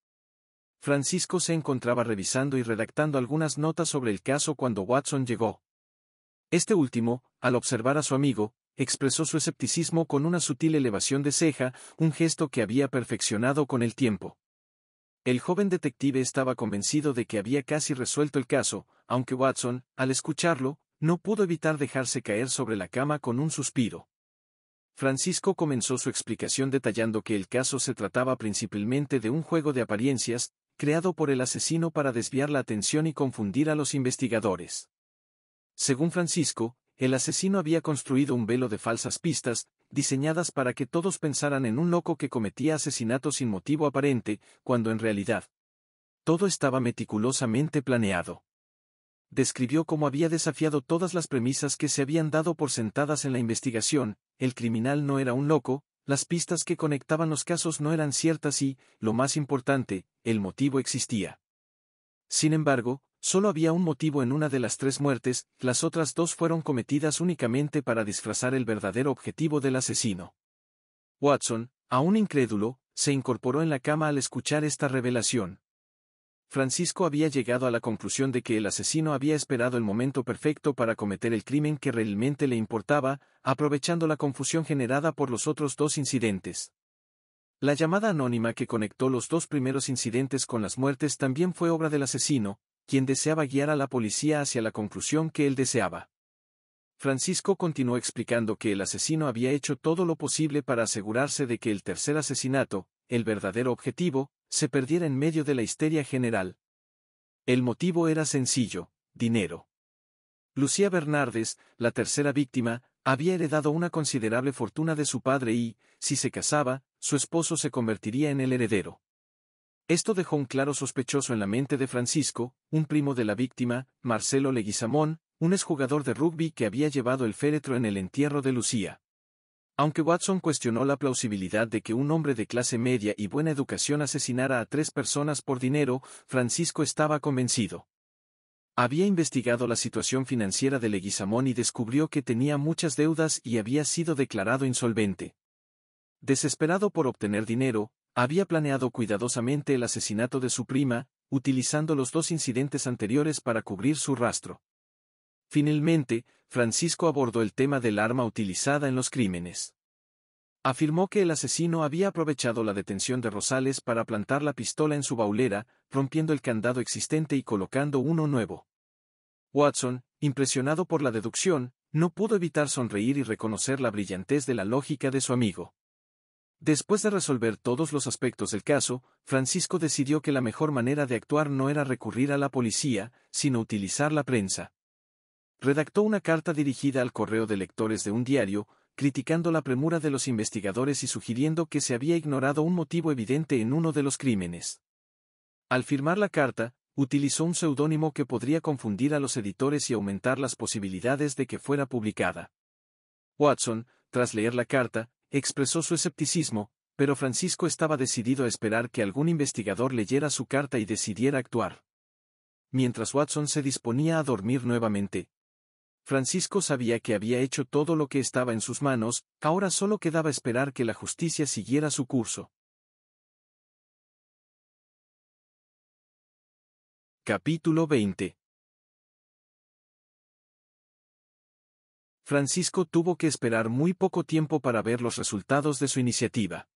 Francisco se encontraba revisando y redactando algunas notas sobre el caso cuando Watson llegó. Este último, al observar a su amigo, expresó su escepticismo con una sutil elevación de ceja, un gesto que había perfeccionado con el tiempo. El joven detective estaba convencido de que había casi resuelto el caso, aunque Watson, al escucharlo, no pudo evitar dejarse caer sobre la cama con un suspiro. Francisco comenzó su explicación detallando que el caso se trataba principalmente de un juego de apariencias, creado por el asesino para desviar la atención y confundir a los investigadores. Según Francisco, el asesino había construido un velo de falsas pistas, diseñadas para que todos pensaran en un loco que cometía asesinato sin motivo aparente, cuando en realidad todo estaba meticulosamente planeado. Describió cómo había desafiado todas las premisas que se habían dado por sentadas en la investigación, el criminal no era un loco, las pistas que conectaban los casos no eran ciertas y, lo más importante, el motivo existía. Sin embargo, solo había un motivo en una de las tres muertes, las otras dos fueron cometidas únicamente para disfrazar el verdadero objetivo del asesino. Watson, aún incrédulo, se incorporó en la cama al escuchar esta revelación. Francisco había llegado a la conclusión de que el asesino había esperado el momento perfecto para cometer el crimen que realmente le importaba, aprovechando la confusión generada por los otros dos incidentes. La llamada anónima que conectó los dos primeros incidentes con las muertes también fue obra del asesino, quien deseaba guiar a la policía hacia la conclusión que él deseaba. Francisco continuó explicando que el asesino había hecho todo lo posible para asegurarse de que el tercer asesinato, el verdadero objetivo, se perdiera en medio de la histeria general. El motivo era sencillo, dinero. Lucía Bernardes, la tercera víctima, había heredado una considerable fortuna de su padre y, si se casaba, su esposo se convertiría en el heredero. Esto dejó un claro sospechoso en la mente de Francisco, un primo de la víctima, Marcelo Leguizamón, un exjugador de rugby que había llevado el féretro en el entierro de Lucía. Aunque Watson cuestionó la plausibilidad de que un hombre de clase media y buena educación asesinara a tres personas por dinero, Francisco estaba convencido. Había investigado la situación financiera de Leguizamón y descubrió que tenía muchas deudas y había sido declarado insolvente. Desesperado por obtener dinero, había planeado cuidadosamente el asesinato de su prima, utilizando los dos incidentes anteriores para cubrir su rastro. Finalmente, Francisco abordó el tema del arma utilizada en los crímenes. Afirmó que el asesino había aprovechado la detención de Rosales para plantar la pistola en su baulera, rompiendo el candado existente y colocando uno nuevo. Watson, impresionado por la deducción, no pudo evitar sonreír y reconocer la brillantez de la lógica de su amigo. Después de resolver todos los aspectos del caso, Francisco decidió que la mejor manera de actuar no era recurrir a la policía, sino utilizar la prensa redactó una carta dirigida al correo de lectores de un diario, criticando la premura de los investigadores y sugiriendo que se había ignorado un motivo evidente en uno de los crímenes. Al firmar la carta, utilizó un seudónimo que podría confundir a los editores y aumentar las posibilidades de que fuera publicada. Watson, tras leer la carta, expresó su escepticismo, pero Francisco estaba decidido a esperar que algún investigador leyera su carta y decidiera actuar. Mientras Watson se disponía a dormir nuevamente, Francisco sabía que había hecho todo lo que estaba en sus manos, ahora solo quedaba esperar que la justicia siguiera su curso. Capítulo 20 Francisco tuvo que esperar muy poco tiempo para ver los resultados de su iniciativa.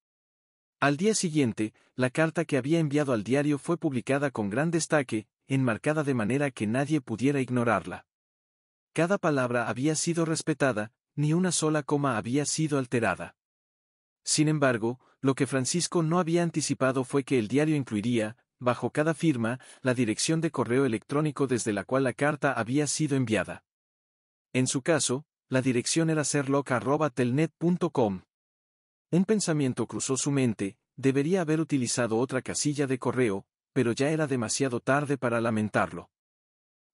Al día siguiente, la carta que había enviado al diario fue publicada con gran destaque, enmarcada de manera que nadie pudiera ignorarla. Cada palabra había sido respetada, ni una sola coma había sido alterada. Sin embargo, lo que Francisco no había anticipado fue que el diario incluiría, bajo cada firma, la dirección de correo electrónico desde la cual la carta había sido enviada. En su caso, la dirección era serloca@telnet.com. Un pensamiento cruzó su mente, debería haber utilizado otra casilla de correo, pero ya era demasiado tarde para lamentarlo.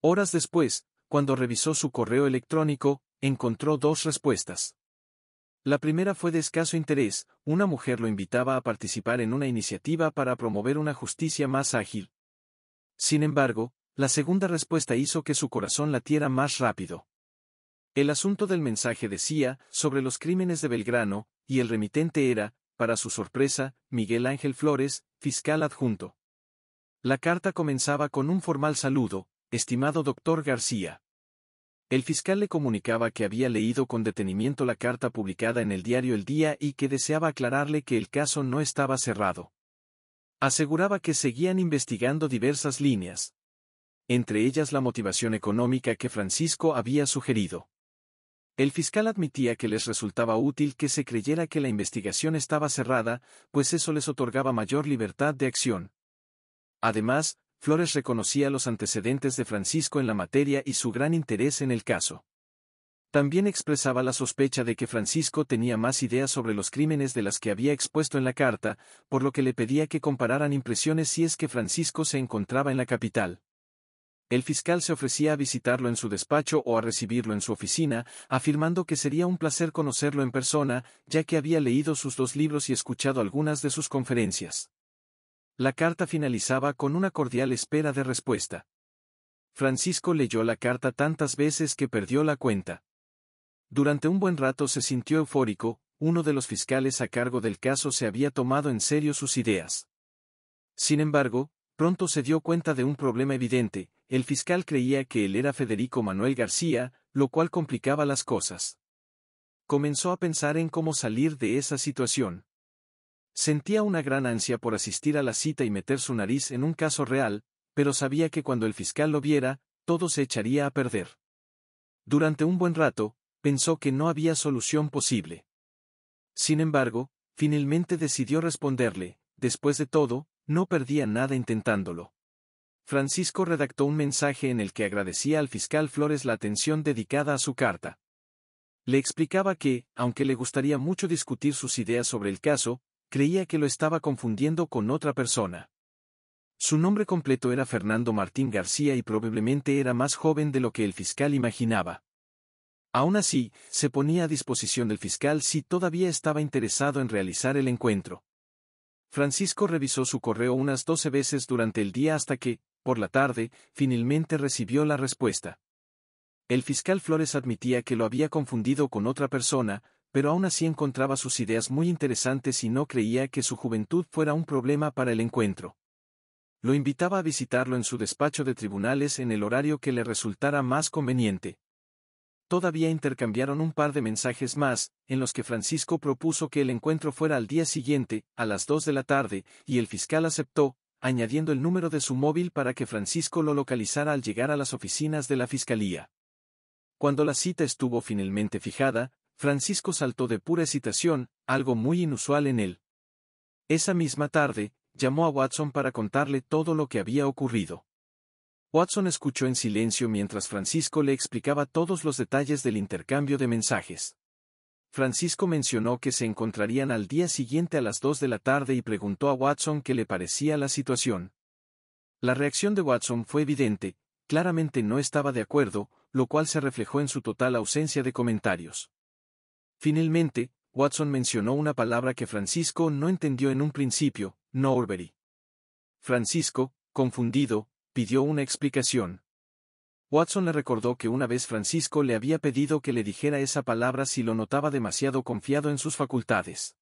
Horas después, cuando revisó su correo electrónico, encontró dos respuestas. La primera fue de escaso interés, una mujer lo invitaba a participar en una iniciativa para promover una justicia más ágil. Sin embargo, la segunda respuesta hizo que su corazón latiera más rápido. El asunto del mensaje decía, sobre los crímenes de Belgrano, y el remitente era, para su sorpresa, Miguel Ángel Flores, fiscal adjunto. La carta comenzaba con un formal saludo, estimado doctor García. El fiscal le comunicaba que había leído con detenimiento la carta publicada en el diario El Día y que deseaba aclararle que el caso no estaba cerrado. Aseguraba que seguían investigando diversas líneas. Entre ellas la motivación económica que Francisco había sugerido. El fiscal admitía que les resultaba útil que se creyera que la investigación estaba cerrada, pues eso les otorgaba mayor libertad de acción. Además, Flores reconocía los antecedentes de Francisco en la materia y su gran interés en el caso. También expresaba la sospecha de que Francisco tenía más ideas sobre los crímenes de las que había expuesto en la carta, por lo que le pedía que compararan impresiones si es que Francisco se encontraba en la capital. El fiscal se ofrecía a visitarlo en su despacho o a recibirlo en su oficina, afirmando que sería un placer conocerlo en persona, ya que había leído sus dos libros y escuchado algunas de sus conferencias. La carta finalizaba con una cordial espera de respuesta. Francisco leyó la carta tantas veces que perdió la cuenta. Durante un buen rato se sintió eufórico, uno de los fiscales a cargo del caso se había tomado en serio sus ideas. Sin embargo, pronto se dio cuenta de un problema evidente, el fiscal creía que él era Federico Manuel García, lo cual complicaba las cosas. Comenzó a pensar en cómo salir de esa situación. Sentía una gran ansia por asistir a la cita y meter su nariz en un caso real, pero sabía que cuando el fiscal lo viera, todo se echaría a perder. Durante un buen rato, pensó que no había solución posible. Sin embargo, finalmente decidió responderle, después de todo, no perdía nada intentándolo. Francisco redactó un mensaje en el que agradecía al fiscal Flores la atención dedicada a su carta. Le explicaba que, aunque le gustaría mucho discutir sus ideas sobre el caso, creía que lo estaba confundiendo con otra persona. Su nombre completo era Fernando Martín García y probablemente era más joven de lo que el fiscal imaginaba. Aún así, se ponía a disposición del fiscal si todavía estaba interesado en realizar el encuentro. Francisco revisó su correo unas doce veces durante el día hasta que, por la tarde, finalmente recibió la respuesta. El fiscal Flores admitía que lo había confundido con otra persona, pero aún así encontraba sus ideas muy interesantes y no creía que su juventud fuera un problema para el encuentro. Lo invitaba a visitarlo en su despacho de tribunales en el horario que le resultara más conveniente. Todavía intercambiaron un par de mensajes más, en los que Francisco propuso que el encuentro fuera al día siguiente, a las dos de la tarde, y el fiscal aceptó, añadiendo el número de su móvil para que Francisco lo localizara al llegar a las oficinas de la Fiscalía. Cuando la cita estuvo finalmente fijada, Francisco saltó de pura excitación, algo muy inusual en él. Esa misma tarde, llamó a Watson para contarle todo lo que había ocurrido. Watson escuchó en silencio mientras Francisco le explicaba todos los detalles del intercambio de mensajes. Francisco mencionó que se encontrarían al día siguiente a las dos de la tarde y preguntó a Watson qué le parecía la situación. La reacción de Watson fue evidente, claramente no estaba de acuerdo, lo cual se reflejó en su total ausencia de comentarios. Finalmente, Watson mencionó una palabra que Francisco no entendió en un principio, Norbury. Francisco, confundido, pidió una explicación. Watson le recordó que una vez Francisco le había pedido que le dijera esa palabra si lo notaba demasiado confiado en sus facultades.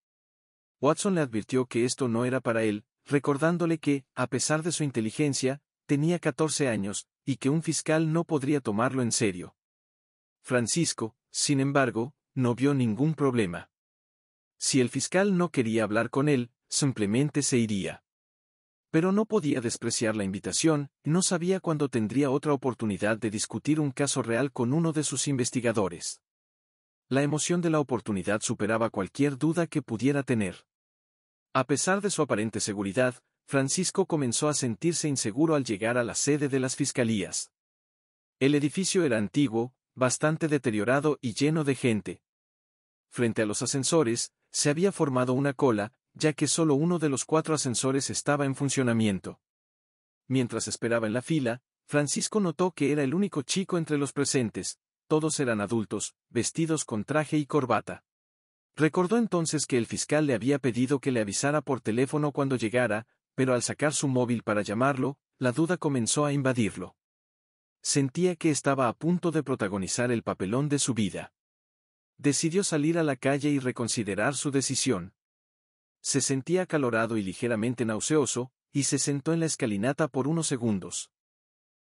Watson le advirtió que esto no era para él, recordándole que, a pesar de su inteligencia, tenía 14 años, y que un fiscal no podría tomarlo en serio. Francisco, sin embargo, no vio ningún problema. Si el fiscal no quería hablar con él, simplemente se iría. Pero no podía despreciar la invitación, no sabía cuándo tendría otra oportunidad de discutir un caso real con uno de sus investigadores. La emoción de la oportunidad superaba cualquier duda que pudiera tener. A pesar de su aparente seguridad, Francisco comenzó a sentirse inseguro al llegar a la sede de las fiscalías. El edificio era antiguo, bastante deteriorado y lleno de gente. Frente a los ascensores, se había formado una cola, ya que solo uno de los cuatro ascensores estaba en funcionamiento. Mientras esperaba en la fila, Francisco notó que era el único chico entre los presentes, todos eran adultos, vestidos con traje y corbata. Recordó entonces que el fiscal le había pedido que le avisara por teléfono cuando llegara, pero al sacar su móvil para llamarlo, la duda comenzó a invadirlo. Sentía que estaba a punto de protagonizar el papelón de su vida. Decidió salir a la calle y reconsiderar su decisión. Se sentía acalorado y ligeramente nauseoso, y se sentó en la escalinata por unos segundos.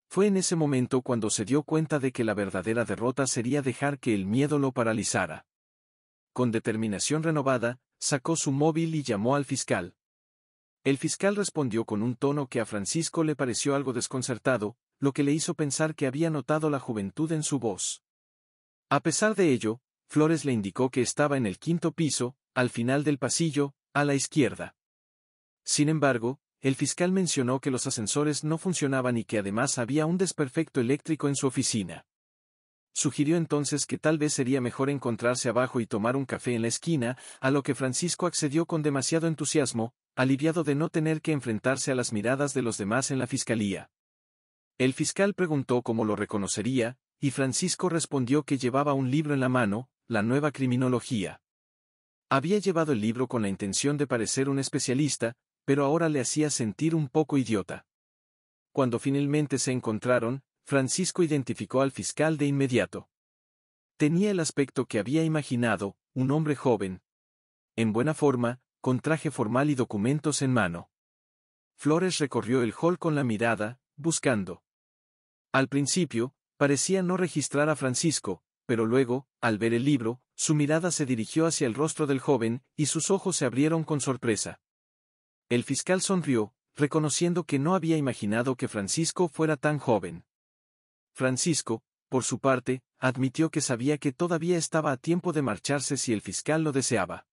Fue en ese momento cuando se dio cuenta de que la verdadera derrota sería dejar que el miedo lo paralizara. Con determinación renovada, sacó su móvil y llamó al fiscal. El fiscal respondió con un tono que a Francisco le pareció algo desconcertado, lo que le hizo pensar que había notado la juventud en su voz. A pesar de ello, Flores le indicó que estaba en el quinto piso, al final del pasillo, a la izquierda. Sin embargo, el fiscal mencionó que los ascensores no funcionaban y que además había un desperfecto eléctrico en su oficina. Sugirió entonces que tal vez sería mejor encontrarse abajo y tomar un café en la esquina, a lo que Francisco accedió con demasiado entusiasmo, aliviado de no tener que enfrentarse a las miradas de los demás en la fiscalía. El fiscal preguntó cómo lo reconocería, y Francisco respondió que llevaba un libro en la mano, La nueva criminología. Había llevado el libro con la intención de parecer un especialista, pero ahora le hacía sentir un poco idiota. Cuando finalmente se encontraron, Francisco identificó al fiscal de inmediato. Tenía el aspecto que había imaginado, un hombre joven. En buena forma, con traje formal y documentos en mano. Flores recorrió el hall con la mirada, buscando. Al principio, parecía no registrar a Francisco, pero luego, al ver el libro, su mirada se dirigió hacia el rostro del joven, y sus ojos se abrieron con sorpresa. El fiscal sonrió, reconociendo que no había imaginado que Francisco fuera tan joven. Francisco, por su parte, admitió que sabía que todavía estaba a tiempo de marcharse si el fiscal lo deseaba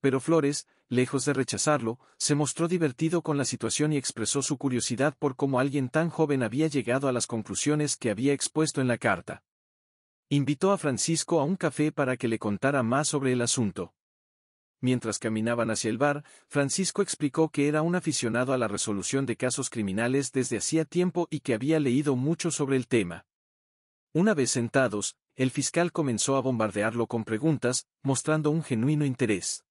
pero Flores, lejos de rechazarlo, se mostró divertido con la situación y expresó su curiosidad por cómo alguien tan joven había llegado a las conclusiones que había expuesto en la carta. Invitó a Francisco a un café para que le contara más sobre el asunto. Mientras caminaban hacia el bar, Francisco explicó que era un aficionado a la resolución de casos criminales desde hacía tiempo y que había leído mucho sobre el tema. Una vez sentados, el fiscal comenzó a bombardearlo con preguntas, mostrando un genuino interés.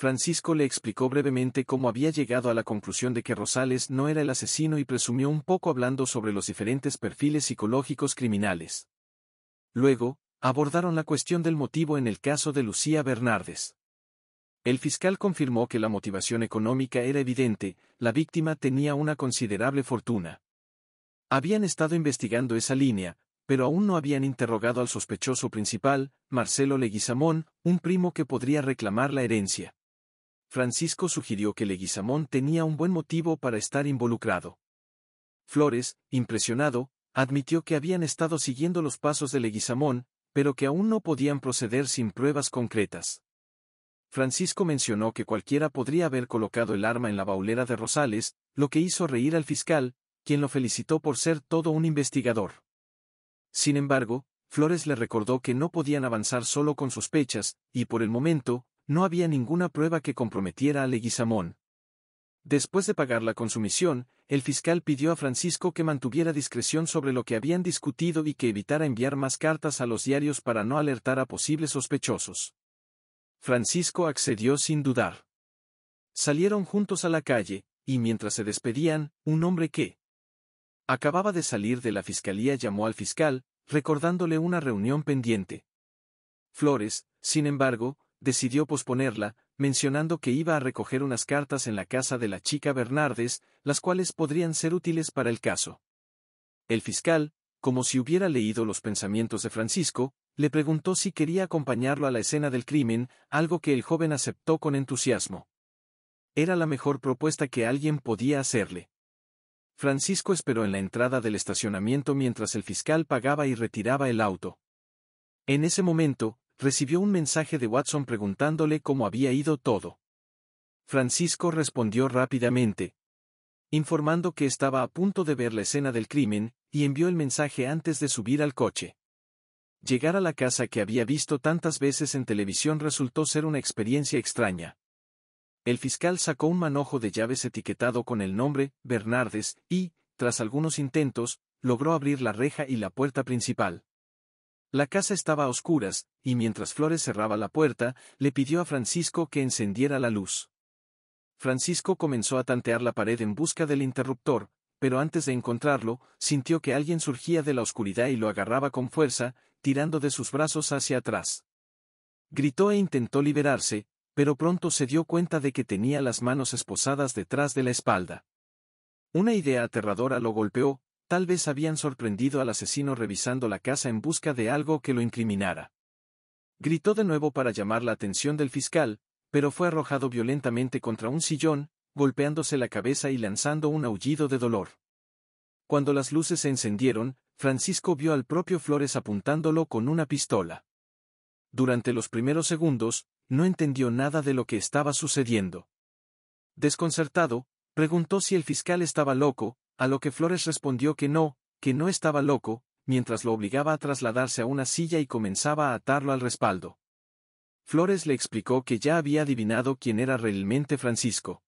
Francisco le explicó brevemente cómo había llegado a la conclusión de que Rosales no era el asesino y presumió un poco hablando sobre los diferentes perfiles psicológicos criminales. Luego, abordaron la cuestión del motivo en el caso de Lucía Bernardes. El fiscal confirmó que la motivación económica era evidente, la víctima tenía una considerable fortuna. Habían estado investigando esa línea, pero aún no habían interrogado al sospechoso principal, Marcelo Leguizamón, un primo que podría reclamar la herencia. Francisco sugirió que Leguizamón tenía un buen motivo para estar involucrado. Flores, impresionado, admitió que habían estado siguiendo los pasos de Leguizamón, pero que aún no podían proceder sin pruebas concretas. Francisco mencionó que cualquiera podría haber colocado el arma en la baulera de Rosales, lo que hizo reír al fiscal, quien lo felicitó por ser todo un investigador. Sin embargo, Flores le recordó que no podían avanzar solo con sospechas, y por el momento, no había ninguna prueba que comprometiera a Leguizamón. Después de pagar la consumición, el fiscal pidió a Francisco que mantuviera discreción sobre lo que habían discutido y que evitara enviar más cartas a los diarios para no alertar a posibles sospechosos. Francisco accedió sin dudar. Salieron juntos a la calle, y mientras se despedían, un hombre que acababa de salir de la fiscalía llamó al fiscal, recordándole una reunión pendiente. Flores, sin embargo, decidió posponerla, mencionando que iba a recoger unas cartas en la casa de la chica Bernardes, las cuales podrían ser útiles para el caso. El fiscal, como si hubiera leído los pensamientos de Francisco, le preguntó si quería acompañarlo a la escena del crimen, algo que el joven aceptó con entusiasmo. Era la mejor propuesta que alguien podía hacerle. Francisco esperó en la entrada del estacionamiento mientras el fiscal pagaba y retiraba el auto. En ese momento, recibió un mensaje de Watson preguntándole cómo había ido todo. Francisco respondió rápidamente, informando que estaba a punto de ver la escena del crimen, y envió el mensaje antes de subir al coche. Llegar a la casa que había visto tantas veces en televisión resultó ser una experiencia extraña. El fiscal sacó un manojo de llaves etiquetado con el nombre, Bernardes, y, tras algunos intentos, logró abrir la reja y la puerta principal. La casa estaba a oscuras, y mientras Flores cerraba la puerta, le pidió a Francisco que encendiera la luz. Francisco comenzó a tantear la pared en busca del interruptor, pero antes de encontrarlo, sintió que alguien surgía de la oscuridad y lo agarraba con fuerza, tirando de sus brazos hacia atrás. Gritó e intentó liberarse, pero pronto se dio cuenta de que tenía las manos esposadas detrás de la espalda. Una idea aterradora lo golpeó, Tal vez habían sorprendido al asesino revisando la casa en busca de algo que lo incriminara. Gritó de nuevo para llamar la atención del fiscal, pero fue arrojado violentamente contra un sillón, golpeándose la cabeza y lanzando un aullido de dolor. Cuando las luces se encendieron, Francisco vio al propio Flores apuntándolo con una pistola. Durante los primeros segundos, no entendió nada de lo que estaba sucediendo. Desconcertado, preguntó si el fiscal estaba loco, a lo que Flores respondió que no, que no estaba loco, mientras lo obligaba a trasladarse a una silla y comenzaba a atarlo al respaldo. Flores le explicó que ya había adivinado quién era realmente Francisco.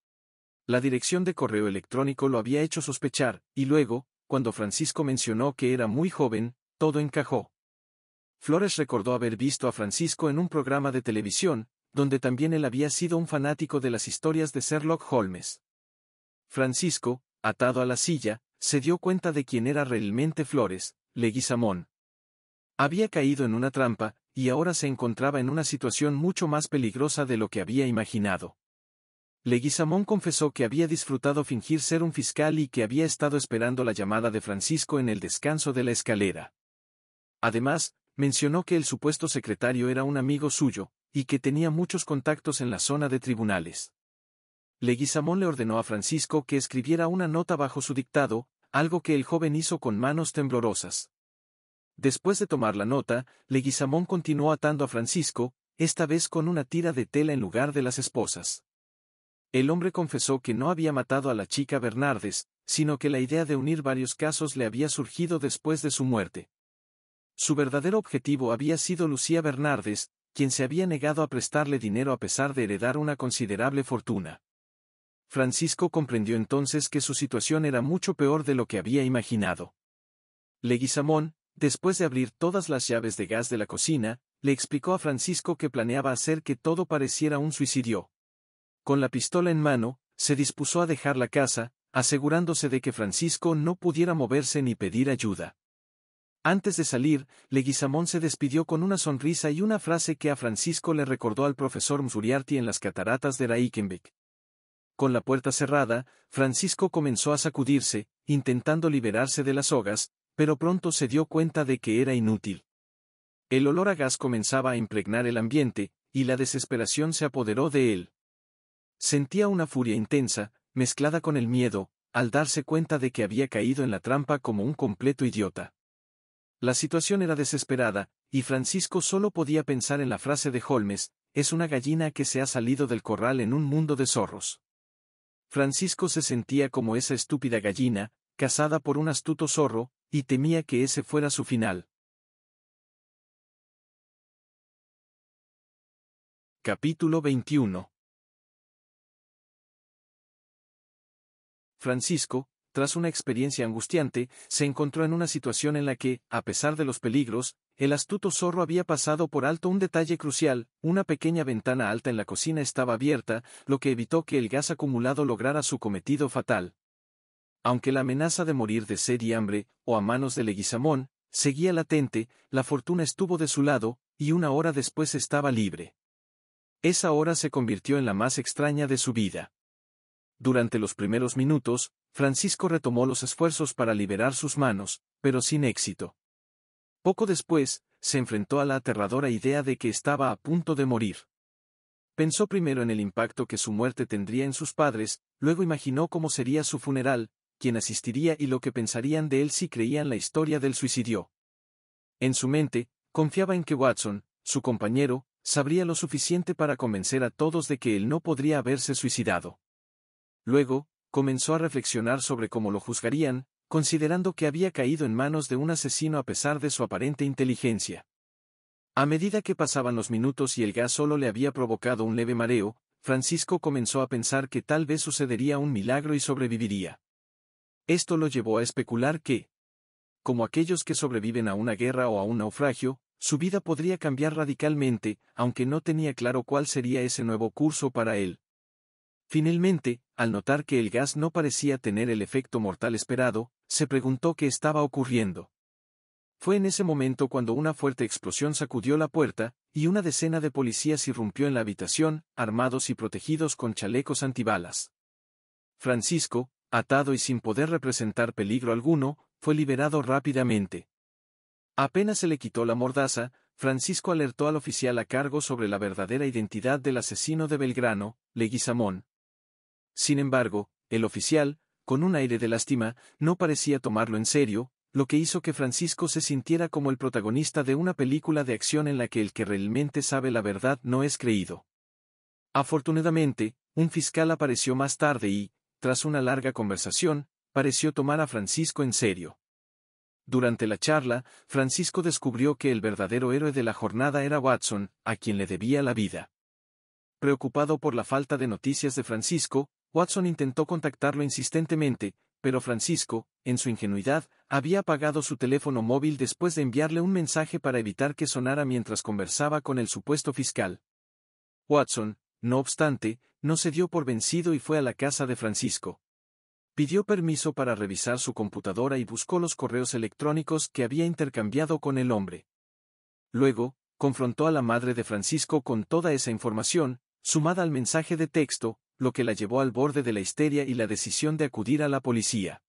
La dirección de correo electrónico lo había hecho sospechar, y luego, cuando Francisco mencionó que era muy joven, todo encajó. Flores recordó haber visto a Francisco en un programa de televisión, donde también él había sido un fanático de las historias de Sherlock Holmes. Francisco, atado a la silla, se dio cuenta de quién era realmente Flores, Leguizamón. Había caído en una trampa, y ahora se encontraba en una situación mucho más peligrosa de lo que había imaginado. Leguizamón confesó que había disfrutado fingir ser un fiscal y que había estado esperando la llamada de Francisco en el descanso de la escalera. Además, mencionó que el supuesto secretario era un amigo suyo, y que tenía muchos contactos en la zona de tribunales. Leguizamón le ordenó a Francisco que escribiera una nota bajo su dictado, algo que el joven hizo con manos temblorosas. Después de tomar la nota, Leguizamón continuó atando a Francisco, esta vez con una tira de tela en lugar de las esposas. El hombre confesó que no había matado a la chica Bernardes, sino que la idea de unir varios casos le había surgido después de su muerte. Su verdadero objetivo había sido Lucía Bernardes, quien se había negado a prestarle dinero a pesar de heredar una considerable fortuna. Francisco comprendió entonces que su situación era mucho peor de lo que había imaginado. Leguizamón, después de abrir todas las llaves de gas de la cocina, le explicó a Francisco que planeaba hacer que todo pareciera un suicidio. Con la pistola en mano, se dispuso a dejar la casa, asegurándose de que Francisco no pudiera moverse ni pedir ayuda. Antes de salir, Leguizamón se despidió con una sonrisa y una frase que a Francisco le recordó al profesor Msuriarty en las cataratas de Raikenbeck. Con la puerta cerrada, Francisco comenzó a sacudirse, intentando liberarse de las sogas, pero pronto se dio cuenta de que era inútil. El olor a gas comenzaba a impregnar el ambiente, y la desesperación se apoderó de él. Sentía una furia intensa, mezclada con el miedo, al darse cuenta de que había caído en la trampa como un completo idiota. La situación era desesperada, y Francisco solo podía pensar en la frase de Holmes, es una gallina que se ha salido del corral en un mundo de zorros. Francisco se sentía como esa estúpida gallina, cazada por un astuto zorro, y temía que ese fuera su final. Capítulo 21 Francisco, tras una experiencia angustiante, se encontró en una situación en la que, a pesar de los peligros, el astuto zorro había pasado por alto un detalle crucial, una pequeña ventana alta en la cocina estaba abierta, lo que evitó que el gas acumulado lograra su cometido fatal. Aunque la amenaza de morir de sed y hambre, o a manos de Leguizamón, seguía latente, la fortuna estuvo de su lado, y una hora después estaba libre. Esa hora se convirtió en la más extraña de su vida. Durante los primeros minutos, Francisco retomó los esfuerzos para liberar sus manos, pero sin éxito. Poco después, se enfrentó a la aterradora idea de que estaba a punto de morir. Pensó primero en el impacto que su muerte tendría en sus padres, luego imaginó cómo sería su funeral, quién asistiría y lo que pensarían de él si creían la historia del suicidio. En su mente, confiaba en que Watson, su compañero, sabría lo suficiente para convencer a todos de que él no podría haberse suicidado. Luego, comenzó a reflexionar sobre cómo lo juzgarían, considerando que había caído en manos de un asesino a pesar de su aparente inteligencia. A medida que pasaban los minutos y el gas solo le había provocado un leve mareo, Francisco comenzó a pensar que tal vez sucedería un milagro y sobreviviría. Esto lo llevó a especular que, como aquellos que sobreviven a una guerra o a un naufragio, su vida podría cambiar radicalmente, aunque no tenía claro cuál sería ese nuevo curso para él. Finalmente, al notar que el gas no parecía tener el efecto mortal esperado, se preguntó qué estaba ocurriendo. Fue en ese momento cuando una fuerte explosión sacudió la puerta, y una decena de policías irrumpió en la habitación, armados y protegidos con chalecos antibalas. Francisco, atado y sin poder representar peligro alguno, fue liberado rápidamente. Apenas se le quitó la mordaza, Francisco alertó al oficial a cargo sobre la verdadera identidad del asesino de Belgrano, Leguizamón. Sin embargo, el oficial, con un aire de lástima, no parecía tomarlo en serio, lo que hizo que Francisco se sintiera como el protagonista de una película de acción en la que el que realmente sabe la verdad no es creído. Afortunadamente, un fiscal apareció más tarde y, tras una larga conversación, pareció tomar a Francisco en serio. Durante la charla, Francisco descubrió que el verdadero héroe de la jornada era Watson, a quien le debía la vida. Preocupado por la falta de noticias de Francisco, Watson intentó contactarlo insistentemente, pero Francisco, en su ingenuidad, había apagado su teléfono móvil después de enviarle un mensaje para evitar que sonara mientras conversaba con el supuesto fiscal. Watson, no obstante, no se dio por vencido y fue a la casa de Francisco. Pidió permiso para revisar su computadora y buscó los correos electrónicos que había intercambiado con el hombre. Luego, confrontó a la madre de Francisco con toda esa información, sumada al mensaje de texto, lo que la llevó al borde de la histeria y la decisión de acudir a la policía.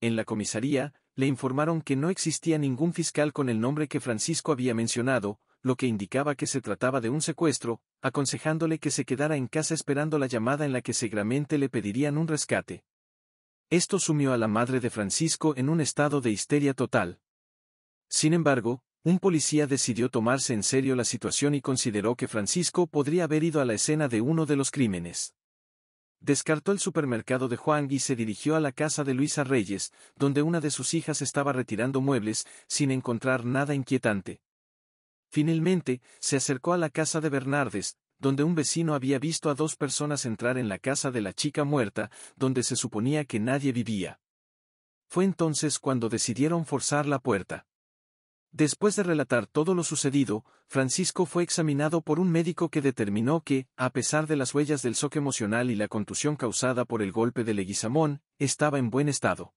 En la comisaría, le informaron que no existía ningún fiscal con el nombre que Francisco había mencionado, lo que indicaba que se trataba de un secuestro, aconsejándole que se quedara en casa esperando la llamada en la que seguramente le pedirían un rescate. Esto sumió a la madre de Francisco en un estado de histeria total. Sin embargo, un policía decidió tomarse en serio la situación y consideró que Francisco podría haber ido a la escena de uno de los crímenes descartó el supermercado de Juan y se dirigió a la casa de Luisa Reyes, donde una de sus hijas estaba retirando muebles, sin encontrar nada inquietante. Finalmente, se acercó a la casa de Bernardes, donde un vecino había visto a dos personas entrar en la casa de la chica muerta, donde se suponía que nadie vivía. Fue entonces cuando decidieron forzar la puerta. Después de relatar todo lo sucedido, Francisco fue examinado por un médico que determinó que, a pesar de las huellas del soque emocional y la contusión causada por el golpe de Leguizamón, estaba en buen estado.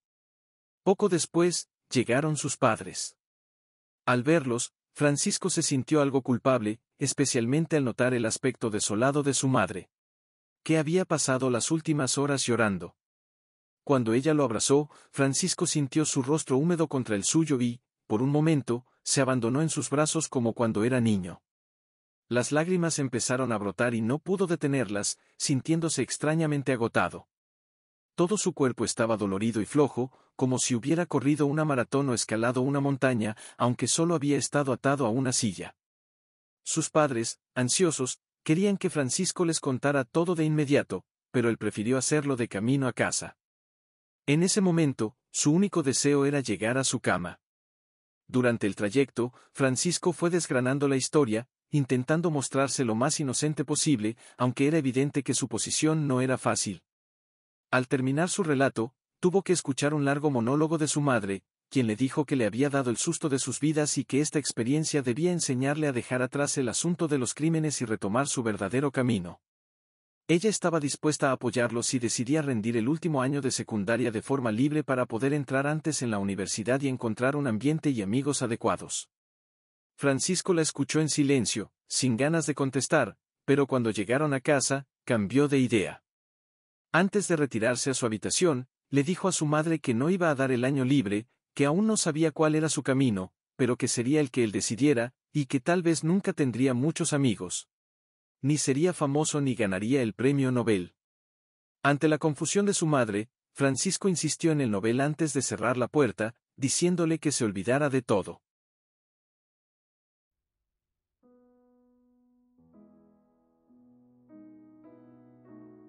Poco después, llegaron sus padres. Al verlos, Francisco se sintió algo culpable, especialmente al notar el aspecto desolado de su madre. Que había pasado las últimas horas llorando. Cuando ella lo abrazó, Francisco sintió su rostro húmedo contra el suyo y, por un momento, se abandonó en sus brazos como cuando era niño. Las lágrimas empezaron a brotar y no pudo detenerlas, sintiéndose extrañamente agotado. Todo su cuerpo estaba dolorido y flojo, como si hubiera corrido una maratón o escalado una montaña, aunque solo había estado atado a una silla. Sus padres, ansiosos, querían que Francisco les contara todo de inmediato, pero él prefirió hacerlo de camino a casa. En ese momento, su único deseo era llegar a su cama. Durante el trayecto, Francisco fue desgranando la historia, intentando mostrarse lo más inocente posible, aunque era evidente que su posición no era fácil. Al terminar su relato, tuvo que escuchar un largo monólogo de su madre, quien le dijo que le había dado el susto de sus vidas y que esta experiencia debía enseñarle a dejar atrás el asunto de los crímenes y retomar su verdadero camino. Ella estaba dispuesta a apoyarlo si decidía rendir el último año de secundaria de forma libre para poder entrar antes en la universidad y encontrar un ambiente y amigos adecuados. Francisco la escuchó en silencio, sin ganas de contestar, pero cuando llegaron a casa, cambió de idea. Antes de retirarse a su habitación, le dijo a su madre que no iba a dar el año libre, que aún no sabía cuál era su camino, pero que sería el que él decidiera, y que tal vez nunca tendría muchos amigos, ni sería famoso ni ganaría el premio Nobel. Ante la confusión de su madre, Francisco insistió en el Nobel antes de cerrar la puerta, diciéndole que se olvidara de todo.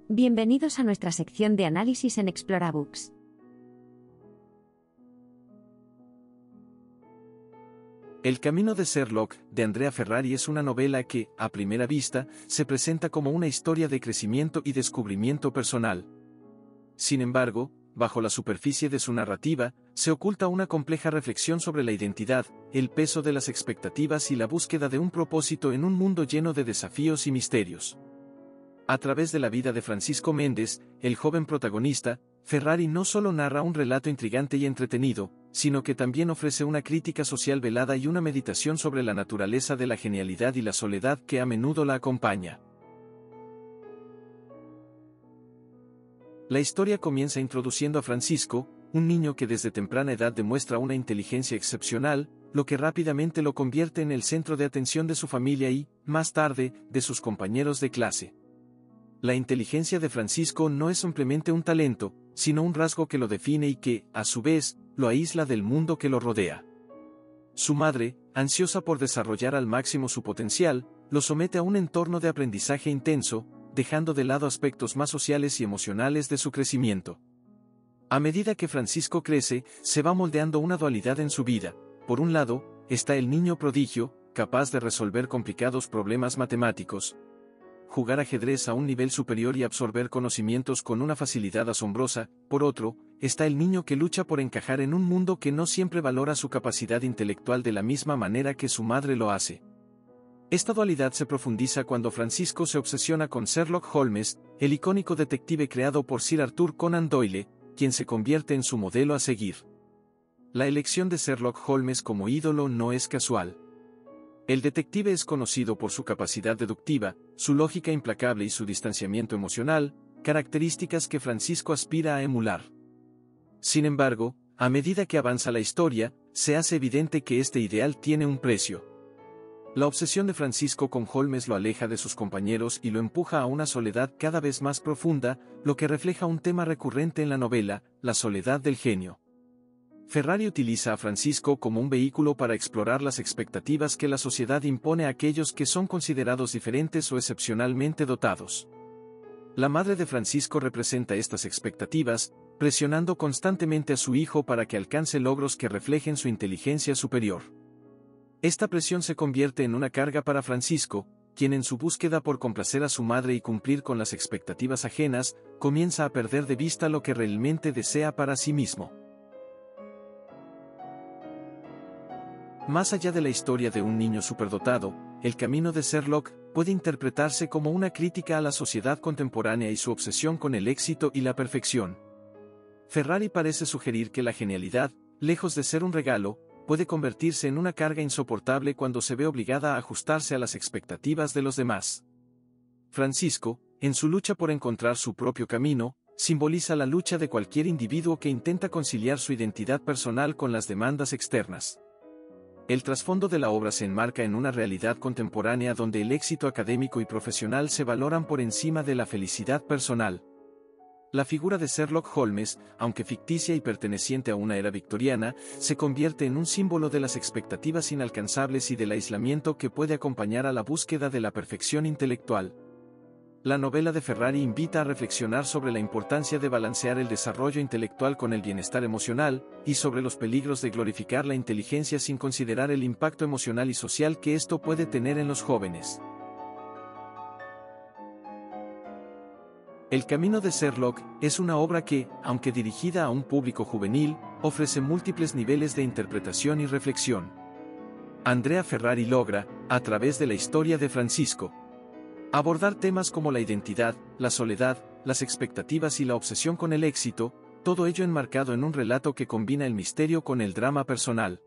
Bienvenidos a nuestra sección de análisis en Explorabooks. El camino de Sherlock, de Andrea Ferrari, es una novela que, a primera vista, se presenta como una historia de crecimiento y descubrimiento personal. Sin embargo, bajo la superficie de su narrativa, se oculta una compleja reflexión sobre la identidad, el peso de las expectativas y la búsqueda de un propósito en un mundo lleno de desafíos y misterios. A través de la vida de Francisco Méndez, el joven protagonista, Ferrari no solo narra un relato intrigante y entretenido, sino que también ofrece una crítica social velada y una meditación sobre la naturaleza de la genialidad y la soledad que a menudo la acompaña. La historia comienza introduciendo a Francisco, un niño que desde temprana edad demuestra una inteligencia excepcional, lo que rápidamente lo convierte en el centro de atención de su familia y, más tarde, de sus compañeros de clase. La inteligencia de Francisco no es simplemente un talento, sino un rasgo que lo define y que, a su vez, lo aísla del mundo que lo rodea. Su madre, ansiosa por desarrollar al máximo su potencial, lo somete a un entorno de aprendizaje intenso, dejando de lado aspectos más sociales y emocionales de su crecimiento. A medida que Francisco crece, se va moldeando una dualidad en su vida. Por un lado, está el niño prodigio, capaz de resolver complicados problemas matemáticos, jugar ajedrez a un nivel superior y absorber conocimientos con una facilidad asombrosa, por otro, está el niño que lucha por encajar en un mundo que no siempre valora su capacidad intelectual de la misma manera que su madre lo hace. Esta dualidad se profundiza cuando Francisco se obsesiona con Sherlock Holmes, el icónico detective creado por Sir Arthur Conan Doyle, quien se convierte en su modelo a seguir. La elección de Sherlock Holmes como ídolo no es casual. El detective es conocido por su capacidad deductiva, su lógica implacable y su distanciamiento emocional, características que Francisco aspira a emular. Sin embargo, a medida que avanza la historia, se hace evidente que este ideal tiene un precio. La obsesión de Francisco con Holmes lo aleja de sus compañeros y lo empuja a una soledad cada vez más profunda, lo que refleja un tema recurrente en la novela, la soledad del genio. Ferrari utiliza a Francisco como un vehículo para explorar las expectativas que la sociedad impone a aquellos que son considerados diferentes o excepcionalmente dotados. La madre de Francisco representa estas expectativas, presionando constantemente a su hijo para que alcance logros que reflejen su inteligencia superior. Esta presión se convierte en una carga para Francisco, quien en su búsqueda por complacer a su madre y cumplir con las expectativas ajenas, comienza a perder de vista lo que realmente desea para sí mismo. Más allá de la historia de un niño superdotado, el camino de Sherlock puede interpretarse como una crítica a la sociedad contemporánea y su obsesión con el éxito y la perfección. Ferrari parece sugerir que la genialidad, lejos de ser un regalo, puede convertirse en una carga insoportable cuando se ve obligada a ajustarse a las expectativas de los demás. Francisco, en su lucha por encontrar su propio camino, simboliza la lucha de cualquier individuo que intenta conciliar su identidad personal con las demandas externas. El trasfondo de la obra se enmarca en una realidad contemporánea donde el éxito académico y profesional se valoran por encima de la felicidad personal. La figura de Sherlock Holmes, aunque ficticia y perteneciente a una era victoriana, se convierte en un símbolo de las expectativas inalcanzables y del aislamiento que puede acompañar a la búsqueda de la perfección intelectual. La novela de Ferrari invita a reflexionar sobre la importancia de balancear el desarrollo intelectual con el bienestar emocional, y sobre los peligros de glorificar la inteligencia sin considerar el impacto emocional y social que esto puede tener en los jóvenes. El Camino de Sherlock es una obra que, aunque dirigida a un público juvenil, ofrece múltiples niveles de interpretación y reflexión. Andrea Ferrari logra, a través de la historia de Francisco, abordar temas como la identidad, la soledad, las expectativas y la obsesión con el éxito, todo ello enmarcado en un relato que combina el misterio con el drama personal.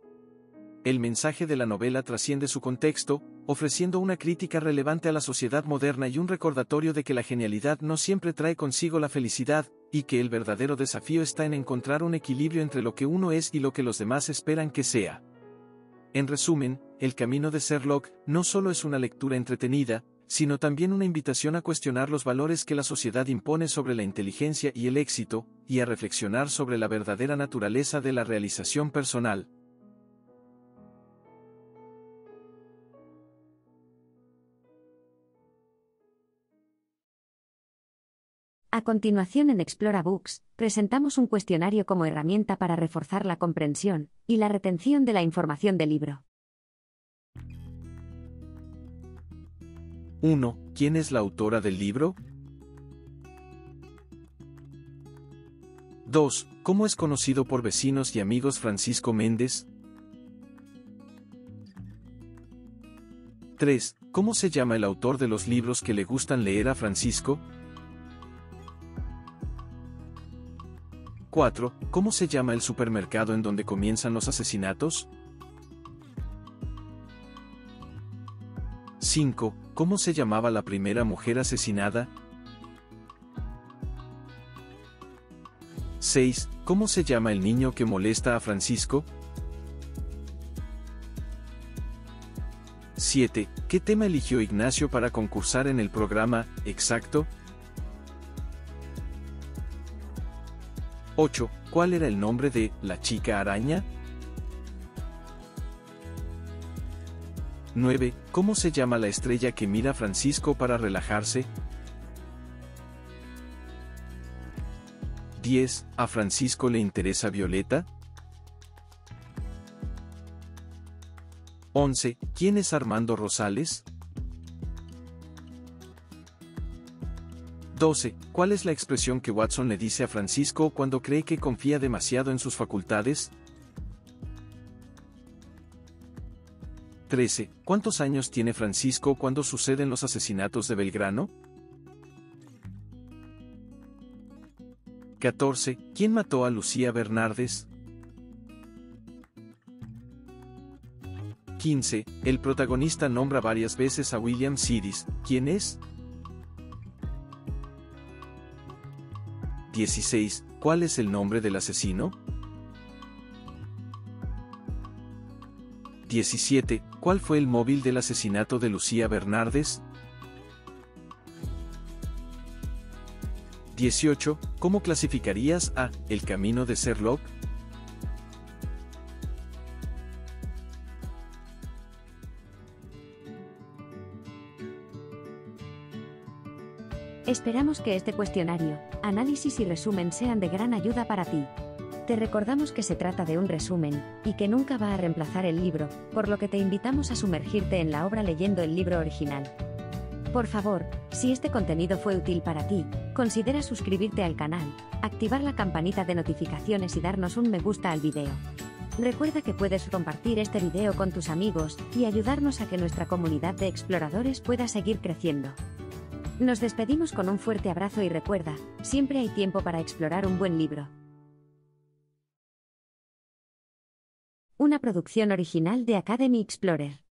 El mensaje de la novela trasciende su contexto, ofreciendo una crítica relevante a la sociedad moderna y un recordatorio de que la genialidad no siempre trae consigo la felicidad, y que el verdadero desafío está en encontrar un equilibrio entre lo que uno es y lo que los demás esperan que sea. En resumen, El Camino de Sherlock, no solo es una lectura entretenida, sino también una invitación a cuestionar los valores que la sociedad impone sobre la inteligencia y el éxito, y a reflexionar sobre la verdadera naturaleza de la realización personal. A continuación en Explora Books, presentamos un cuestionario como herramienta para reforzar la comprensión y la retención de la información del libro. 1. ¿Quién es la autora del libro? 2. ¿Cómo es conocido por vecinos y amigos Francisco Méndez? 3. ¿Cómo se llama el autor de los libros que le gustan leer a Francisco? 4. ¿Cómo se llama el supermercado en donde comienzan los asesinatos? 5. ¿Cómo se llamaba la primera mujer asesinada? 6. ¿Cómo se llama el niño que molesta a Francisco? 7. ¿Qué tema eligió Ignacio para concursar en el programa Exacto? 8. ¿Cuál era el nombre de la chica araña? 9. ¿Cómo se llama la estrella que mira Francisco para relajarse? 10. ¿A Francisco le interesa Violeta? 11. ¿Quién es Armando Rosales? 12. ¿Cuál es la expresión que Watson le dice a Francisco cuando cree que confía demasiado en sus facultades? 13. ¿Cuántos años tiene Francisco cuando suceden los asesinatos de Belgrano? 14. ¿Quién mató a Lucía Bernardes? 15. El protagonista nombra varias veces a William Sidis. ¿Quién es? 16. ¿Cuál es el nombre del asesino? 17. ¿Cuál fue el móvil del asesinato de Lucía Bernardes? 18. ¿Cómo clasificarías a El camino de Sherlock? Esperamos que este cuestionario, análisis y resumen sean de gran ayuda para ti. Te recordamos que se trata de un resumen, y que nunca va a reemplazar el libro, por lo que te invitamos a sumergirte en la obra leyendo el libro original. Por favor, si este contenido fue útil para ti, considera suscribirte al canal, activar la campanita de notificaciones y darnos un me gusta al video. Recuerda que puedes compartir este video con tus amigos, y ayudarnos a que nuestra comunidad de exploradores pueda seguir creciendo. Nos despedimos con un fuerte abrazo y recuerda, siempre hay tiempo para explorar un buen libro. Una producción original de Academy Explorer.